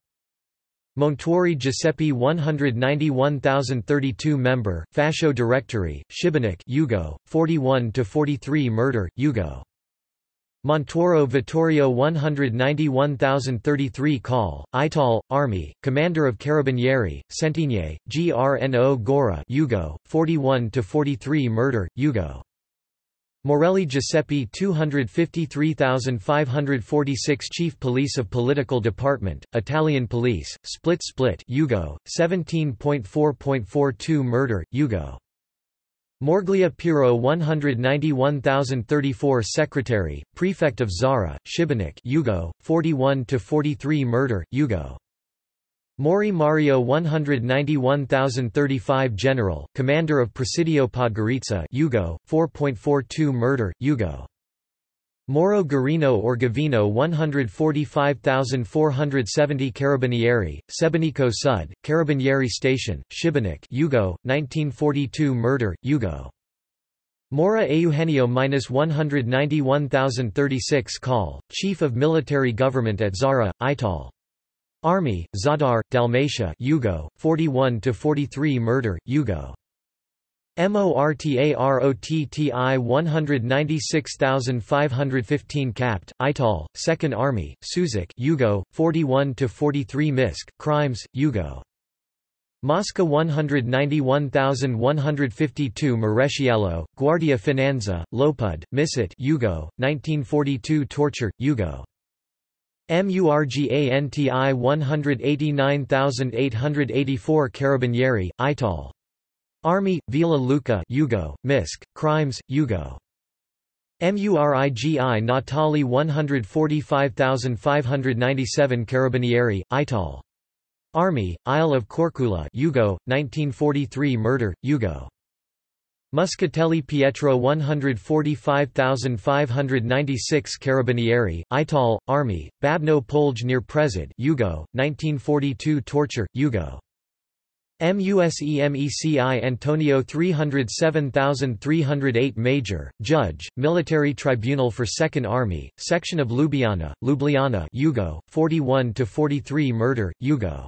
Montuori Giuseppe 191032 member, Fascio Directory, Shibanik Yugo, 41–43 Murder, Yugo. Montoro Vittorio 191033 Call, Ital, Army, Commander of Carabinieri, Sentigne, GRNO Gora Yugo, 41–43 Murder, Yugo. Morelli Giuseppe 253546 Chief Police of Political Department, Italian Police, Split Split Yugo, 17.4.42 Murder, Yugo. Morglia Piro 191034 Secretary, Prefect of Zara, Shibanik Yugo, 41-43 Murder, Yugo. Mori Mario 191035 General, Commander of Presidio Podgorica Yugo, 4.42 Murder, Yugo. Moro Garino or Gavino 145470 Carabinieri, Sebenico Sud, Carabinieri Station, Šibenik Yugo, 1942 Murder, Yugo. Mora Eugenio-191036 Call, Chief of Military Government at Zara, Ital. Army, Zadar, Dalmatia Yugo, 41–43 Murder, Yugo. MORTAROTTI 196515 Capt, Ital, 2nd Army, Suzik Yugo, 41–43 Misk, Crimes, Yugo. Mosca 191152 Mareciello, Guardia Finanza, Lopud, Misset Yugo, 1942 Torture, Yugo. MURGANTI 189884 Carabinieri, Ital. Army, Vila Luca Yugo, Misc. Crimes, Yugo. MURIGI Natali 145597 Carabinieri, Ital. Army, Isle of Corcula Yugo, 1943 Murder, Yugo. Muscatelli Pietro 145596 Carabinieri, Ital, Army, Babno Polj near Prezid Yugo, 1942 Torture, Yugo. MUSEMECI Antonio 307308 Major, Judge, Military Tribunal for Second Army, Section of Ljubljana, Ljubljana Yugo, 41–43 Murder, Yugo.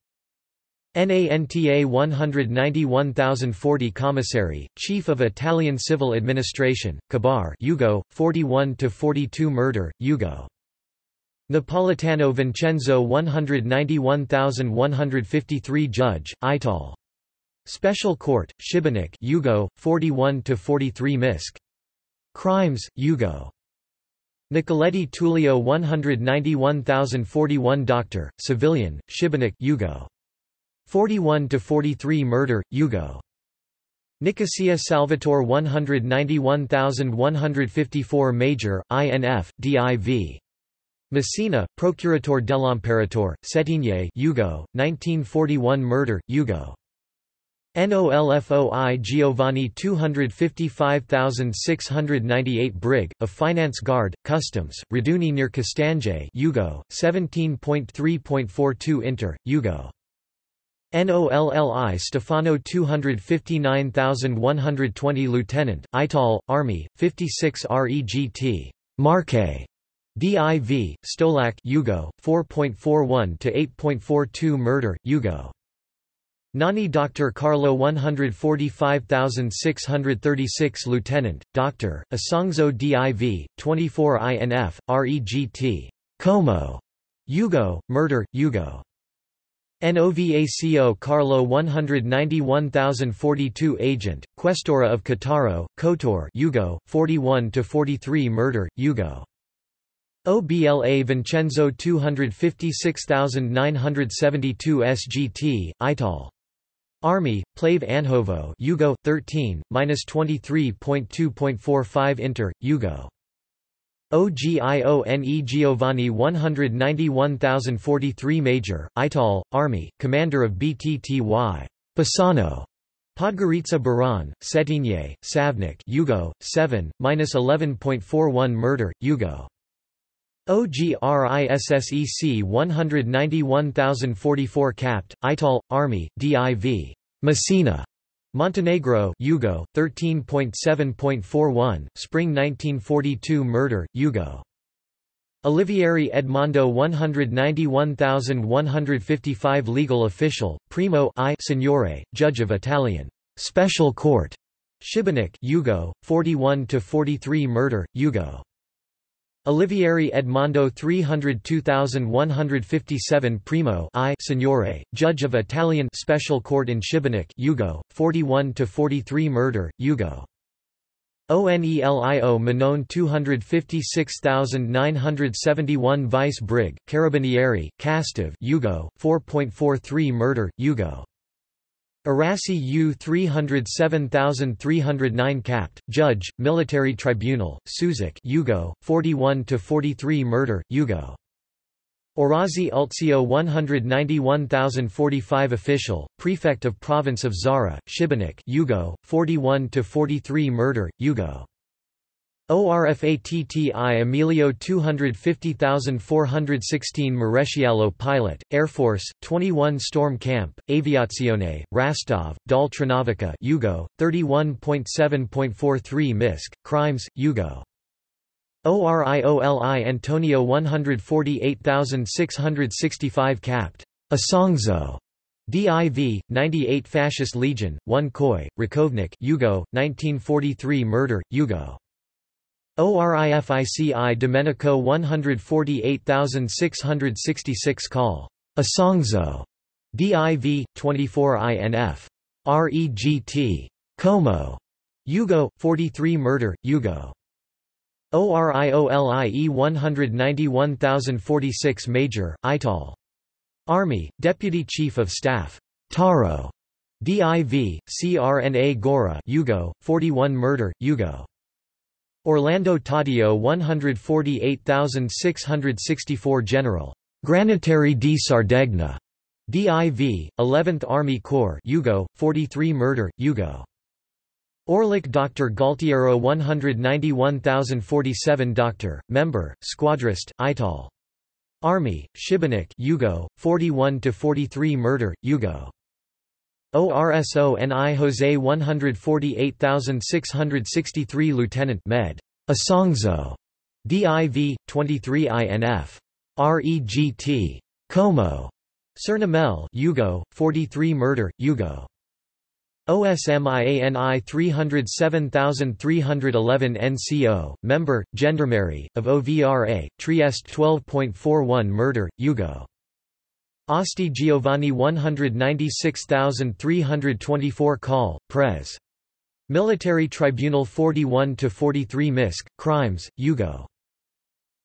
NANTA 191040 Commissary, Chief of Italian Civil Administration, Kabar Ugo, 41–42 Murder, Ugo. Napolitano Vincenzo 191153 Judge, Ital. Special Court, Shibanik Ugo, 41–43 Misc. Crimes, Ugo. Nicoletti Tullio 191041 Doctor, Civilian, Shibanik Ugo. 41–43 Murder, Yugo. Nicosia Salvator 191154 Major, INF, DIV. Messina, Procurator dell'Imperatore, Settigny Yugo, 1941 Murder, Yugo. NOLFOI Giovanni 255698 Brig, of Finance Guard, Customs, Raduni near Castange Yugo, 17.3.42 Inter, Yugo. NOLLI Stefano 259120 Lieutenant, ITAL, Army, 56 REGT, Marque, DIV, Stolak Yugo, 4.41 to 8.42 Murder, Yugo. Nani Dr. Carlo 145636 Lieutenant, Dr., Asangzo DIV, 24 INF, REGT, Como, Yugo, Murder, Yugo. Novaco Carlo 191042 Agent, Questora of Cataro, Kotor Yugo, 41–43 Murder, Yugo. OBLA Vincenzo 256972 SGT, Ital. Army, Plave Anhovo Yugo, 13, 23.2.45 Inter, Yugo. Ogione Giovanni 191043 Major, Ital, Army, Commander of BTTY. Pisano. Podgorica Baran, Setinje, Savnik Yugo, 7, 11.41 Murder, Yugo. OGRISSEC 191044 Capt, Ital, Army, DIV. Messina. Montenegro Yugo 13.7.41 Spring 1942 murder Yugo Olivieri Edmondo 191155 legal official primo I signore judge of Italian special court Shibanic Yugo 41 to 43 murder Yugo Olivieri Edmondo 302157 Primo I Signore, judge of Italian special court in Šibenik Yugo, 41–43 Murder, Yugo. ONELIO Minone 256971 Vice Brig, Carabinieri, Castive Yugo, 4.43 Murder, Yugo. Arasi U 307309 Capt. Judge, Military Tribunal, Suzik Yugo, 41–43 Murder, Yugo. Orazi Ultzio 191045 Official, Prefect of Province of Zara, Shibanik Yugo, 41–43 Murder, Yugo. ORFATTI Emilio 250416 Maresciallo Pilot, Air Force, 21 Storm Camp, Aviazione, Rostov, Dal Trnavoka Yugo, 31.7.43 Misk, Crimes, Yugo. ORIOLI Antonio 148665 Capt. Asongzo. DIV, 98 Fascist Legion, 1 Koi, Rakovnik Yugo, 1943 Murder, Yugo. ORIFICI Domenico 148666 call Asongzo. DIV, 24 INF. REGT. Como. Yugo, 43 Murder, Yugo. ORIOLIE 191046 Major, Ital. Army, Deputy Chief of Staff. Taro. DIV, CRNA Gora Yugo, 41 Murder, Yugo. Orlando Taddeo 148664 General. Granitari di Sardegna. DIV, 11th Army Corps Yugo, 43 Murder, Yugo. Orlik Dr. Galtiero 191047 Doctor, Member, Squadrist, Ital. Army, Shibanik Yugo, 41–43 Murder, Yugo. ORSONI Jose 148663 Lieutenant Med. Asongzo. DIV, 23 INF. REGT. Como. Cernamel Yugo, 43 Murder, Yugo. OSMIANI 307311 NCO, member, Gendarmerie, of OVRA, Trieste 12.41 Murder, Yugo. Osti Giovanni 196324 Call, Pres. Military Tribunal 41-43 Misc, Crimes, Yugo.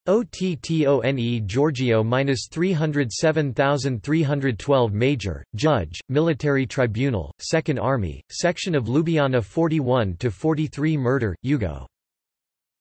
OTTONE Giorgio-307312 Major, Judge, Military Tribunal, Second Army, Section of Ljubljana 41-43 Murder, Yugo.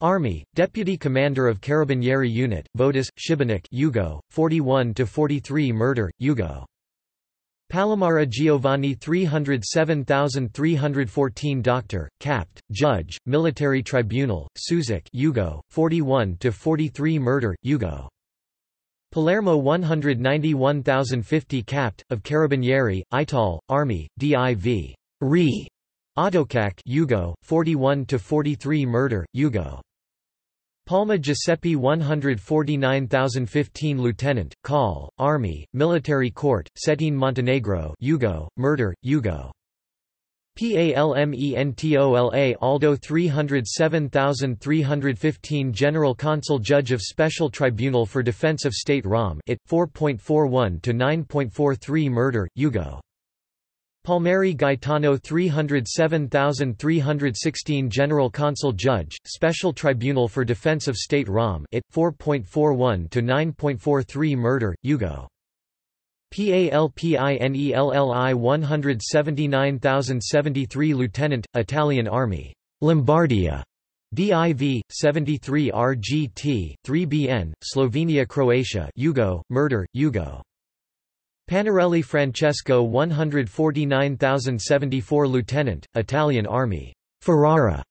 Army, Deputy Commander of Carabinieri Unit, Votis, Shibanik Yugo, 41-43 Murder, Yugo. Palomara Giovanni 307314 Doctor, Capt, Judge, Military Tribunal, Suzik Yugo, 41-43 Murder, Yugo. Palermo 191050 Capt, of Carabinieri, Ital, Army, DIV. Re. Autocac Yugo, 41-43 Murder, Yugo. Palma Giuseppe 149015 Lieutenant, Call, Army, Military Court, Setin Montenegro Yugo Murder, Yugo PALMENTOLA Aldo 307315 General Consul Judge of Special Tribunal for Defense of State Rom it 4.41 to 9.43 Murder Yugo Palmieri Gaetano 307316 General Consul Judge, Special Tribunal for Defense of State Rom it, 4.41 to 9.43 Murder, Yugo PALPINELLI 179073 Lieutenant, Italian Army. Lombardia. DIV 73 RGT 3BN Slovenia Croatia Yugo murder Yugo Panarelli Francesco 149074 Lieutenant, Italian Army. Ferrara.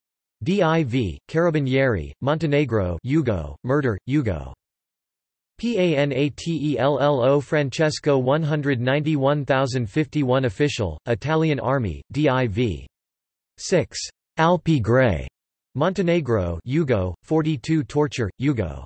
DIV, Carabinieri, Montenegro Yugo, murder, Yugo. PANATELLO Francesco 191051 Official, Italian Army, DIV. 6. Alpi Grey. Montenegro Yugo, 42 Torture, Yugo.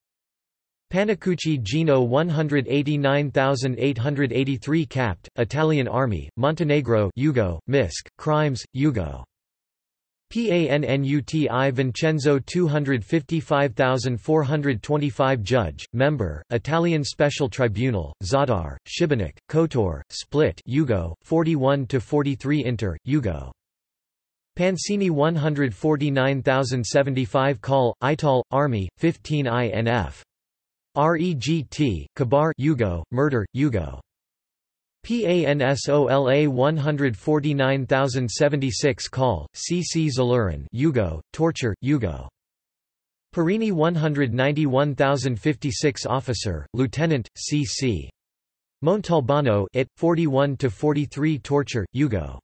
Panacucci Gino 189883 Capt, Italian Army, Montenegro Yugo, Misc, Crimes, Yugo. PANNUTI Vincenzo 255425 Judge, Member, Italian Special Tribunal, Zadar, Šibenik, Kotor, Split Yugo, 41–43 Inter, Yugo. Pansini 149075 Call, Ital, Army, 15 INF. REGT, Kabar Yugo, Murder, Yugo. PANSOLA 149076 Call, CC Zalurin Yugo, Torture, Yugo. Perini 191056 Officer, Lieutenant, CC. Montalbano it, 41–43 Torture, Yugo.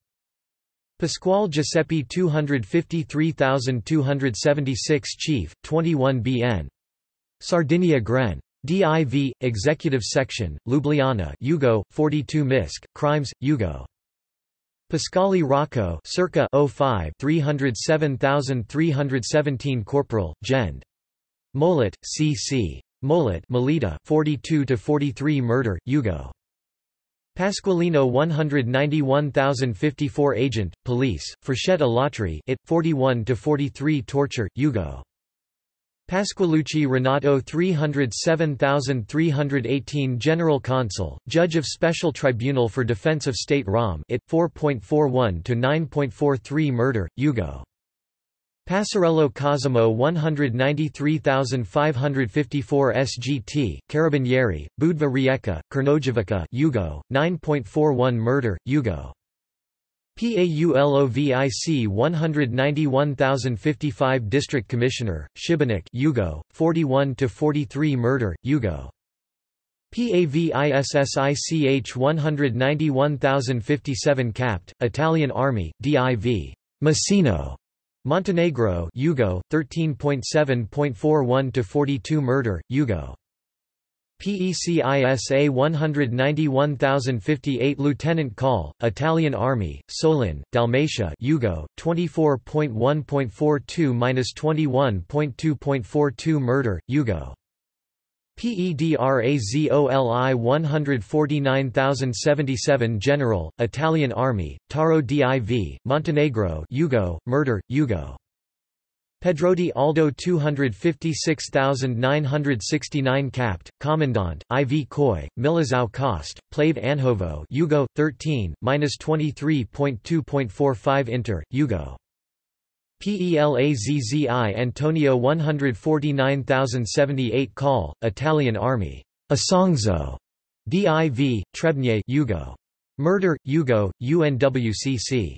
Pasquale Giuseppe 253276 Chief, 21 BN. Sardinia Gren. DIV, Executive Section, Ljubljana Yugo, 42 Misc, Crimes, Yugo. Pascali Rocco circa 05 307317 Corporal, Gend. Mollet, C.C. Mollet, Melita 42-43 Murder, Yugo. Pasqualino 191054 Agent, Police, Frechette Alatri it, 41-43 Torture, Yugo. Pasqualucci Renato 307318 General Consul, Judge of Special Tribunal for Defense of State Rom it 4.41 to 9.43 Murder, Yugo. Passarello Cosimo 193554 SGT, Carabinieri, Budva Rieka, Krnojevica Yugo. 9.41 Murder, Yugo. PAULOVIC 191055 District Commissioner, Shibanik Yugo, 41–43 Murder, Yugo. PAVISSICH 191057 Capt, Italian Army, DIV. Messino. Montenegro Yugo, 13.7.41–42 Murder, Yugo. PECISA 191058 Lieutenant Call, Italian Army, Solin, Dalmatia Yugo, 24.1.42-21.2.42 Murder, Yugo. PEDRAZOLI 149077 General, Italian Army, Taro DIV, Montenegro Yugo, Murder, Yugo. Pedro Aldo 256969 capt. Commandant, IV Coy, Milizao Cost, Plave Anhovo Yugo, 13, 23.2.45 Inter, Yugo. PELAZZI Antonio 149078 Call, Italian Army. Asongzo, DIV, Trebnye Yugo. Murder, Yugo, UNWCC.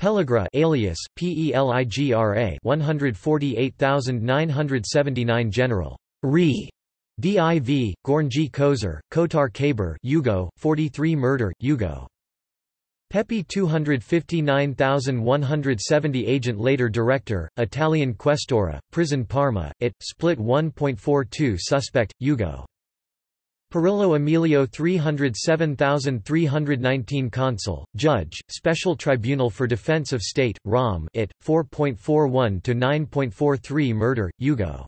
Peligra alias PELIGRA 148979 General Re DIV Gornji Kozer Kotar Kaber Yugo 43 Murder Yugo Pepe 259170 Agent later Director, Italian Questora, Prison Parma, IT, Split 1.42 Suspect, Yugo Perillo Emilio 307319 Consul, Judge, Special Tribunal for Defense of State, Rom it, 4.41 to 9.43 Murder, Ugo.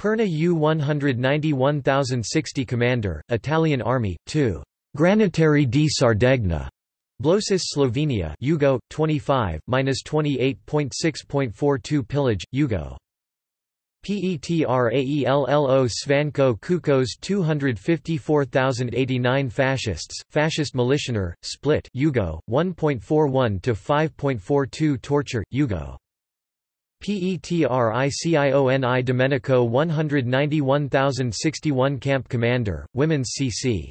Perna U191060 Commander, Italian Army, 2. Granitari di Sardegna. Blosis Slovenia Ugo, 25, 28.6.42 Pillage, Ugo. PETRAELLO Svanko Kukos 254,089 Fascists, Fascist militioner, Split Yugo, 1.41 to 5.42 Torture, Yugo PETRICIONI Domenico 191061 Camp Commander, Women's CC.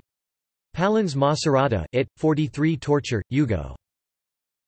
Palins Maserata, IT, 43 Torture, Yugo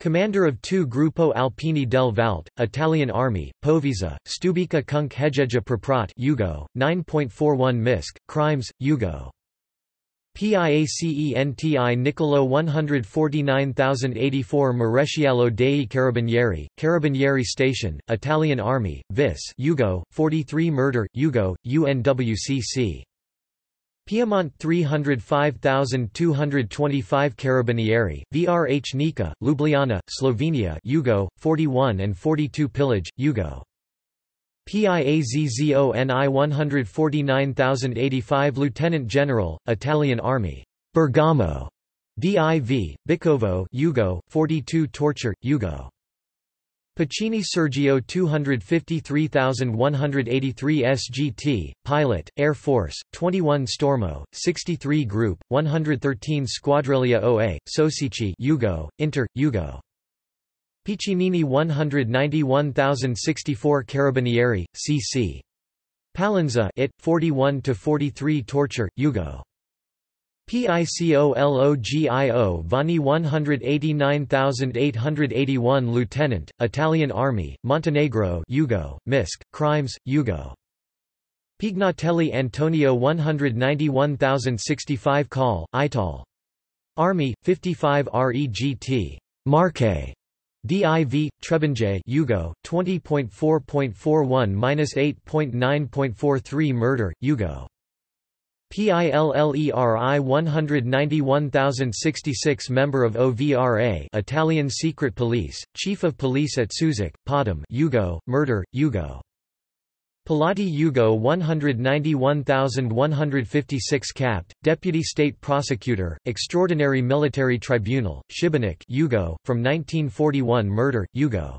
Commander of 2 Gruppo Alpini del Valt, Italian Army, Povisa, Stubica Kunk Hegeja Proprat Yugo, 9.41 Misc, Crimes, Yugo. PIACENTI Niccolo 149084 Maresciallo dei Carabinieri, Carabinieri Station, Italian Army, Vis Yugo, 43 Murder, Yugo, UNWCC. Piemont 305225 Carabinieri, VRH Nika, Ljubljana, Slovenia Yugo, 41 and 42 Pillage, Yugo. PIAZZONI 149085 Lieutenant General, Italian Army. Bergamo. DIV, Bicovo Yugo, 42 Torture, Yugo. Pacini Sergio 253183 SGT, Pilot, Air Force, 21 Stormo, 63 Group, 113 Squadriglia OA, Sosici Yugo, Inter, Yugo. Piccinini 191064 Carabinieri, CC. Palenza it, 41–43 Torture, Yugo. PICOLOGIO Vani 189881 Lieutenant, Italian Army, Montenegro Yugo, Misc. Crimes, Yugo. Pignatelli Antonio 191065 Call, Ital. Army, 55 REGT. Marque. DIV, Trebinje Yugo, 20.4.41-8.9.43 Murder, Yugo. PILLERI 191066 Member of OVRA Italian Secret Police, Chief of Police at Suzik, Padam Ugo, Murder, Ugo. Pilati Ugo 191156 Capt, Deputy State Prosecutor, Extraordinary Military Tribunal, Shibanik Ugo, from 1941 Murder, Ugo.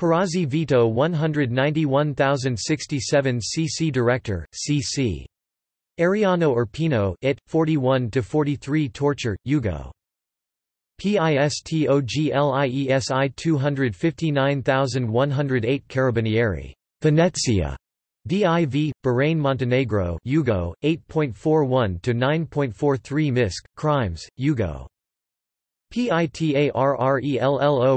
Parazi Vito 191067 CC Director, CC. Ariano Urpino, it, 41–43 Torture, Yugo. PISTOGLIESI 259108 Carabinieri. Venezia. DIV, Bahrain Montenegro Yugo, 8.41 to 9.43 Misc, Crimes, Yugo. PITARRELLO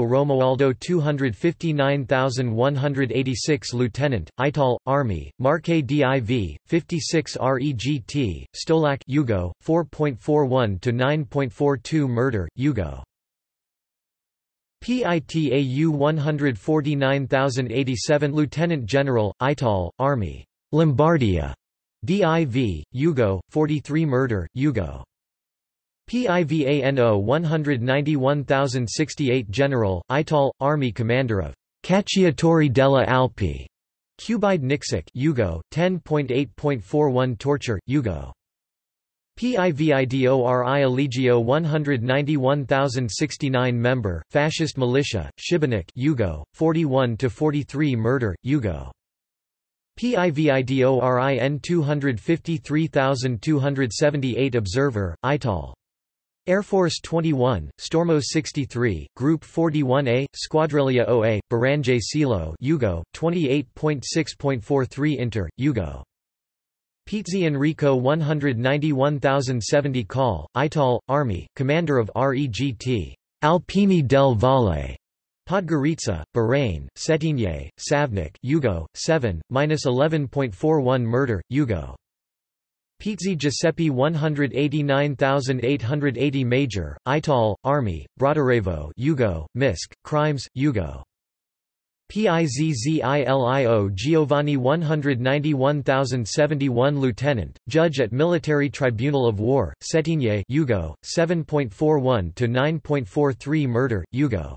Romualdo 259186 Lieutenant, Ital, Army, Marque DIV, 56 REGT, Stolak Yugo, 4.41 to 9.42 Murder, Yugo. PITAU 149087 Lieutenant General, Ital, Army, Lombardia, DIV, Yugo, 43 Murder, Yugo. PIVANO 191068 General, Ital, Army Commander of Cacciatori della Alpi, Cubide Nixik Yugo, 10.8.41 Torture, Yugo. PIVIDORI Allegio 191069 Member, Fascist Militia, Shibanik Yugo, 41-43 Murder, Yugo. Pividorin 253278 Observer, Ital. Air Force 21, Stormo 63, Group 41A, Squadrilla OA, Baranje Silo Yugo, 28.6.43 Inter, Yugo. Pizzi Enrico 191070 Call, Ital, Army, Commander of REGT, Alpini del Valle, Podgorica, Bahrain, Setinye, Savnik Yugo, 7, 11.41 Murder, Yugo. Pizzi Giuseppe 189880 Major, Ital, Army, Braderevo Yugo, Misk, Crimes, Yugo. Pizzilio Giovanni 191071 Lieutenant, Judge at Military Tribunal of War, Setigne, Yugo, 7.41 to 9.43 Murder, Yugo.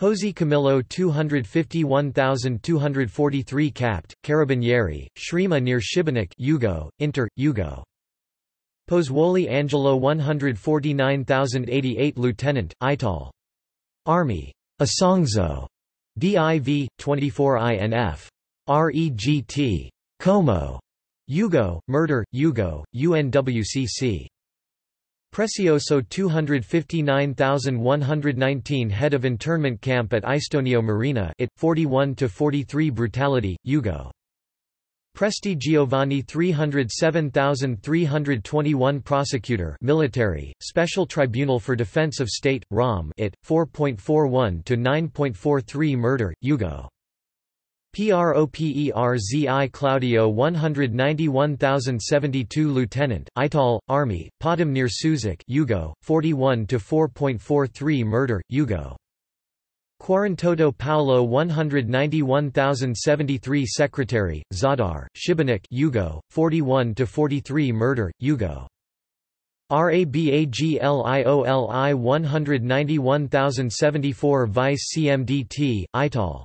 Posi Camillo 251243 Capt, Carabinieri, Shrima near Šibenik Yugo, Inter, Yugo. Pozzuoli Angelo 149088 Lieutenant, Ital. Army. Asongzo, DIV, 24 INF. REGT. Como. Yugo, Murder, Yugo, UNWCC. Precioso 259119 Head of internment camp at Istonio Marina it, 41–43 Brutality, Yugo. Presti Giovanni 307321 Prosecutor Military, Special Tribunal for Defense of State, ROM it, 4.41–9.43 Murder, Yugo. PROPERZI Claudio 191072 Lieutenant, Ital, Army, Podom near Suzik Yugo, 41-4.43 Murder, Yugo. Quarantoto Paolo 191073 Secretary, Zadar, Shibanik Yugo, 41-43 Murder, Yugo. RABAGLIOLI 191074 Vice CMDT, Ital,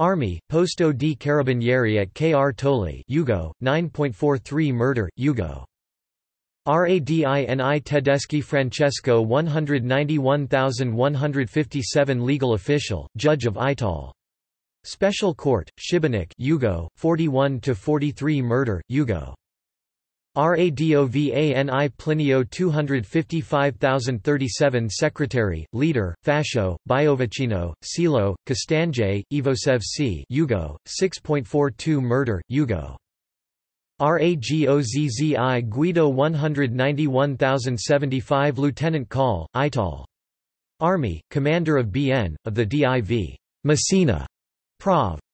Army, Posto di Carabinieri at Kr Toli 9.43 Murder, Ugo. Radini Tedeschi Francesco 191157 Legal official, Judge of Ital. Special Court, Shibanik Ugo, 41–43 Murder, Ugo. Radovani Plinio 255037 Secretary, Leader, Fascio, Biovicino, Silo, Castanje, Ivosev C. Yugo, 6.42 Murder, Yugo. Ragozzi Guido 191075 Lieutenant Call, Ital. Army, Commander of BN, of the DIV. Messina. Prov.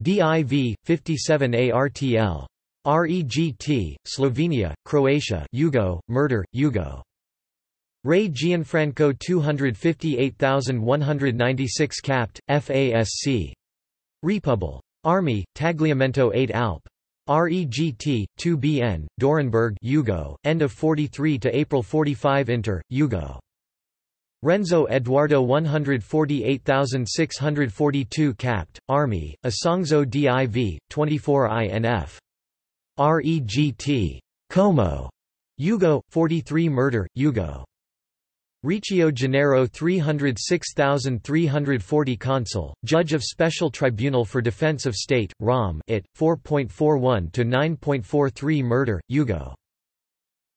DIV 57 ARTL REGT Slovenia Croatia Yugo murder Yugo Ray Gianfranco 258196 capt FASC Repubble Army Tagliamento 8 Alp REGT 2BN Dorenberg Yugo end of 43 to April 45 Inter Yugo Renzo Eduardo 148642 Capt. Army, Asangzo DIV, 24 INF. REGT. Como. Yugo, 43 Murder, Yugo. Riccio Janeiro 306340 Consul, Judge of Special Tribunal for Defense of State, ROM it, 4.41 to 9.43 Murder, Yugo.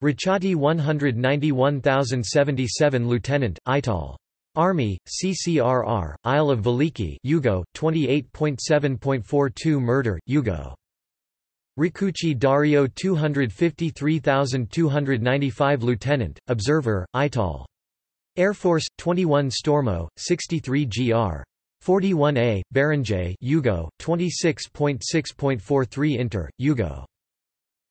Richati 191077 Lieutenant, Ital. Army, CCRR, Isle of Veliki Yugo, 28.7.42 Murder, Yugo. Ricucci Dario 253295 Lieutenant, Observer, Ital. Air Force, 21 Stormo, 63 GR. 41A, Barangay Yugo, 26.6.43 Inter, Yugo.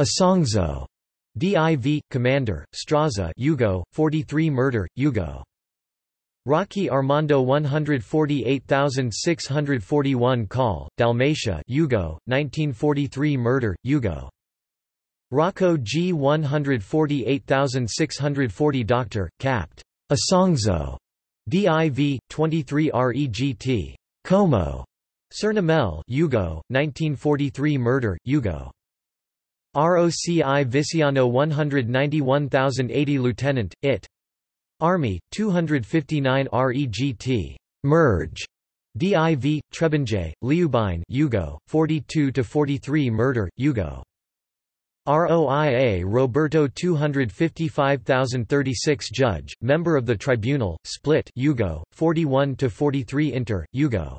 Asangzo, DIV, Commander, Straza Yugo, 43 Murder, Yugo. Rocky Armando 148641 Call, Dalmatia Yugo, 1943 Murder, Yugo. Rocco G 148640 Dr. Capt. Asangzo, DIV, 23 REGT. Como. Cernamel Yugo, 1943 Murder, Yugo. ROCI Visiano 191080 Lieutenant, IT. Army, 259 REGT. Merge. DIV, Trebinje, Liubine Yugo, 42–43 Murder, Yugo. ROIA Roberto 255036 Judge, member of the Tribunal, Split Yugo, 41–43 Inter, Yugo.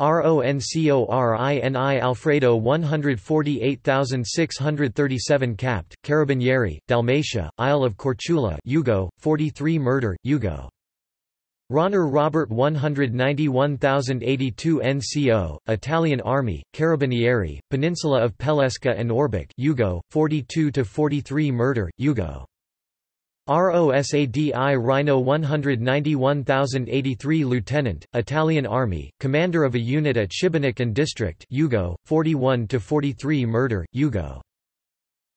Roncorini Alfredo 148637 capped, Carabinieri, Dalmatia, Isle of Corchula Yugo, 43 Murder, Yugo. Ronner Robert 191082 NCO, Italian Army, Carabinieri, Peninsula of Pelesca and Orbic Yugo, 42–43 Murder, Yugo. ROSADI Rhino 191083 Lieutenant, Italian Army, commander of a unit at Šibenik and District Yugo, 41–43 Murder, Yugo.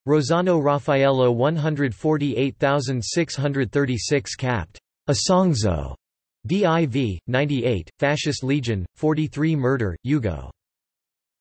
Rosano Raffaello 148636 Capt. Asongzo, DIV, 98, Fascist Legion, 43 Murder, Yugo.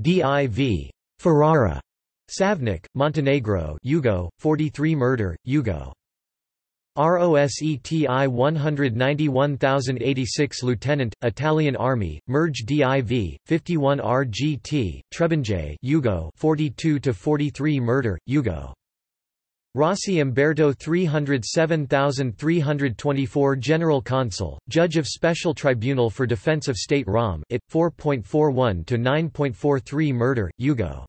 DIV. Ferrara. Savnik, Montenegro Yugo, 43 Murder, Yugo. ROSETI 191086 Lieutenant, Italian Army, Merge DIV, 51 RGT, Trebinje Yugo 42-43 Murder, Yugo Rossi Umberto 307324 General Consul, Judge of Special Tribunal for Defense of State Rom it, 4.41 to 9.43 Murder, Yugo.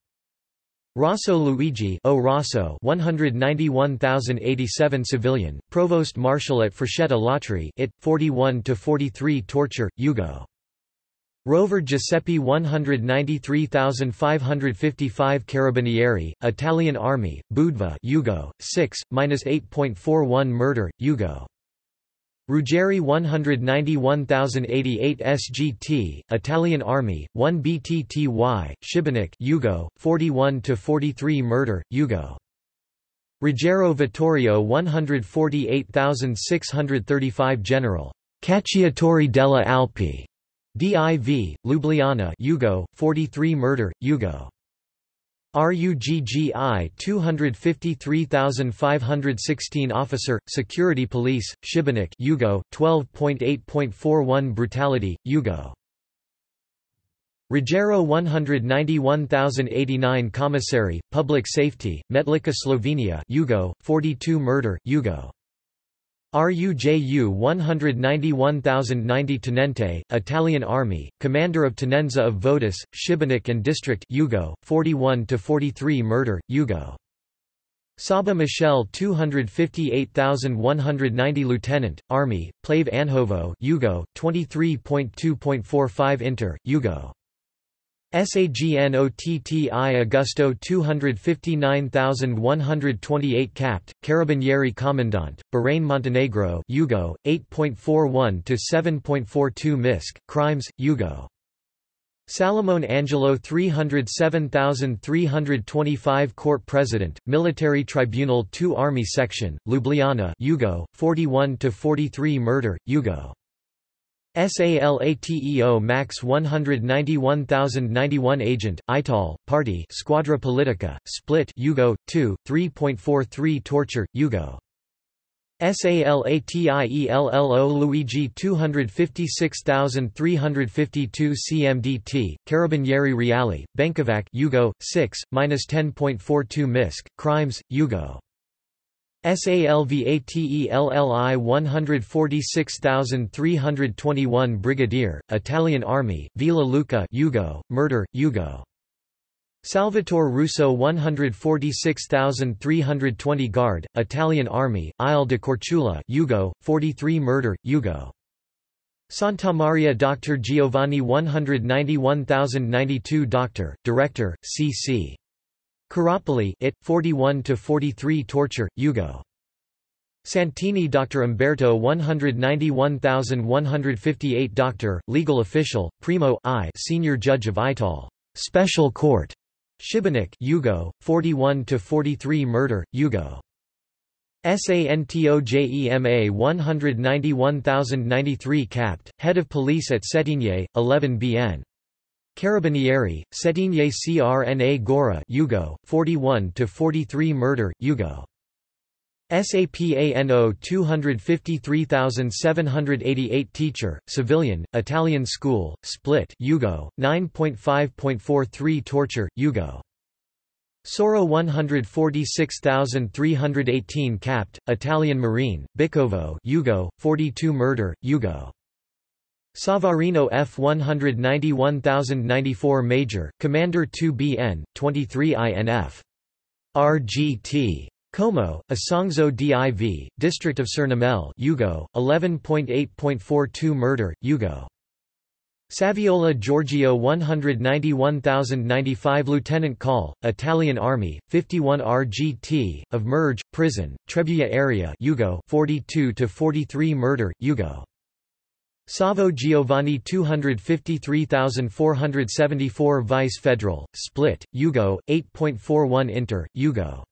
Rosso Luigi o Rosso 191087 Civilian, Provost Marshal at Frechetta Latri it, 41 to 43 Torture, Yugo. Rover Giuseppe 193555 Carabinieri, Italian Army, Budva Yugo, 6, 8.41 Murder, Yugo. Ruggeri 191088 SGT, Italian Army, 1 BTTY, Shibanik Yugo, 41-43 Murder, Yugo. Ruggero Vittorio 148635 General. Cacciatori della Alpi. DIV, Ljubljana Yugo, 43 Murder, Yugo. RUGGI 253516 Officer, Security Police, Šibenik Yugo, 12.8.41 Brutality, Yugo. Rogero 191089 Commissary, Public Safety, Metlika Slovenia Yugo, 42 Murder, Yugo. RUJU 191090 Tenente, Italian Army, commander of Tenenza of Vodis, Šibenik and District Yugo, 41-43 Murder, Yugo. Saba Michel 258190 Lieutenant, Army, Plave Anhovo Yugo, 23.2.45 Inter, Yugo. Sagnotti Augusto 259128 Capt. Carabinieri Commandant, Bahrain Montenegro Yugo, 8.41 to 7.42 Misc, Crimes, Yugo. Salomon Angelo 307325 Court President, Military Tribunal 2 Army Section, Ljubljana Yugo, 41 to 43 Murder, Yugo. SALATEO MAX 191091 Agent, ITAL, Party Squadra Politica, Split Yugo, 2, 3.43 Torture, Yugo SALATIELLO Luigi 256352 CMDT, Carabinieri Reali, Bankovac Yugo, 6, 10.42 MISC, Crimes, Yugo SALVATELLI 146321 Brigadier, Italian Army, Villa Luca Yugo, murder, Yugo. Salvatore Russo 146320 Guard, Italian Army, Isle de Corchula Yugo, 43 murder, Yugo. Santa Maria Dr. Giovanni 191092 Doctor, Director, C.C. Karapali it, 41–43 Torture, Yugo. Santini Dr. Umberto 191158 Doctor, legal official, Primo I senior judge of Ital. Special Court. Shibanik Yugo, 41–43 Murder, Yugo. SANTOJEMA 191093 Capt, Head of Police at Setinye, 11 BN. Carabinieri, Setinye Crna Gora Yugo, 41–43 to Murder, Yugo. SAPANO 253788 Teacher, Civilian, Italian School, Split Yugo, 9.5.43 Torture, Yugo. Soro 146318 Capt, Italian Marine, Bicovo Yugo, 42 Murder, Yugo. Savarino F191094 Major, Commander 2BN, 23INF. RGT. Como, Asangzo DIV, District of Surnamel, Yugo, 11.8.42 Murder, Yugo. Saviola Giorgio 191095 Lieutenant Call, Italian Army, 51 RGT, of Merge, Prison, Trebia Area Yugo 42-43 Murder, Yugo. Savo Giovanni 253474 Vice Federal, Split, Yugo, 8.41 Inter, Yugo.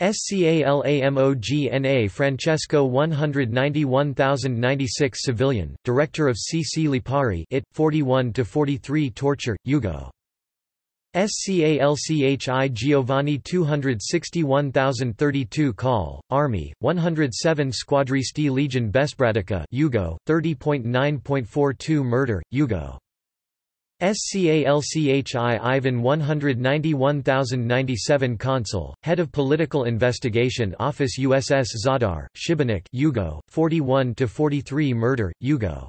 SCALAMOGNA Francesco 191096 Civilian, Director of CC Lipari it, 41–43 Torture, Yugo. SCALCHI Giovanni 261032 Call, Army, 107 Squadristi Legion Bespratica Yugo, 30.9.42 Murder, Yugo. SCALCHI Ivan 191097 Consul, Head of Political Investigation Office USS Zadar, Shibanik Yugo, 41-43 Murder, Yugo.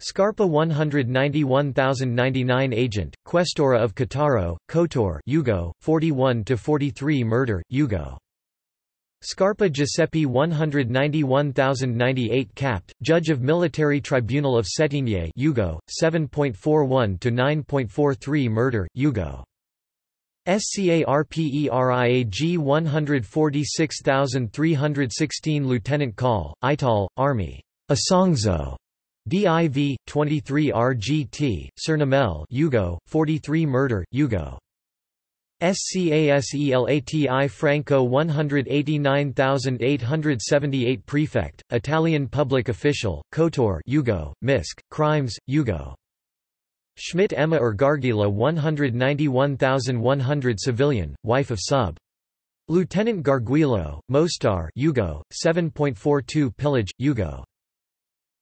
Scarpa 191099 Agent, Questora of Kataro, Kotor Yugo, 41-43 Murder, Yugo. Scarpa Giuseppe 191098 Capt, Judge of Military Tribunal of Settigne Yugo, 7.41-9.43 Murder, Yugo. G 146316 Lieutenant Call, Ital, Army. Asongzo. DIV 23 RGT Surnamel Yugo 43 Murder Yugo SCASELATI Franco 189878 Prefect, Italian public official, Kotor Yugo, Misc, Crimes, Yugo. Schmidt Emma or Ergargila 191100 Civilian, wife of Sub. Lieutenant Garguilo, Mostar Yugo, 7.42 Pillage, Yugo.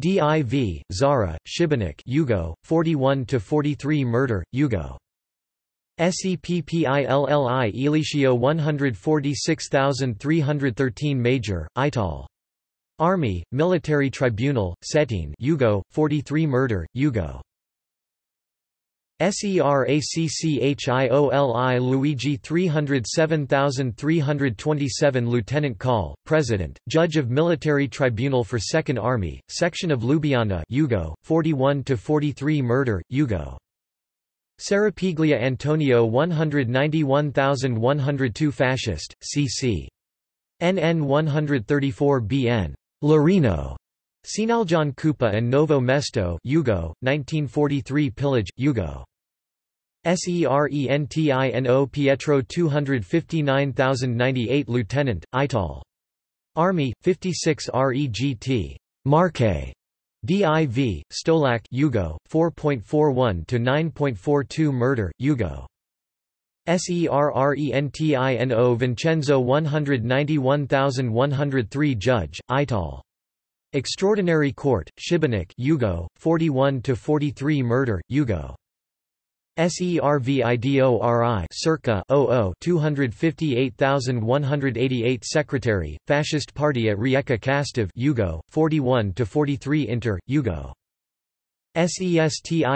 DIV, Zara, Shibanik Yugo, 41-43 Murder, Yugo. SEPPILLI Elicio 146313 Major, Ital. Army, Military Tribunal, Setin Yugo, 43 Murder, Yugo. SERACCHIOLI Luigi 307327 Lieutenant Call, President, Judge of Military Tribunal for Second Army, Section of Ljubljana Yugo, 41–43 Murder, Yugo. Serapiglia Antonio 191102 Fascist, CC. NN 134 BN. Lorino. Sinaljan Kupa and Novo Mesto Yugo, 1943 Pillage, Yugo. Serentino Pietro 259098 Lieutenant, Ital. Army, 56 REGT. Marque. DIV, Stolak Yugo, 4.41 to 9.42 Murder, Yugo. Serentino Vincenzo 191103 Judge, Ital. Extraordinary Court, Shibanik Yugo, 41 to 43 Murder, Yugo. SERVIDORI circa 00258188 Secretary, Fascist Party at Rijeka Kastev Yugo, 41 to 43 Inter Yugo. SESTILLI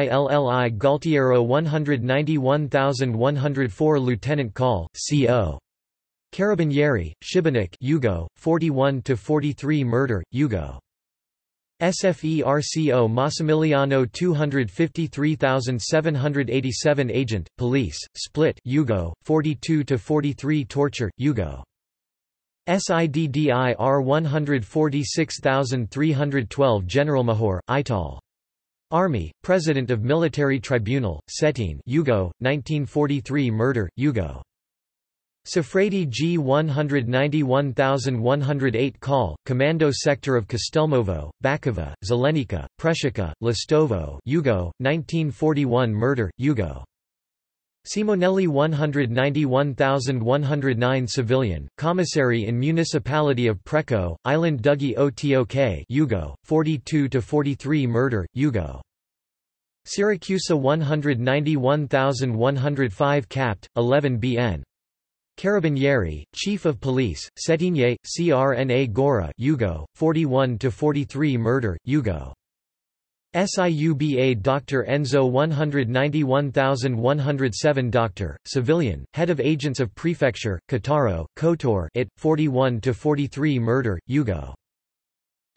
Galtiero 191104 Lieutenant Call, CO. Carabinieri, Shibanik Yugo, 41 to 43 Murder, Yugo. SFERCO Massimiliano 253787 Agent, Police, Split Yugo, 42-43 Torture, Yugo. SIDDIR 146312 General Mahor, Ital. Army, President of Military Tribunal, Setin, Yugo, 1943 Murder, Yugo. Safradi G 191108 Call, Commando Sector of Kostelmovo, Bakova, Zelenica, Preshika, Listovo Yugo, 1941 Murder, Yugo. Simonelli 191109 Civilian, Commissary in Municipality of Preko, Island Dugi Otok Yugo, 42–43 Murder, Yugo. Syracusa 191105 Capt. 11 BN Carabinieri, Chief of Police, Setinye, CRNA Gora Yugo, 41-43 Murder, Yugo. SIUBA Dr. Enzo 191107 Dr. Civilian, Head of Agents of Prefecture, Kataro, Kotor it, 41-43 Murder, Yugo.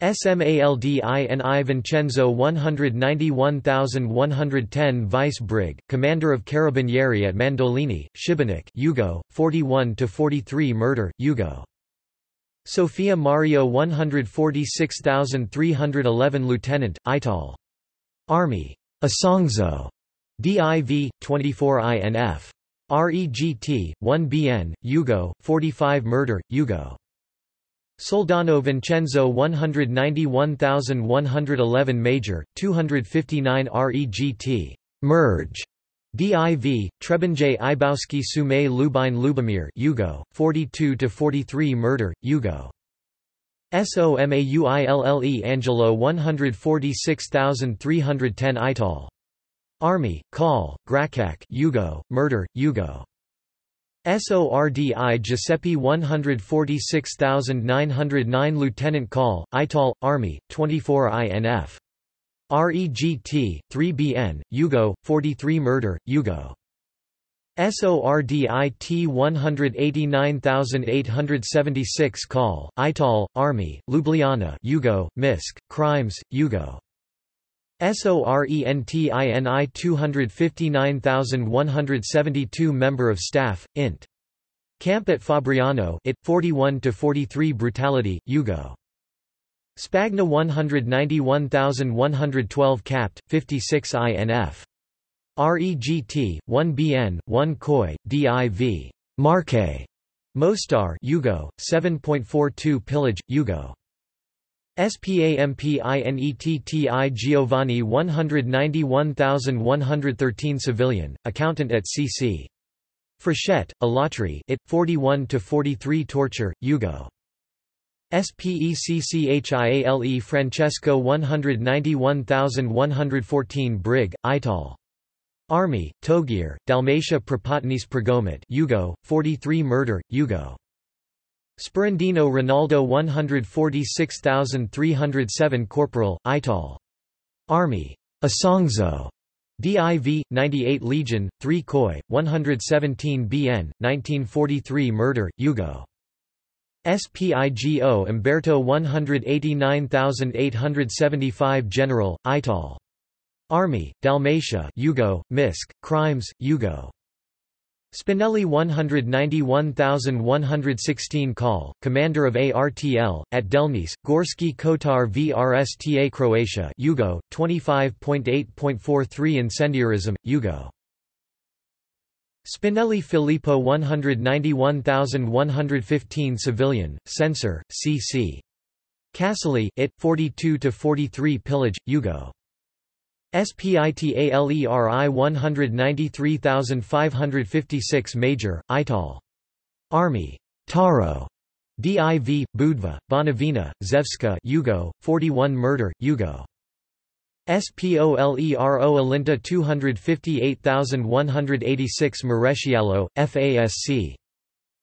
SMALDINI Vincenzo 191110 Vice Brig, Commander of Carabinieri at Mandolini, Šibenik Yugo, 41–43 Murder, Yugo. Sofia Mario 146311 Lieutenant, Ital. Army. Asongzo. DIV, 24 INF. REGT, 1 BN, Yugo, 45 Murder, Yugo. Soldano Vincenzo 191111 Major, 259 REGT. Merge. DIV, Trebinje Ibowski Sume Lubin Lubomir Yugo, 42-43 Murder, Yugo. SOMAUILLE Angelo 146310 Ital. Army, Call, Grakak Yugo, Murder, Yugo. SORDI Giuseppe 146909 Lieutenant Call, ITAL, Army, 24 INF. REGT, 3BN, Yugo, 43 Murder, Yugo. SORDIT 189876 Call, ITAL, Army, Ljubljana Yugo, Misc Crimes, Yugo. SORENTINI 259172 Member of Staff, Int. Camp at Fabriano it, 41–43 Brutality, Yugo. Spagna 191112 Capt. 56 INF. REGT, 1BN, 1 COI, DIV. Marque. Mostar Yugo, 7.42 Pillage, Yugo. SPAMPINETTI Giovanni 191113 Civilian, accountant at C.C. Frechette, Alatri it, 41–43 Torture, Yugo. SPECCHIALE Francesco 191114 Brig, Ital. Army, Togir, Dalmatia Propotnice Pragomet Yugo, 43 Murder, Yugo. Sperandino Ronaldo 146307 Corporal, Ital. Army. Asongzo, DIV, 98 Legion, 3 Koi, 117 BN, 1943 Murder, Yugo. SPIGO Umberto 189875 General, Ital. Army, Dalmatia Yugo, Misk, Crimes, Yugo. Spinelli 191116 Call, Commander of ARTL, at Delnice, Gorski Kotar VRSTA Croatia Yugo, 25.8.43 Incendiarism, Yugo Spinelli Filippo 191115 Civilian, Censor, C.C. Cassili it, 42–43 Pillage, Yugo SPITALERI 193556 Major, Ital. Army. Taro. DIV, Budva, Bonavina, Zevska Yugo, 41 Murder, Yugo. SPOLERO Alinta 258186 Maresciallo FASC.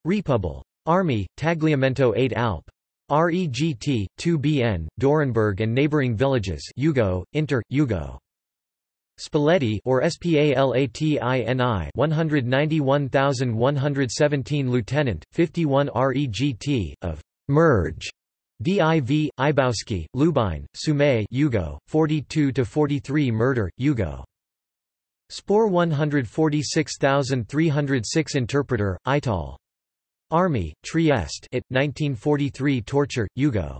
Repubble. Army, Tagliamento 8 Alp. REGT, 2BN, Dorenberg and neighboring villages Yugo, Inter, Yugo. Spalletti or SPALATINI 191117 Lieutenant 51 REGT of Merge DIV Ibowski Lubine Sume, Yugo 42 to 43 Murder Yugo Spore 146306 Interpreter Ital Army Trieste at 1943 Torture Yugo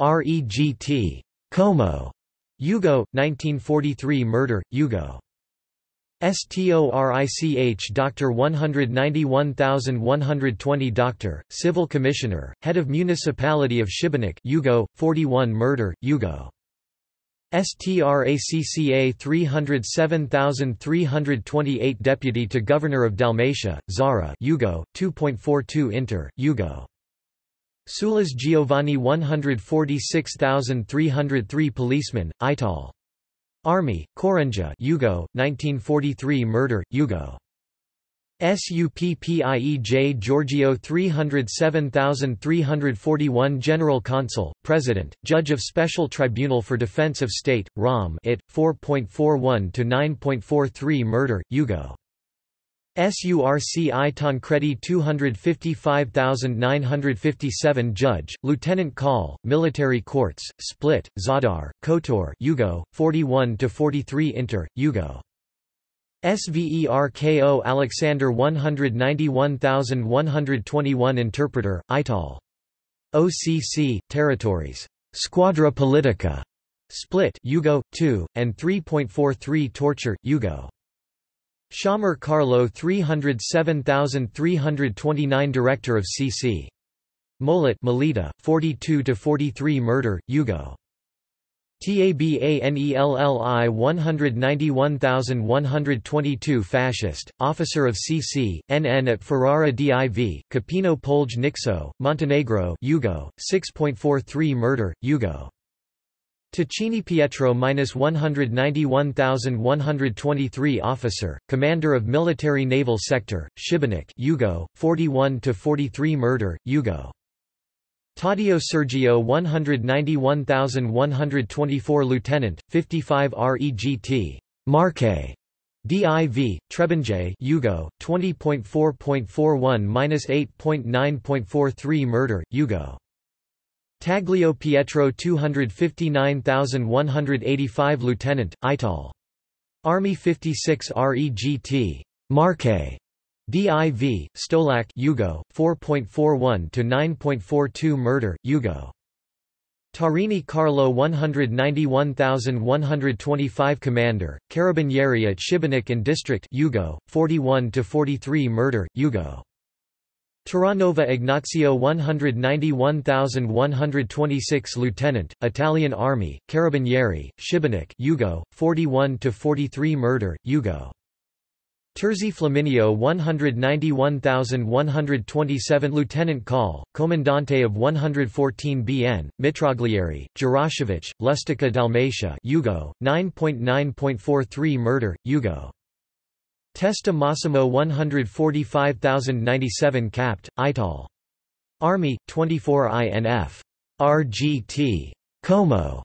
REGT. Como. Yugo, 1943 Murder, Yugo. STORICH Dr. 191120 Dr., Civil Commissioner, Head of Municipality of Shibanik Yugo, 41 Murder, Yugo. STRACCA 307328 Deputy to Governor of Dalmatia, Zara Yugo, 2.42 Inter, Yugo. Sulas Giovanni 146303 Policeman, Ital. Army, Korunja Yugo, 1943 Murder, Yugo. SUPPIEJ Giorgio 307341 General Consul, President, Judge of Special Tribunal for Defense of State, ROM it, 4.41 to 9.43 Murder, Yugo. SURC I Tancredi 255957 Judge, Lieutenant Call, Military Courts, Split, Zadar, Kotor Yugo, 41–43 Inter, Yugo. SVERKO Alexander 191121 Interpreter, Ital. OCC, Territories. Squadra Politica. Split Yugo, 2, and 3.43 Torture, Yugo. Shamar Carlo 307329 Director of CC. Mollet, Melita, 42–43 Murder, Yugo. TABANELLI 191122 Fascist, Officer of CC, NN at Ferrara DIV, Capino Polge Nixo, Montenegro Yugo, 6.43 Murder, Yugo Ticini Pietro 191123 Officer, Commander of Military Naval Sector, Shibanik Yugo, 41-43 Murder, Yugo. Taddeo Sergio 191124 Lieutenant, 55 REGT. Marque. DIV, Trebanje Yugo, 20.4.41-8.9.43 Murder, Yugo. Taglio Pietro 259185 Lieutenant, Ital. Army 56 REGT. Marque. DIV, Stolak Yugo, 4.41 to 9.42 Murder, Yugo. Tarini Carlo 191125 Commander, Carabinieri at Šibenik and District Yugo, 41 to 43 Murder, Yugo. Terranova Ignazio 191126 Lieutenant, Italian Army, Carabinieri, Shibanik Yugo, 41–43 Murder, Yugo. Terzi Flaminio 191127 Lieutenant Call, Comandante of 114 BN, Mitroglieri, Jurashevich, Lustica Dalmatia Yugo, 9.9.43 Murder, Yugo. Testa Massimo 145097 capt. Ital. Army, 24 INF. RGT. Como.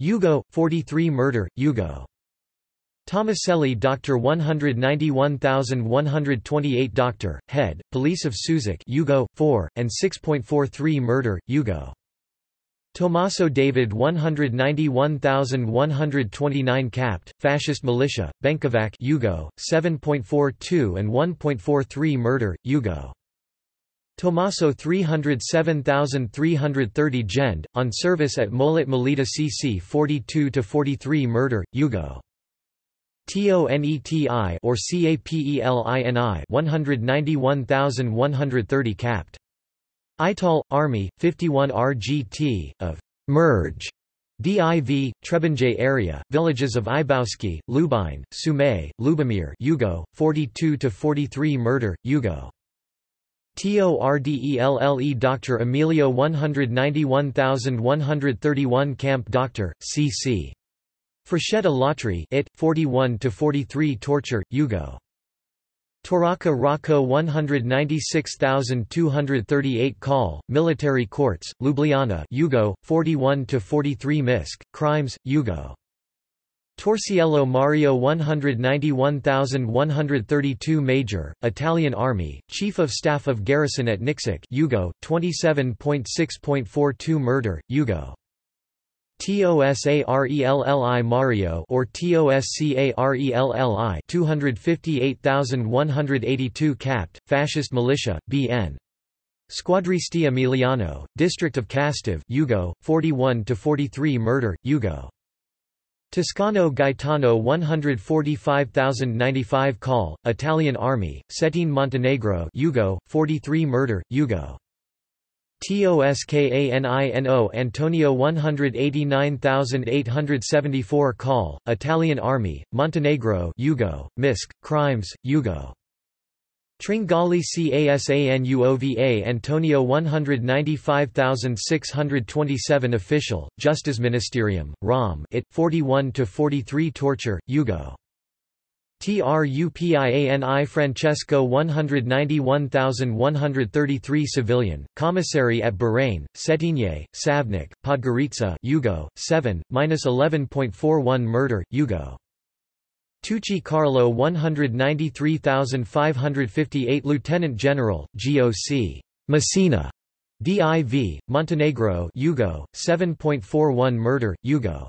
Yugo 43 Murder, Yugo Tomaselli Dr. 191128 Dr., Head, Police of Suzik Yugo 4, and 6.43 Murder, Yugo Tommaso David 191,129 capped, fascist militia, Benkovac Yugo, 7.42 and 1.43 murder, Yugo. Tommaso 307,330 Gend, on service at Molet Melita CC 42-43 murder, Yugo. TONETI or CAPELINI 191,130 capped. ITAL, Army, 51 RGT, of Merge, DIV, Trebinje area, villages of Ibowski, Lubine, Sume Lubomir Yugo, 42-43 Murder, Yugo. TORDELLE Dr. Emilio 191131 Camp Dr. C.C. Frechetta Alatri, it, 41-43 Torture, Yugo. Toraka Rako 196238 Call, Military Courts, Ljubljana Yugo, 41–43 Misk, Crimes, Yugo. Torsiello Mario 191132 Major, Italian Army, Chief of Staff of Garrison at Nixik, Yugo, 27.6.42 Murder, Yugo TOSARELLI Mario or TOSCARELLI 258182 capt. Fascist Militia, BN. Squadristi Emiliano, District of Castive Yugo, 41–43 Murder, Yugo. Toscano Gaetano 145095 Call, Italian Army, Cetin Montenegro Yugo, 43 Murder, Yugo. Toskanino, Antonio 189874 Call, Italian Army, Montenegro Yugo, Misc, Crimes, Yugo. Tringali Casanuova Antonio 195627 Official, Justice Ministerium, Rom it 41-43 Torture, Yugo TRUPIANI Francesco 191133 Civilian, Commissary at Bahrain, Cetinje, Savnik, Podgorica Yugo, 7, 11.41 Murder, Yugo. Tucci Carlo 193558 Lieutenant General, GOC. Messina. DIV, Montenegro Yugo, 7.41 Murder, Yugo.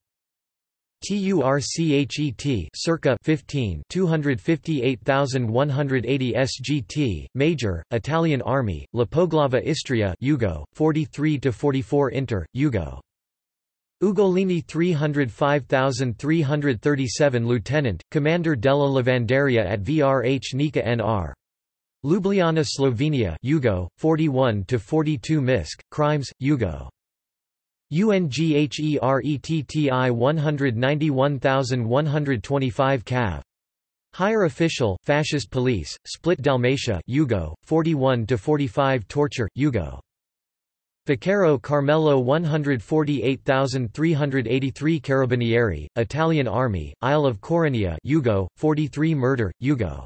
TURCHET circa 15 258180 SGT major Italian army Lapoglava Istria Ugo 43 to 44 inter Yugo, Ugolini 305337 lieutenant commander della Lavanderia at VRH Nika NR Ljubljana Slovenia Ugo 41 to 42 Misc. crimes Ugo UNGHERETTI 191125 Cav. Higher official, fascist police, split Dalmatia Yugo, 41-45 torture, Yugo. Vaccaro Carmelo 148383 Carabinieri, Italian Army, Isle of Coronia Yugo, 43 murder, Yugo.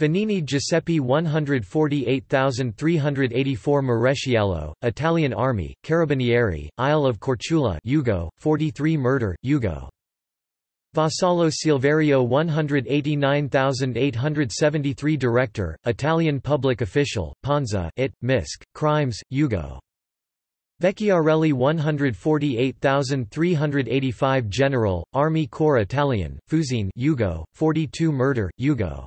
Benini Giuseppe 148384 Maresciello, Italian Army, Carabinieri, Isle of Corchula Yugo, 43 murder, Yugo. Vassallo Silverio 189873 Director, Italian Public Official, Panza it, Misc, Crimes, Yugo. Vecchiarelli 148385 General, Army Corps Italian, Fuzin, Yugo, 42 murder, Yugo.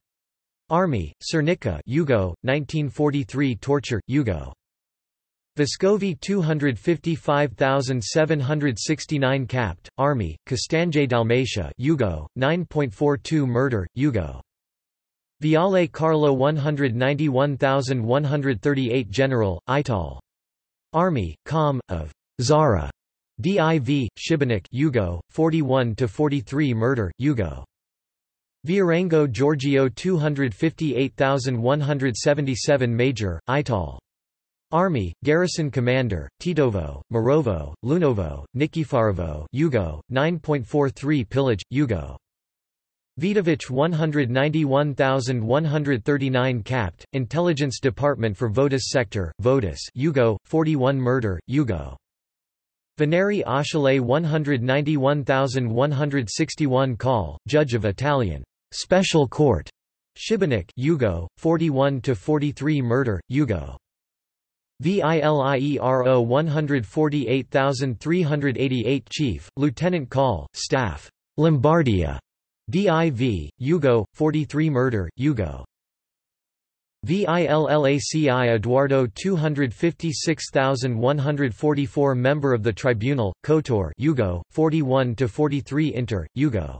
Army, Cernica Yugo, 1943 Torture, Yugo. Vescovi 255769 Capt, Army, Castanje Dalmatia Yugo, 9.42 Murder, Yugo. Viale Carlo 191138 General, Ital. Army, Com, of Zara. DIV, Shibanik Yugo, 41-43 Murder, Yugo. Vierengo Giorgio 258177 Major, Ital. Army, Garrison Commander, Titovo, Morovo, Lunovo, Nikifarovo Yugo, 9.43 Pillage, Yugo. Vitovich 191139 Capt, Intelligence Department for Votus Sector, Votus, Yugo, 41 Murder, Yugo. Veneri Achille 191161 Call, Judge of Italian Special Court Shibanik Yugo 41 to 43 murder Yugo VILIERO 148388 Chief Lieutenant Call Staff Lombardia DIV Yugo 43 murder Yugo VILLACI Eduardo 256144 member of the tribunal, Kotor Yugo, 41-43 Inter, Yugo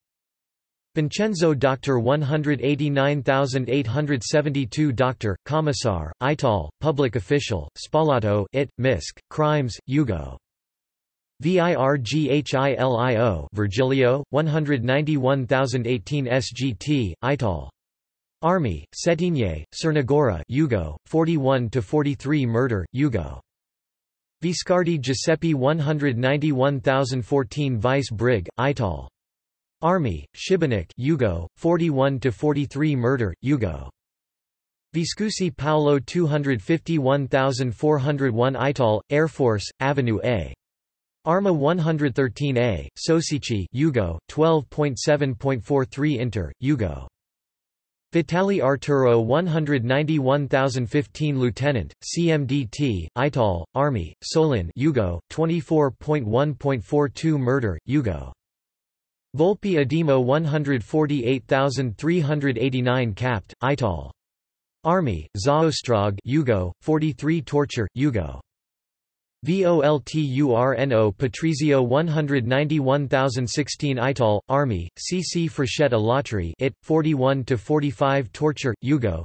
Vincenzo Doctor 189872 Doctor, Commissar, Ital, Public Official, Spalato IT, Misc, Crimes, Yugo. Virghilio, Virgilio, 191018 SGT, Ital. Army, Setinye, Cernigora Yugo, 41–43 Murder, Yugo. Viscardi Giuseppe 191014 Vice Brig, Ital. Army, Shibanik Yugo, 41–43 Murder, Yugo. Viscusi Paolo 251401 Ital, Air Force, Avenue A. Arma 113A, Sosici Yugo, 12.7.43 Inter, Yugo. Vitali Arturo 191015 Lieutenant, CMDT, Ital, Army, Solon Yugo, 24.1.42 Murder, Yugo. Volpi Edemo 148389 Capt. Ital. Army, Zaostrog Yugo, 43 Torture, Yugo. VOLTURNO Patrizio 191016 Ital, Army, CC Frechette Alatri IT, 41-45 Torture, Yugo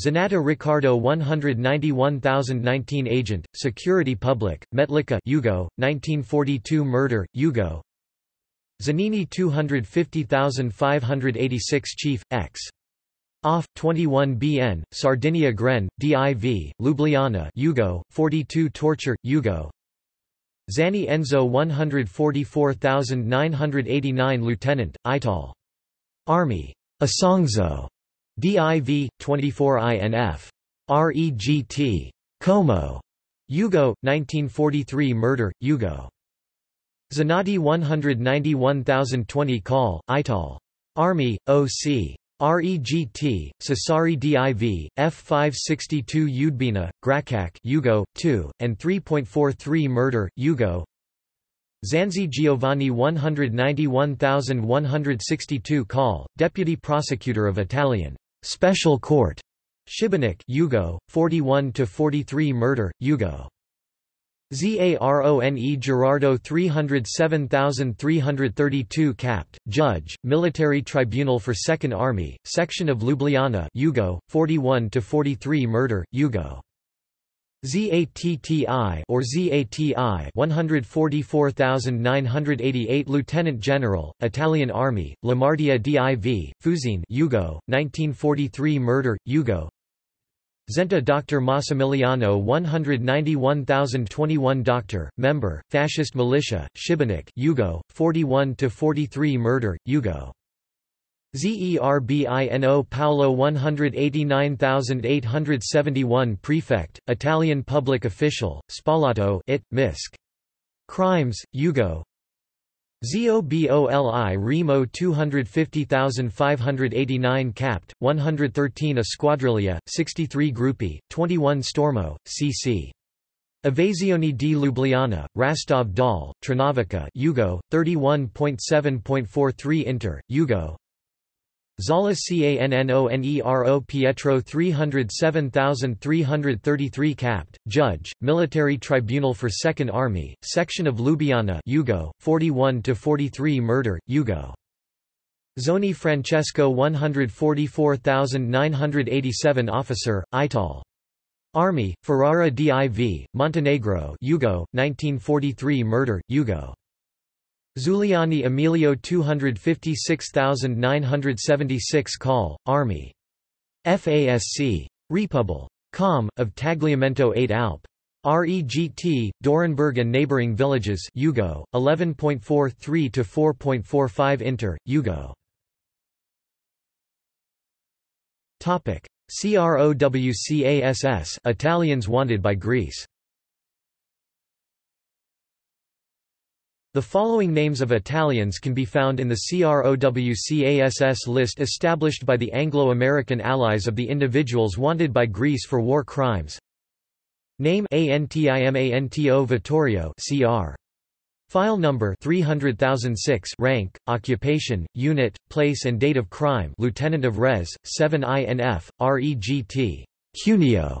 Zanata Ricardo 191019 Agent, Security Public, Metlica Yugo, 1942 Murder, Yugo Zanini 250586 Chief, X. Off, 21 BN, Sardinia Gren, DIV, Ljubljana Yugo, 42 Torture, Yugo Zani Enzo 144989 Lieutenant, Ital. Army. Asangzo. DIV, 24 INF. REGT. Como. Yugo, 1943 Murder, Yugo. Zanati 191020 Call, Ital. Army, OC. REGT, Sasari DIV, F562 Udbina, Grakak Yugo, 2, and 3.43 Murder, Yugo Zanzi Giovanni 191162 Call, Deputy Prosecutor of Italian, Special Court, Shibanik Yugo, 41-43 Murder, Yugo Zarone Gerardo 307332 Capt. Judge, Military Tribunal for Second Army, Section of Ljubljana Yugo, 41-43 Murder, Yugo. ZATTI or ZATI 144988 Lieutenant General, Italian Army, Lamardia DIV, Fusin Yugo, 1943 Murder, Yugo Zenta Dr. Massimiliano 191021 Doctor, member, Fascist militia, Shibanik Yugo, 41–43 Murder, Yugo. Zerbino Paolo 189871 Prefect, Italian public official, Spalato it, Misc. Crimes, Yugo, ZOBOLI Remo 250589 Capt. 113 Esquadriglia, 63 Gruppi, 21 Stormo, cc. Evasioni di Ljubljana, Rastov Dal, Trnavika Yugo, 31.7.43 Inter, Yugo, Zala Cannonero Pietro 307333 Capt. Judge, Military Tribunal for Second Army, Section of Ljubljana Yugo, 41–43 Murder, Yugo. Zoni Francesco 144987 Officer, Ital. Army, Ferrara div, Montenegro Yugo, 1943 Murder, Yugo. Zuliani Emilio 256976 Call, Army. FASC. Republil. Com, of Tagliamento 8 Alp. REGT, Dorenburg and neighboring villages Yugo, 11.43 to 4.45 Inter, Yugo. Topic: CROWCASS Italians wanted by Greece. The following names of Italians can be found in the CROWCASS list established by the Anglo-American allies of the individuals wanted by Greece for war crimes. Name ANTIMANTO Vittorio CR. File number 300006 rank, occupation, unit, place and date of crime Lieutenant of Res, 7 INF, REGT, Cuneo,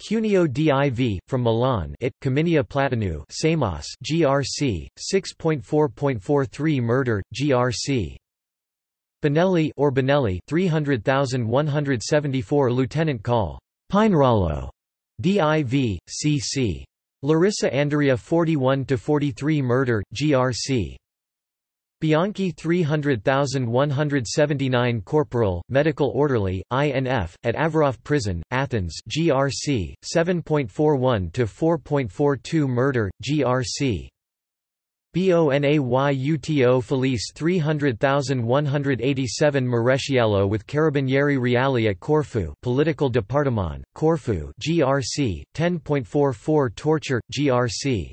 Cuneo div, from Milan it, Cominia Platinu Samos GRC, 6.4.43 Murder, GRC. Benelli or Benelli 300174 Lieutenant Call. Pinerolo. Div, CC. Larissa Andrea 41-43 Murder, GRC. Bianchi 300179 Corporal, Medical Orderly, INF, at Averrof Prison, Athens GRC, 7.41-4.42 Murder, GRC. BONAYUTO Felice 300187 Mareciello with Carabinieri Reali at Corfu Political Department, Corfu GRC, 10.44 Torture, GRC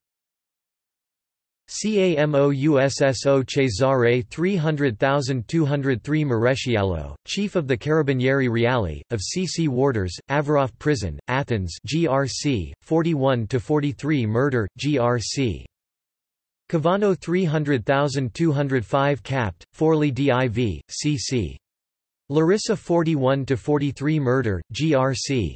CAMOUSSO Cesare 300203 Maresciallo, Chief of the Carabinieri Reali, of CC Warders, Averof Prison, Athens GRC, 41–43 Murder, GRC. Cavano 300205 Capt, Forlì DIV, CC. Larissa 41–43 Murder, GRC.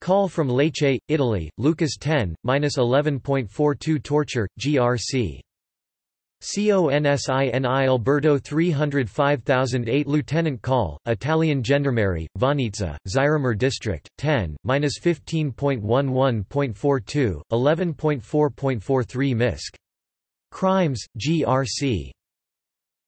Call from Lecce, Italy, Lucas 10, 11.42 Torture, GRC. CONSINI Alberto 305008 Lieutenant Call, Italian Gendarmerie, Vanizza, Zyramer District, 10, 15.11.42, 11.4.43 Misc. Crimes, GRC.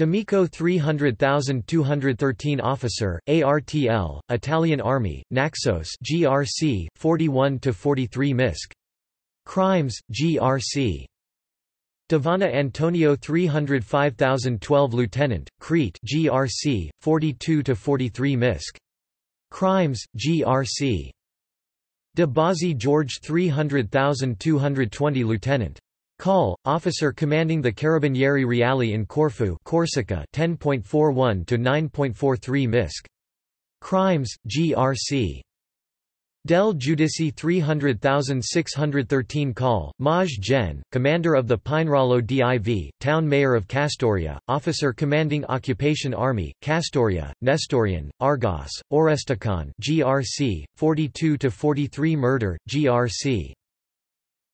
D'Amico 300213 Officer, ARTL, Italian Army, Naxos GRC, 41-43 Misc. Crimes, GRC. Davana Antonio 305012 Lieutenant, Crete GRC, 42-43 Misc. Crimes, GRC. De Bazzi George 300220 Lieutenant Call, officer commanding the Carabinieri Reali in Corfu Corsica 10.41 to 9.43 misc. Crimes, GRC. Del Giudice 300613 Call, Maj Gen, commander of the Pinerolo DIV, town mayor of Castoria, officer commanding Occupation Army, Castoria, Nestorian, Argos, Oresticon GRC, 42-43 Murder, GRC.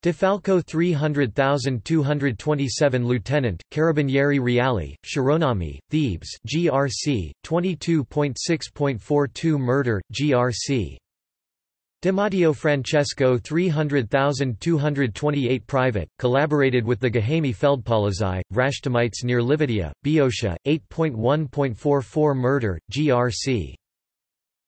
DeFalco 300227 Lieutenant, Carabinieri Reali, Sharonami, Thebes GRC, 22.6.42 Murder, GRC. Dematteo Francesco 300228 Private, collaborated with the Gehemi Feldpolizei, Rashtamites near Lividia, Boeotia, 8.1.44 Murder, GRC.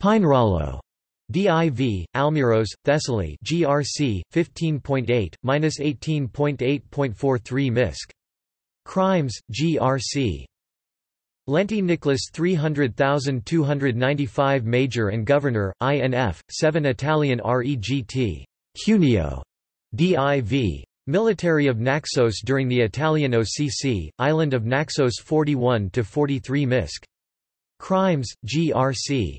Pinerolo DIV, Almiros, Thessaly GRC, 15.8, 18.8.43 misc. Crimes, GRC. Lenti Nicholas 300295 Major and Governor, INF, 7 Italian REGT. Cuneo. DIV. Military of Naxos during the Italian OCC, Island of Naxos 41-43 misc. Crimes, GRC.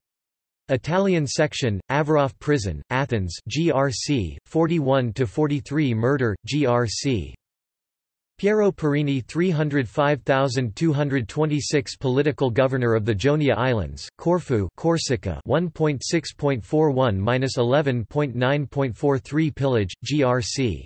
Italian section, Averof Prison, Athens GRC, 41–43 Murder, GRC. Piero Perini 305,226 Political Governor of the Jonia Islands, Corfu Corsica 1.6.41-11.9.43 Pillage, GRC.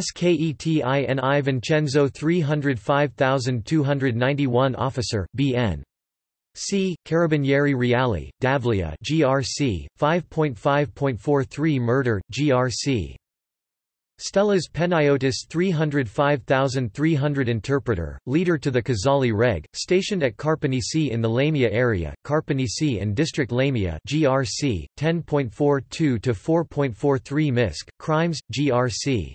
SKETINI Vincenzo 305291 Officer, BN. C. Carabinieri Reali, Davlia GRC, 5.5.43 Murder, GRC. Stellas Peniotis 305300 Interpreter, leader to the Kazali Reg, stationed at Carpanisi in the Lamia area, Carpanisi and District Lamia GRC, 10.42 to 4.43 MISC, Crimes, GRC.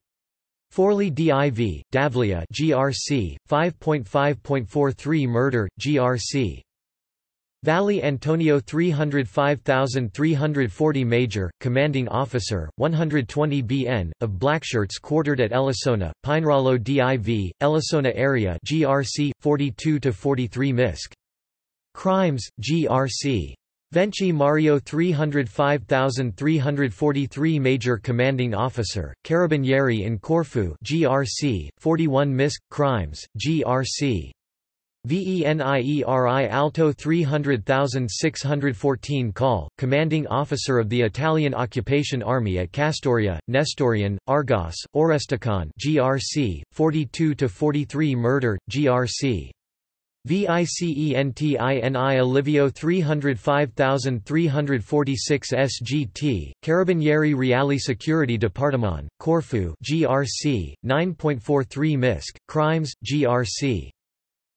Forley DIV, Davlia GRC, 5.5.43 Murder, GRC. Valley Antonio 305340 Major, Commanding Officer, 120 BN, of Blackshirts quartered at Ellisona, Pinerolo DIV, Ellisona Area GRC, 42-43 MISC. Crimes, GRC. Venchi Mario 305343 Major Commanding Officer, Carabinieri in Corfu GRC, 41 MISC, Crimes, GRC. VENIERI Alto 300614 Call, Commanding Officer of the Italian Occupation Army at Castoria, Nestorian, Argos, Oresticon GRC, 42-43 Murder, GRC. VICENTINI Olivio 305346 SGT, Carabinieri Reali Security Departamento, Corfu GRC, 9.43 MISC, Crimes, GRC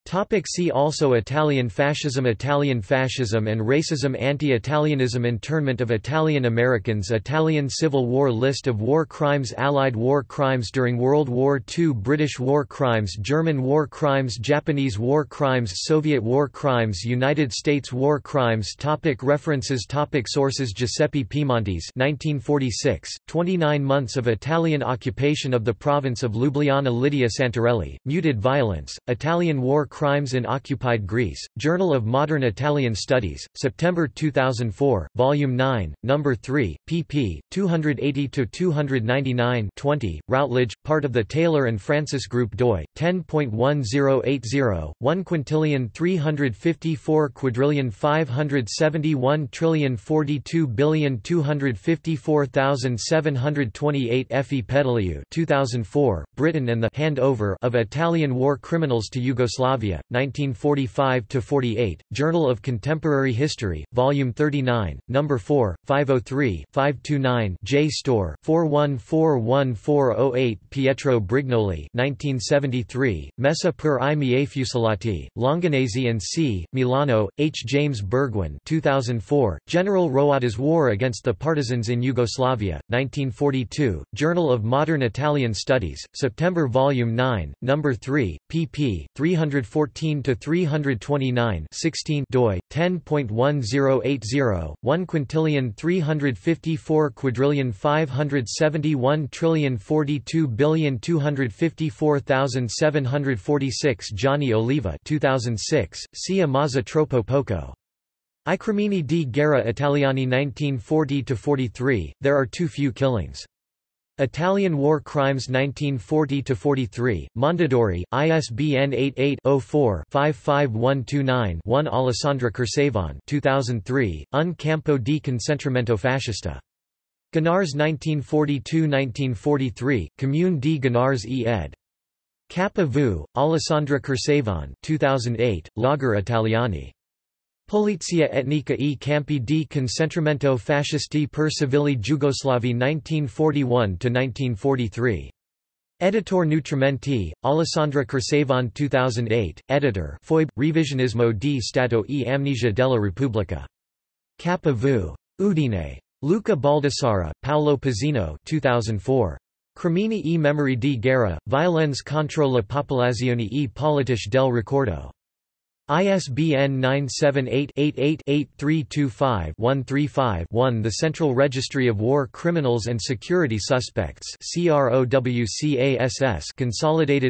Topic see also Italian fascism Italian fascism and racism Anti-Italianism Internment of Italian Americans Italian Civil War List of war crimes Allied war crimes during World War II British war crimes German war crimes Japanese war crimes Soviet war crimes United States war crimes Topic References Topic Sources Giuseppe Piemontes 1946, 29 Months of Italian Occupation of the Province of Ljubljana Lydia Santarelli, Muted Violence, Italian War Crimes in Occupied Greece, Journal of Modern Italian Studies, September 2004, Volume 9, Number 3, pp. 280-299 Routledge, part of the Taylor and Francis Group doi, 10.1080, 1 quintillion 354 quadrillion 571 trillion 42 billion 254,728 F.E. Petaliu 2004, Britain and the handover of Italian war criminals to Yugoslavia Yugoslavia, 1945–48, Journal of Contemporary History, Volume 39, No. 4, 503-529 J. Store 4141408 Pietro Brignoli 1973, Messa per i miei fusilati, Longanese and C., Milano, H. James Bergwin 2004, General Roada's War Against the Partisans in Yugoslavia, 1942, Journal of Modern Italian Studies, September Volume 9, No. 3, pp. 340 314 to 329 16 doi 10.1080 1 quintillion 354 quadrillion 571 trillion 42 billion 254746 Johnny Oliva 2006 See Amaza Troppo Poco Icremini di Guerra Italiani 1940 to 43 There are too few killings Italian War Crimes 1940-43, Mondadori, ISBN 88-04-55129-1 Alessandra Cursavon 2003, Un campo di concentramento fascista. Ganars 1942-1943, Commune di Ganars e ed. Kappa Vu, Alessandra Cursavon 2008, Lager Italiani. Polizia etnica e campi di concentramento fascisti per civili Jugoslavi 1941–1943. Editor Nutrimenti, Alessandra Kersavon 2008, editor Foib, Revisionismo di Stato e Amnesia della Repubblica. Kappa Vu. Udine. Luca Baldassara, Paolo Pizzino 2004. Crimini e Memory di Guerra, Violenze contro la Popolazione e Politiche del Ricordo. ISBN 978-88-8325-135-1 The Central Registry of War Criminals and Security Suspects Consolidated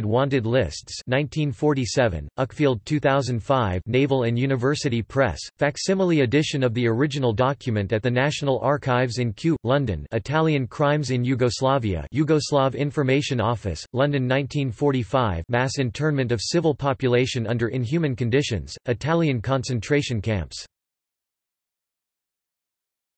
Wanted Lists 1947, Uckfield 2005 Naval and University Press, facsimile edition of the original document at the National Archives in Kew, London Italian Crimes in Yugoslavia Yugoslav Information Office, London 1945 Mass internment of civil population under inhuman conditions conditions, Italian concentration camps.